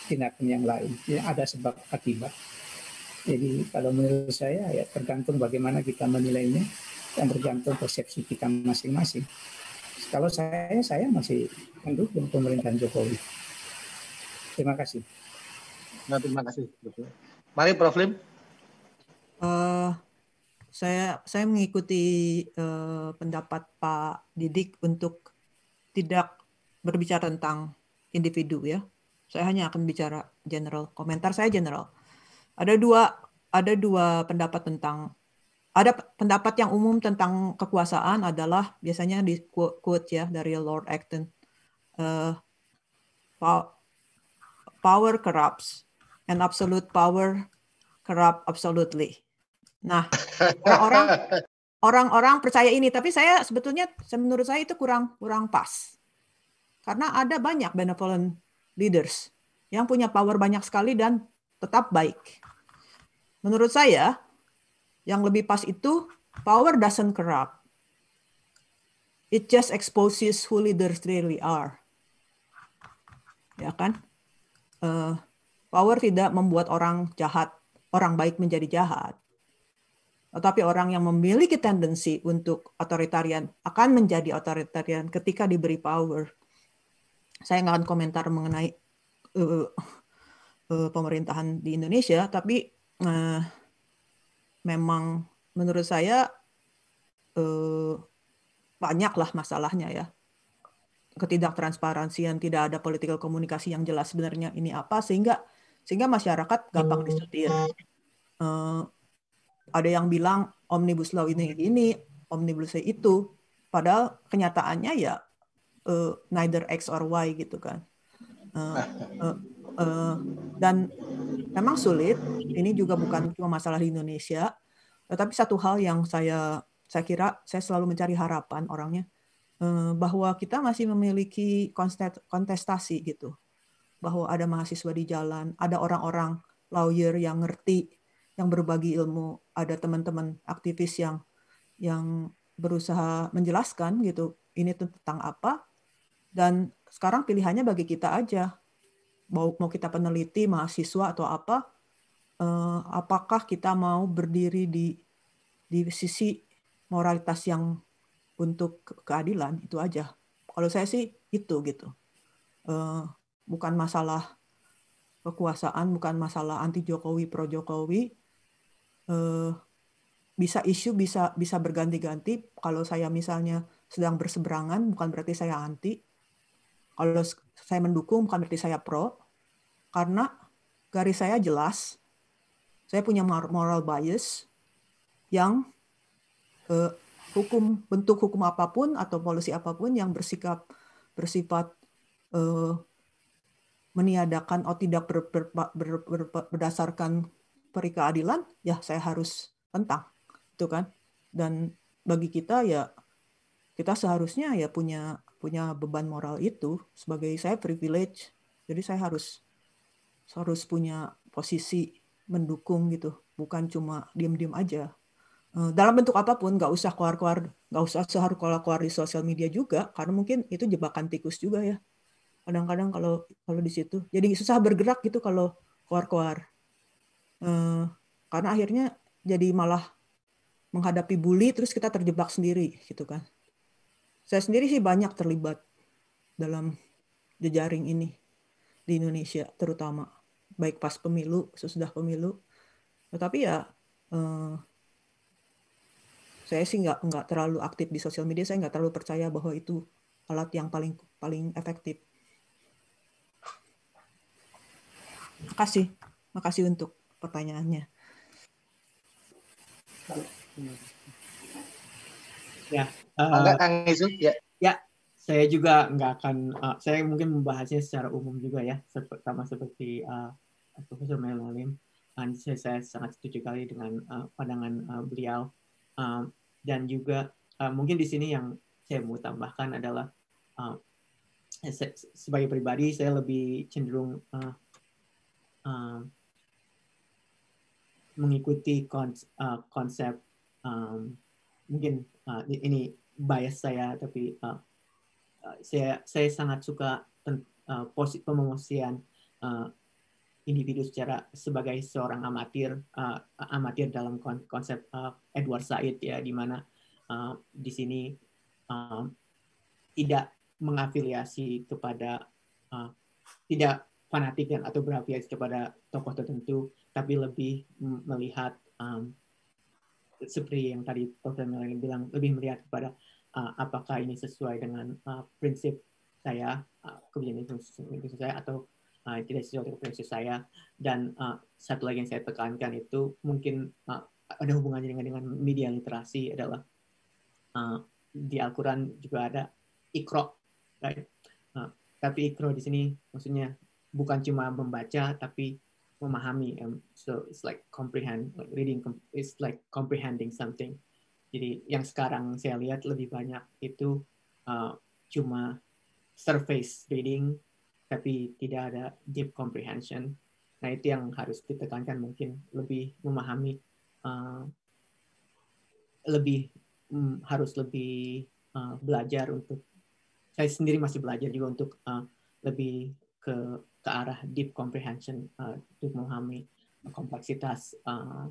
Speaker 6: tindakan yang lain. Ya, ada sebab akibat. Jadi kalau menurut saya ya tergantung bagaimana kita menilainya dan tergantung persepsi kita masing-masing. Kalau saya, saya masih mendukung pemerintahan Jokowi.
Speaker 2: Terima kasih. Nah, terima kasih. Mari Prof Lim.
Speaker 4: Uh, saya saya mengikuti uh, pendapat Pak Didik untuk tidak berbicara tentang individu ya. Saya hanya akan bicara general. Komentar saya general. Ada dua ada dua pendapat tentang ada pendapat yang umum tentang kekuasaan adalah biasanya di quote, quote ya dari Lord Acton. Uh, power corrupts and absolute power corrupt absolutely. Nah, orang-orang orang percaya ini, tapi saya sebetulnya menurut saya itu kurang kurang pas. Karena ada banyak benevolent leaders yang punya power banyak sekali dan tetap baik. Menurut saya, yang lebih pas itu power doesn't corrupt. It just exposes who leaders really are. Ya kan? uh, power tidak membuat orang jahat, orang baik menjadi jahat. Tetapi orang yang memiliki tendensi untuk otoritarian akan menjadi otoritarian ketika diberi power. Saya nggak akan komentar mengenai uh, uh, pemerintahan di Indonesia, tapi uh, memang menurut saya uh, banyaklah masalahnya ya Ketidaktransparansi yang tidak ada political komunikasi yang jelas sebenarnya ini apa sehingga sehingga masyarakat gampang hmm. disetir. Uh, ada yang bilang omnibus law ini ini, omnibus law itu, padahal kenyataannya ya uh, neither x or y gitu kan. Uh, uh, uh, dan memang sulit. Ini juga bukan cuma masalah di Indonesia, tetapi satu hal yang saya saya kira saya selalu mencari harapan orangnya Eh, bahwa kita masih memiliki kontestasi gitu bahwa ada mahasiswa di jalan ada orang-orang lawyer yang ngerti yang berbagi ilmu ada teman-teman aktivis yang yang berusaha menjelaskan gitu ini tentang apa dan sekarang pilihannya bagi kita aja mau mau kita peneliti mahasiswa atau apa eh, apakah kita mau berdiri di di sisi moralitas yang untuk keadilan itu aja. Kalau saya sih itu gitu. Eh, bukan masalah kekuasaan, bukan masalah anti Jokowi pro Jokowi. Eh, bisa isu bisa bisa berganti-ganti. Kalau saya misalnya sedang berseberangan, bukan berarti saya anti. Kalau saya mendukung, bukan berarti saya pro. Karena garis saya jelas, saya punya moral bias yang eh, hukum bentuk hukum apapun atau polisi apapun yang bersikap bersifat eh, meniadakan atau tidak ber, ber, ber, ber, berdasarkan perikeadilan ya saya harus tentang itu kan dan bagi kita ya kita seharusnya ya punya punya beban moral itu sebagai saya privilege jadi saya harus harus punya posisi mendukung gitu bukan cuma diem diem aja Eh, dalam bentuk apapun nggak usah keluar-keluar nggak usah seharusnya keluar-keluar di sosial media juga karena mungkin itu jebakan tikus juga ya kadang-kadang kalau kalau di situ jadi susah bergerak gitu kalau keluar-keluar uh, karena akhirnya jadi malah menghadapi bully terus kita terjebak sendiri gitu kan saya sendiri sih banyak terlibat dalam jejaring ini di Indonesia terutama baik pas pemilu sesudah pemilu tetapi ya uh, saya sih nggak nggak terlalu aktif di sosial media saya nggak terlalu percaya bahwa itu alat yang paling paling efektif makasih makasih untuk pertanyaannya
Speaker 3: ya
Speaker 5: uh, Kang ya ya saya juga nggak akan uh, saya mungkin membahasnya secara umum juga ya sama seperti uh, Profesor Melalim dan saya, saya sangat setuju kali dengan uh, pandangan uh, beliau dan juga mungkin di sini yang saya mau tambahkan adalah sebagai pribadi saya lebih cenderung eh, mengikuti eh, konsep mungkin eh, ini bias saya tapi saya saya sangat suka uh, pos individu secara sebagai seorang amatir uh, amatir dalam konsep uh, Edward Said ya di mana uh, di sini uh, tidak mengafiliasi kepada uh, tidak fanatik dan atau berafiliasi kepada tokoh tertentu tapi lebih melihat um, seperti yang tadi Prof. Melani bilang lebih melihat kepada uh, apakah ini sesuai dengan uh, prinsip saya uh, kebijakan saya atau Uh, tidak sesuai sisi prinsip saya. Dan uh, satu lagi yang saya tekankan itu mungkin uh, ada hubungannya dengan, dengan media literasi adalah uh, di Al-Quran juga ada ikro. Right? Uh, tapi ikro di sini maksudnya bukan cuma membaca, tapi memahami. Um, so it's like comprehend, like reading, it's like comprehending something. Jadi yang sekarang saya lihat lebih banyak itu uh, cuma surface reading tapi tidak ada deep comprehension. Nah itu yang harus ditekankan mungkin lebih memahami uh, lebih um, harus lebih uh, belajar untuk saya sendiri masih belajar juga untuk uh, lebih ke ke arah deep comprehension uh, untuk memahami kompleksitas uh,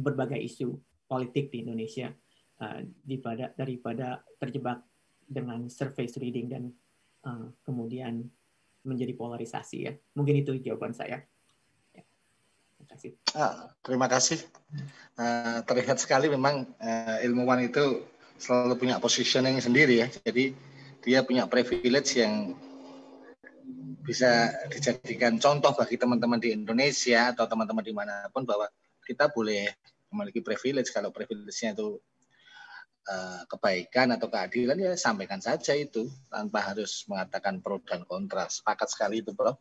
Speaker 5: berbagai isu politik di Indonesia uh, daripada daripada terjebak dengan surface reading dan Eh, kemudian menjadi polarisasi ya. Mungkin itu jawaban saya. Ya. Terima kasih.
Speaker 2: Ah, terima kasih. Eh, terlihat sekali memang eh, ilmuwan itu selalu punya positioning sendiri ya. Jadi dia punya privilege yang bisa dijadikan contoh bagi teman-teman di Indonesia atau teman-teman dimanapun bahwa kita boleh memiliki privilege kalau privilege-nya itu Eh, kebaikan atau keadilan ya sampaikan saja itu tanpa harus mengatakan pro dan kontra. Sepakat sekali itu, bro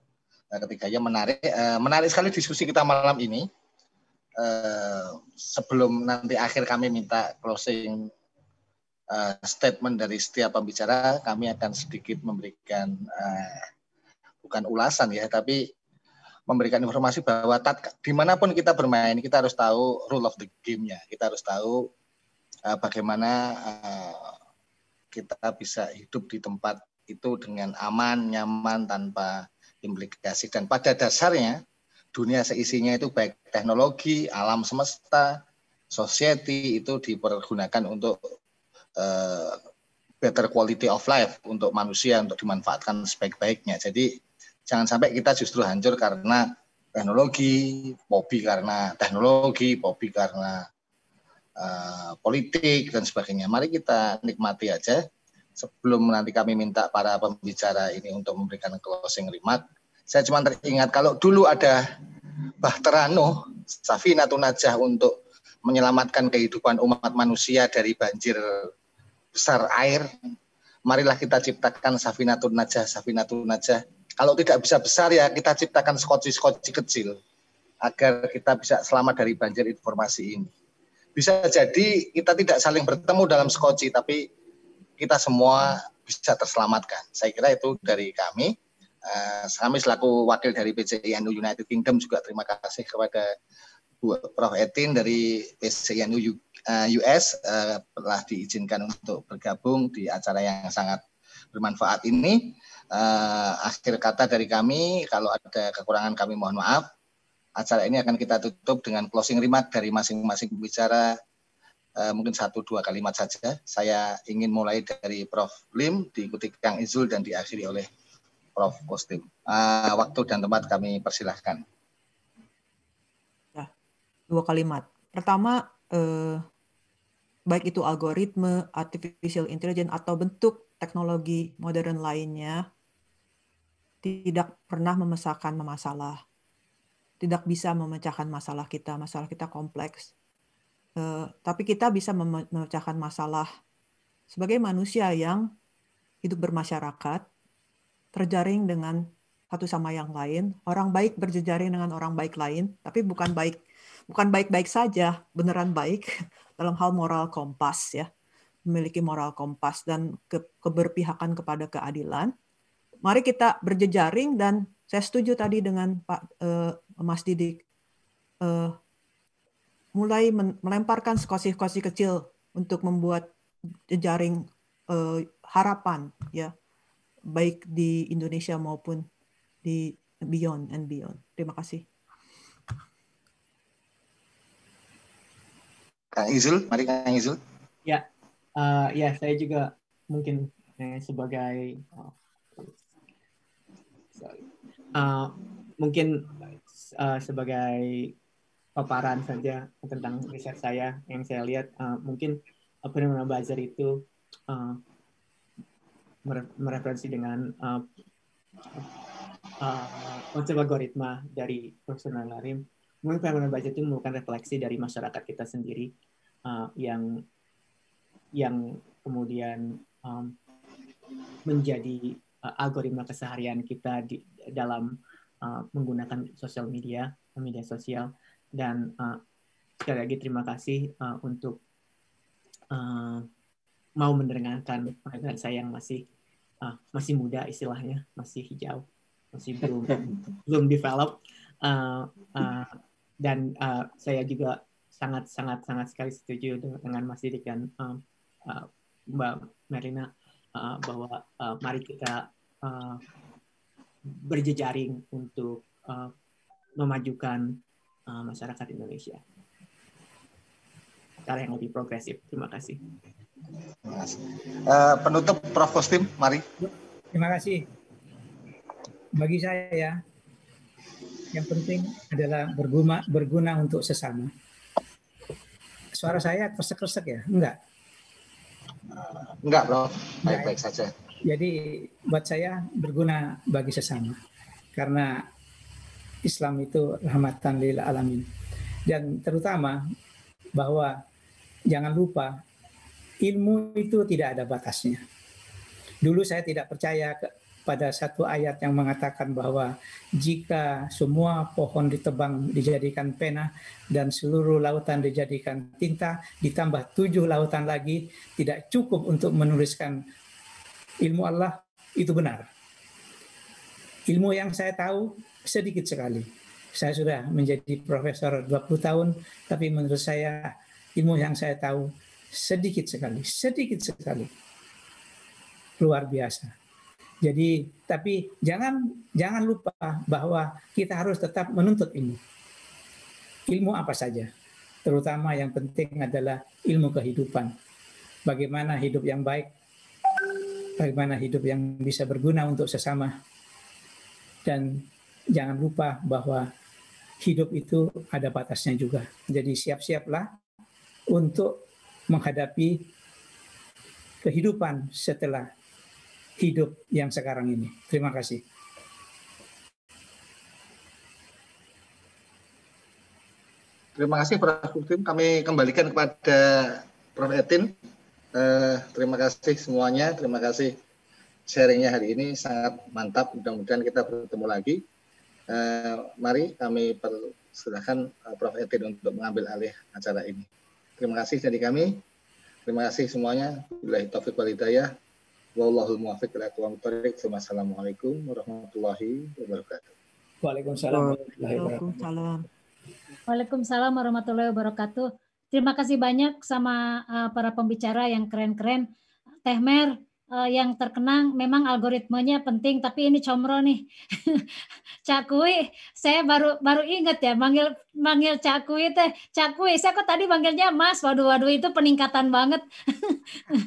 Speaker 2: Nah, ketiganya menarik eh, menarik sekali diskusi kita malam ini. Eh, sebelum nanti akhir kami minta closing statement dari setiap pembicara, kami akan sedikit memberikan bukan ulasan ya, tapi memberikan informasi bahwa tat, dimanapun kita bermain, kita harus tahu rule of the game-nya. Kita harus tahu uh, bagaimana uh, kita bisa hidup di tempat itu dengan aman, nyaman, tanpa implikasi. Dan pada dasarnya dunia seisinya itu baik teknologi, alam semesta, society itu dipergunakan untuk uh, better quality of life untuk manusia untuk dimanfaatkan sebaik-baiknya. Jadi jangan sampai kita justru hancur karena teknologi, hobi karena teknologi, hobi karena uh, politik dan sebagainya. Mari kita nikmati aja sebelum nanti kami minta para pembicara ini untuk memberikan closing remark. Saya cuma teringat kalau dulu ada Bahterano, Safinatun Najah untuk menyelamatkan kehidupan umat manusia dari banjir besar air. Marilah kita ciptakan Safinatun Najah, Safinatun Najah. Kalau tidak bisa besar ya kita ciptakan skoci-skoci kecil agar kita bisa selamat dari banjir informasi ini bisa jadi kita tidak saling bertemu dalam skoci, tapi kita semua bisa terselamatkan. Saya kira itu dari kami. Eh, kami selaku wakil dari PCNU United Kingdom juga terima kasih kepada Bu Prof. Etin dari PCNU US eh, eh, telah diizinkan untuk bergabung di acara yang sangat bermanfaat ini. Akhir kata dari kami, kalau ada kekurangan kami mohon maaf acara ini akan kita tutup dengan closing remark dari masing-masing pembicara eh, mungkin satu dua kalimat saja. Saya ingin mulai dari Prof. Lim, diikuti Kang Izul dan diakhiri oleh Prof. Kostim. Uh, waktu dan tempat kami persilahkan.
Speaker 4: Ya, dua kalimat. Pertama, eh, baik itu algoritme, artificial intelligence, atau bentuk teknologi modern lainnya, tidak pernah memesahkan masalah tidak bisa memecahkan masalah kita. Masalah kita kompleks. Uh, tapi kita bisa memecahkan masalah sebagai manusia yang hidup bermasyarakat, terjaring dengan satu sama yang lain. Orang baik berjejaring dengan orang baik lain, tapi bukan baik bukan baik-baik saja, beneran baik *laughs* dalam hal moral kompas ya. Memiliki moral kompas dan ke, keberpihakan kepada keadilan. Mari kita berjejaring dan saya setuju tadi dengan Pak uh, Mas Didik uh, mulai melemparkan sekoci-sekoci kecil untuk membuat jaring uh, eh, harapan ya baik di Indonesia maupun di beyond and beyond. Terima kasih.
Speaker 2: Kang Izul, mari Kang Izul.
Speaker 5: Ya, uh, ya saya juga mungkin sebagai Eh, mungkin uh, sebagai paparan saja tentang riset saya yang saya lihat uh, mungkin fenomena bazar itu uh, mereferensi dengan uh, uh, konsep algoritma dari personal Larim. Mungkin fenomena bazar itu merupakan refleksi dari masyarakat kita sendiri uh, yang yang kemudian um, menjadi uh, algoritma keseharian kita di, dalam uh, menggunakan sosial media, media sosial. Dan uh, sekali lagi terima kasih uh, untuk uh, mau mendengarkan pendengar saya yang masih uh, masih muda istilahnya, masih hijau, masih belum *laughs* belum develop. Uh, uh, dan uh, saya juga sangat sangat sangat sekali setuju dengan Mas Didik dan um, uh, Mbak Marina uh, bahwa uh, mari kita uh, berjejaring untuk uh, memajukan uh, masyarakat Indonesia. Cara yang lebih progresif. Terima kasih. Terima
Speaker 6: kasih.
Speaker 2: Uh, penutup Prof. Kostim, mari.
Speaker 6: Terima kasih. Bagi saya, ya, yang penting adalah berguna, berguna untuk sesama. Suara saya kresek-kresek ya? Enggak. Enggak, Bro. Baik-baik saja. Jadi buat saya berguna bagi sesama karena Islam itu rahmatan lil alamin. Dan terutama bahwa jangan lupa ilmu itu tidak ada batasnya. Dulu saya tidak percaya ke, pada satu ayat yang mengatakan bahwa jika semua pohon ditebang dijadikan pena dan seluruh lautan dijadikan tinta, ditambah tujuh lautan lagi, tidak cukup untuk menuliskan ilmu Allah itu benar. Ilmu yang saya tahu sedikit sekali. Saya sudah menjadi profesor 20 tahun, tapi menurut saya ilmu yang saya tahu sedikit sekali, sedikit sekali. Luar biasa. Jadi, tapi jangan jangan lupa bahwa kita harus tetap menuntut ilmu. Ilmu apa saja, terutama yang penting adalah ilmu kehidupan. Bagaimana hidup yang baik, bagaimana hidup yang bisa berguna untuk sesama. Dan jangan lupa bahwa hidup itu ada batasnya juga. Jadi siap-siaplah untuk menghadapi kehidupan setelah hidup yang sekarang ini. Terima kasih.
Speaker 2: Terima kasih Prof. Kami kembalikan kepada Prof. Etin eh, terima kasih semuanya. Terima kasih sharingnya hari ini sangat mantap. Mudah-mudahan kita bertemu lagi. Eh, mari kami persilahkan eh, Prof. Etin untuk mengambil alih acara ini. Terima kasih dari kami. Terima kasih semuanya. Billahi taufiq wal hidayah. Wallahul muwafiq ila Wassalamualaikum warahmatullahi wabarakatuh. Waalaikumsalam warahmatullahi
Speaker 1: wabarakatuh. Waalaikumsalam warahmatullahi wabarakatuh. Terima kasih banyak sama uh, para pembicara yang keren-keren. Teh Mer uh, yang terkenang memang algoritmenya penting tapi ini comro nih. *laughs* Cakui, saya baru baru inget ya manggil manggil Cakui teh. Cakui, saya kok tadi manggilnya Mas. Waduh waduh itu peningkatan banget. *laughs*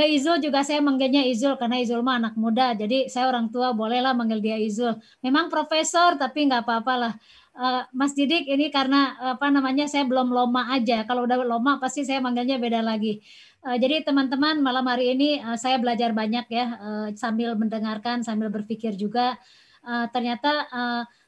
Speaker 1: Ke Izul juga saya manggilnya Izul karena Izul mah anak muda. Jadi saya orang tua bolehlah manggil dia Izul. Memang profesor tapi nggak apa-apalah. Eh, Mas Didik ini karena eh, apa namanya saya belum loma aja. Kalau udah loma pasti saya manggilnya beda lagi. Eh, jadi teman-teman malam hari ini saya belajar banyak ya sambil mendengarkan sambil berpikir juga ternyata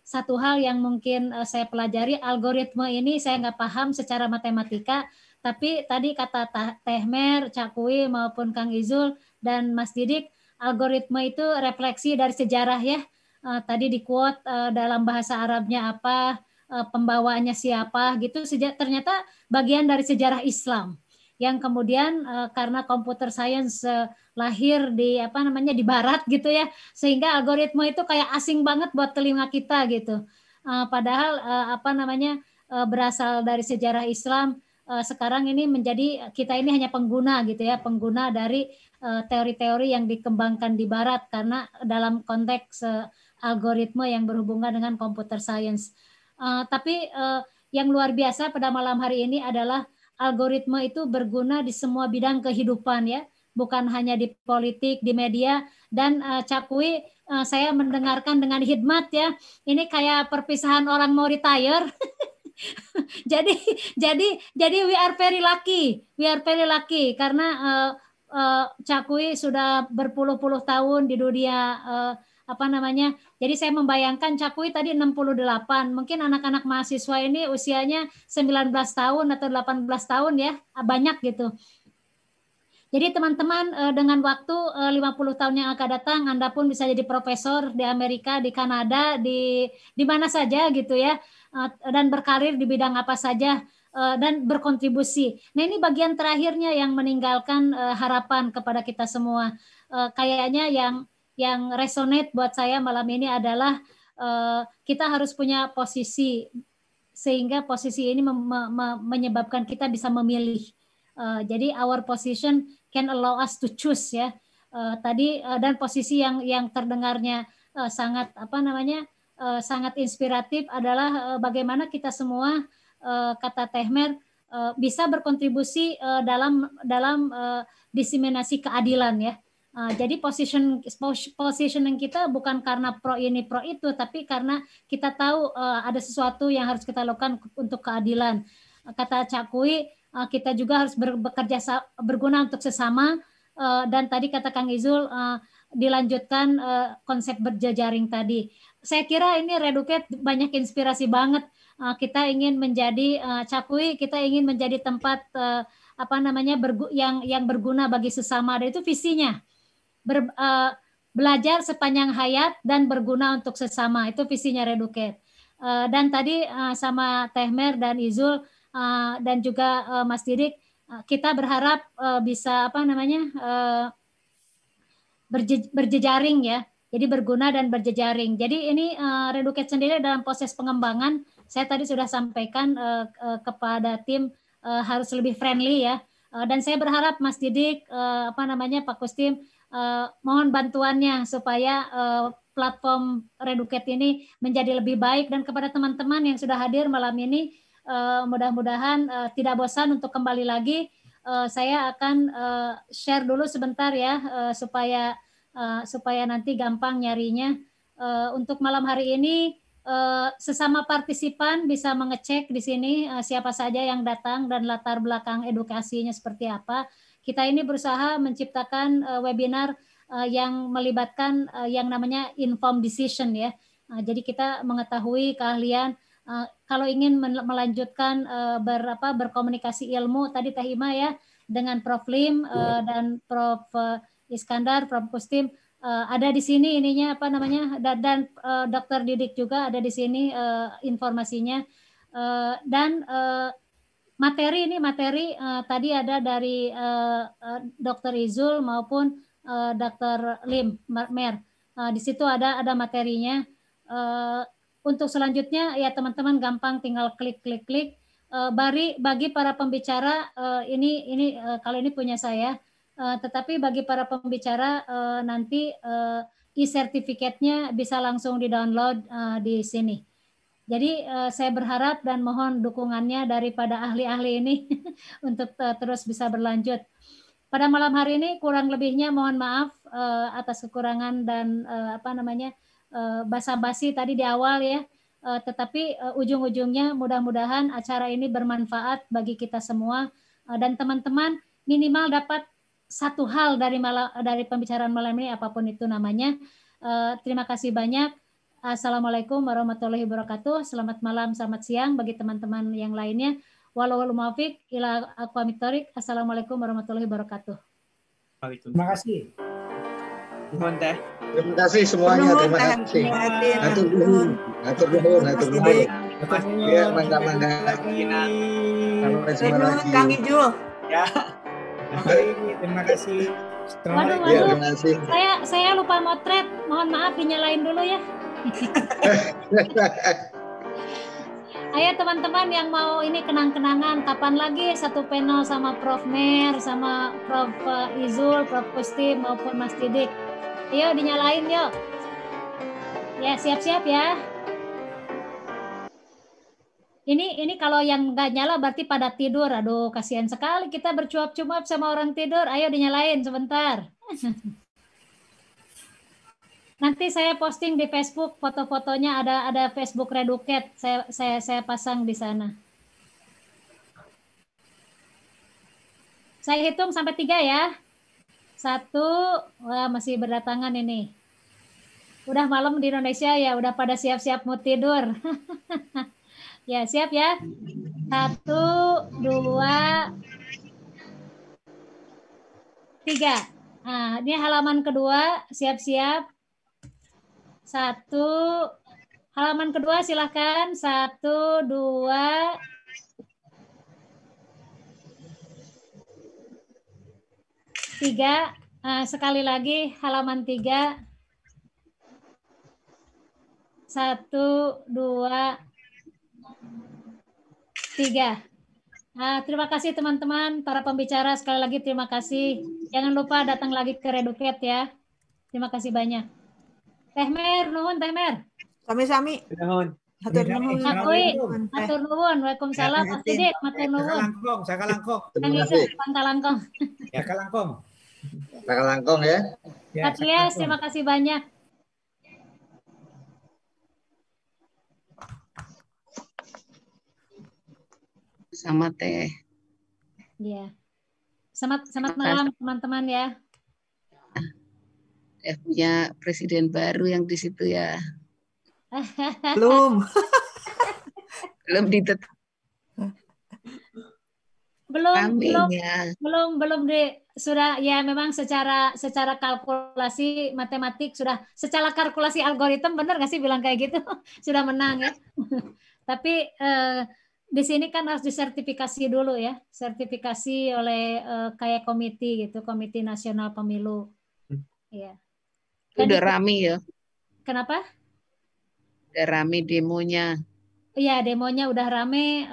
Speaker 1: satu hal yang mungkin saya pelajari algoritma ini saya nggak paham secara matematika tapi tadi kata Tehmer, Cakui maupun Kang Izul dan Mas Didik algoritma itu refleksi dari sejarah ya uh, tadi di quote uh, dalam bahasa Arabnya apa, uh, pembawaannya siapa gitu. Sejak ternyata bagian dari sejarah Islam yang kemudian uh, karena komputer science uh, lahir di apa namanya di barat gitu ya sehingga algoritma itu kayak asing banget buat telinga kita gitu uh, padahal uh, apa namanya uh, berasal dari sejarah Islam uh, sekarang ini menjadi kita ini hanya pengguna gitu ya pengguna dari teori-teori yang dikembangkan di barat karena dalam konteks algoritma yang berhubungan dengan computer science. Uh, tapi uh, yang luar biasa pada malam hari ini adalah algoritma itu berguna di semua bidang kehidupan ya, bukan hanya di politik, di media dan uh, eh, Cakwi uh, saya mendengarkan dengan hikmat ya. Ini kayak perpisahan orang mau retire. *laughs* jadi jadi jadi we are very lucky we are very lucky karena uh, uh, Cakui sudah berpuluh-puluh tahun di dunia uh, apa namanya? Jadi saya membayangkan Cakui tadi 68. Mungkin anak-anak mahasiswa ini usianya 19 tahun atau 18 tahun ya, banyak gitu. Jadi teman-teman eh, dengan waktu 50 eh, tahun yang akan datang Anda pun bisa jadi profesor di Amerika, di Kanada, di di mana saja gitu ya eh, dan berkarir di bidang apa saja dan berkontribusi. Nah ini bagian terakhirnya yang meninggalkan harapan kepada kita semua. Kayaknya yang yang resonate buat saya malam ini adalah uh, kita harus punya posisi sehingga posisi ini menyebabkan kita bisa memilih. Uh, jadi our position can allow us to choose ya. Uh, tadi uh, dan posisi yang yang terdengarnya uh, sangat apa namanya uh, sangat inspiratif adalah uh, bagaimana kita semua uh, kata Tehmer uh, bisa berkontribusi uh, dalam dalam uh, diseminasi keadilan ya Eh, jadi position positioning kita bukan karena pro ini pro itu, tapi karena kita tahu uh, ada sesuatu yang harus kita lakukan untuk keadilan. Uh, kata Cakui, uh, kita juga harus ber, bekerja berguna untuk sesama. Uh, dan tadi kata Kang Izul uh, dilanjutkan uh, konsep berjejaring tadi. Saya kira ini Reduket banyak inspirasi banget. Uh, kita ingin menjadi uh, Cakui, kita ingin menjadi tempat uh, apa namanya yang yang berguna bagi sesama. Dan itu visinya ber, uh, belajar sepanjang hayat dan berguna untuk sesama. Itu visinya Reduket. Uh, dan tadi uh, sama Tehmer dan Izul uh, dan juga uh, Mas Didik, uh, kita berharap uh, bisa apa namanya uh, berje, berjejaring ya. Jadi berguna dan berjejaring. Jadi ini uh, Reduket sendiri dalam proses pengembangan. Saya tadi sudah sampaikan uh, uh, kepada tim uh, harus lebih friendly ya. dan saya berharap Mas Didik, apa namanya Pak Kustim, uh, mohon bantuannya supaya uh, platform Reduket ini menjadi lebih baik dan kepada teman-teman yang sudah hadir malam ini uh, mudah-mudahan uh, tidak bosan untuk kembali lagi uh, saya akan uh, share dulu sebentar ya uh, supaya uh, supaya nanti gampang nyarinya uh, untuk malam hari ini uh, sesama partisipan bisa mengecek di sini uh, siapa saja yang datang dan latar belakang edukasinya seperti apa kita ini berusaha menciptakan uh, webinar uh, yang melibatkan uh, yang namanya informed decision ya. Uh, jadi kita mengetahui keahlian uh, kalau ingin melanjutkan uh, berapa berkomunikasi ilmu tadi Teh Ima ya dengan Prof Lim uh, dan Prof Iskandar, Prof Kustim uh, ada di sini ininya apa namanya dan, dan uh, Dokter Didik juga ada di sini uh, informasinya uh, dan uh, materi ini materi uh, tadi ada dari uh, eh, eh, Dr. Izul maupun uh, Dr. Lim Mer. Uh, di situ ada ada materinya. Uh, untuk selanjutnya ya teman-teman gampang tinggal klik klik klik. Uh, bari bagi para pembicara uh, ini ini uh, kalau ini punya saya. Uh, tetapi bagi para pembicara uh, nanti uh, e-sertifikatnya bisa langsung di-download uh, di sini. Jadi uh, saya berharap dan mohon dukungannya daripada ahli-ahli ini *laughs* untuk uh, terus bisa berlanjut. Pada malam hari ini kurang lebihnya mohon maaf uh, atas kekurangan dan uh, apa namanya uh, basa-basi tadi di awal ya. Uh, tetapi uh, ujung-ujungnya mudah-mudahan acara ini bermanfaat bagi kita semua uh, dan teman-teman minimal dapat satu hal dari malam dari pembicaraan malam ini apapun itu namanya. Uh, terima kasih banyak. Assalamualaikum warahmatullahi wabarakatuh. Selamat malam, selamat siang bagi teman-teman yang lainnya. Walau maafik, ila aquamitorik. Assalamualaikum warahmatullahi wabarakatuh.
Speaker 6: Terima kasih. teh. Terima kasih semuanya. Terima kasih.
Speaker 2: Atur dulu, Atur dulu. Atur dulu,
Speaker 5: Ya, mantap mantap.
Speaker 1: kasih. jumpa lagi. Kang Ya. Terima kasih. Waduh, iya, waduh. Ya, terima kasih. Saya saya lupa motret. Mohon maaf dinyalain dulu ya. *laughs* Ayo teman-teman yang mau ini kenang-kenangan, kapan lagi satu panel sama Prof. Mer, sama Prof. Izul, Prof. Kusti maupun Mas Didik. Ayo dinyalain yuk. Ya siap-siap ya. Ini ini kalau yang nggak nyala berarti pada tidur. Aduh kasihan sekali kita bercuap-cuap sama orang tidur. Ayo dinyalain sebentar. *laughs* Nanti saya posting di Facebook foto-fotonya ada ada Facebook Reduket. Saya saya saya pasang di sana. Saya hitung sampai tiga ya. Satu, wah masih berdatangan ini. Udah malam di Indonesia ya, udah pada siap-siap mau tidur. *laughs* ya, siap ya. Satu, dua, tiga. Nah, ini halaman kedua, siap-siap. Satu, halaman kedua silahkan. Satu, dua, tiga. Nah, sekali lagi halaman tiga. Satu, dua, tiga. Nah, terima kasih teman-teman, para pembicara sekali lagi terima kasih. Jangan lupa datang lagi ke Reduket ya. Terima kasih banyak. Teh Mer, nuhun Teh Mer. Sami-sami.
Speaker 5: Nuhun. Hatur
Speaker 6: nuhun.
Speaker 1: Hatur nuhun. Waalaikumsalam. Pak Sidik, matur nuhun.
Speaker 6: Langkong, saya kalangkong. Terima kasih.
Speaker 1: Pantal langkong.
Speaker 6: Saka langkong.
Speaker 2: Kalangkong ya. Satria, ya, ya. ya, terima
Speaker 1: kasih banyak.
Speaker 5: Sama Teh.
Speaker 1: Iya. Selamat, selamat malam teman-teman ya
Speaker 5: ya punya presiden baru yang di situ ya.
Speaker 1: Belum.
Speaker 2: belum ditetap.
Speaker 1: Belum, belum, ya. belum, belum di sudah ya memang secara secara kalkulasi matematik sudah secara kalkulasi algoritma benar nggak sih bilang kayak gitu *laughs* sudah menang ya. *laughs* Tapi eh, di sini kan harus disertifikasi dulu ya, sertifikasi oleh eh, kayak komite gitu, Komite Nasional Pemilu. Hmm. ya. yeah. Tadi, udah rame ya. Kenapa?
Speaker 4: Udah rame demonya.
Speaker 1: Iya, demonya udah rame.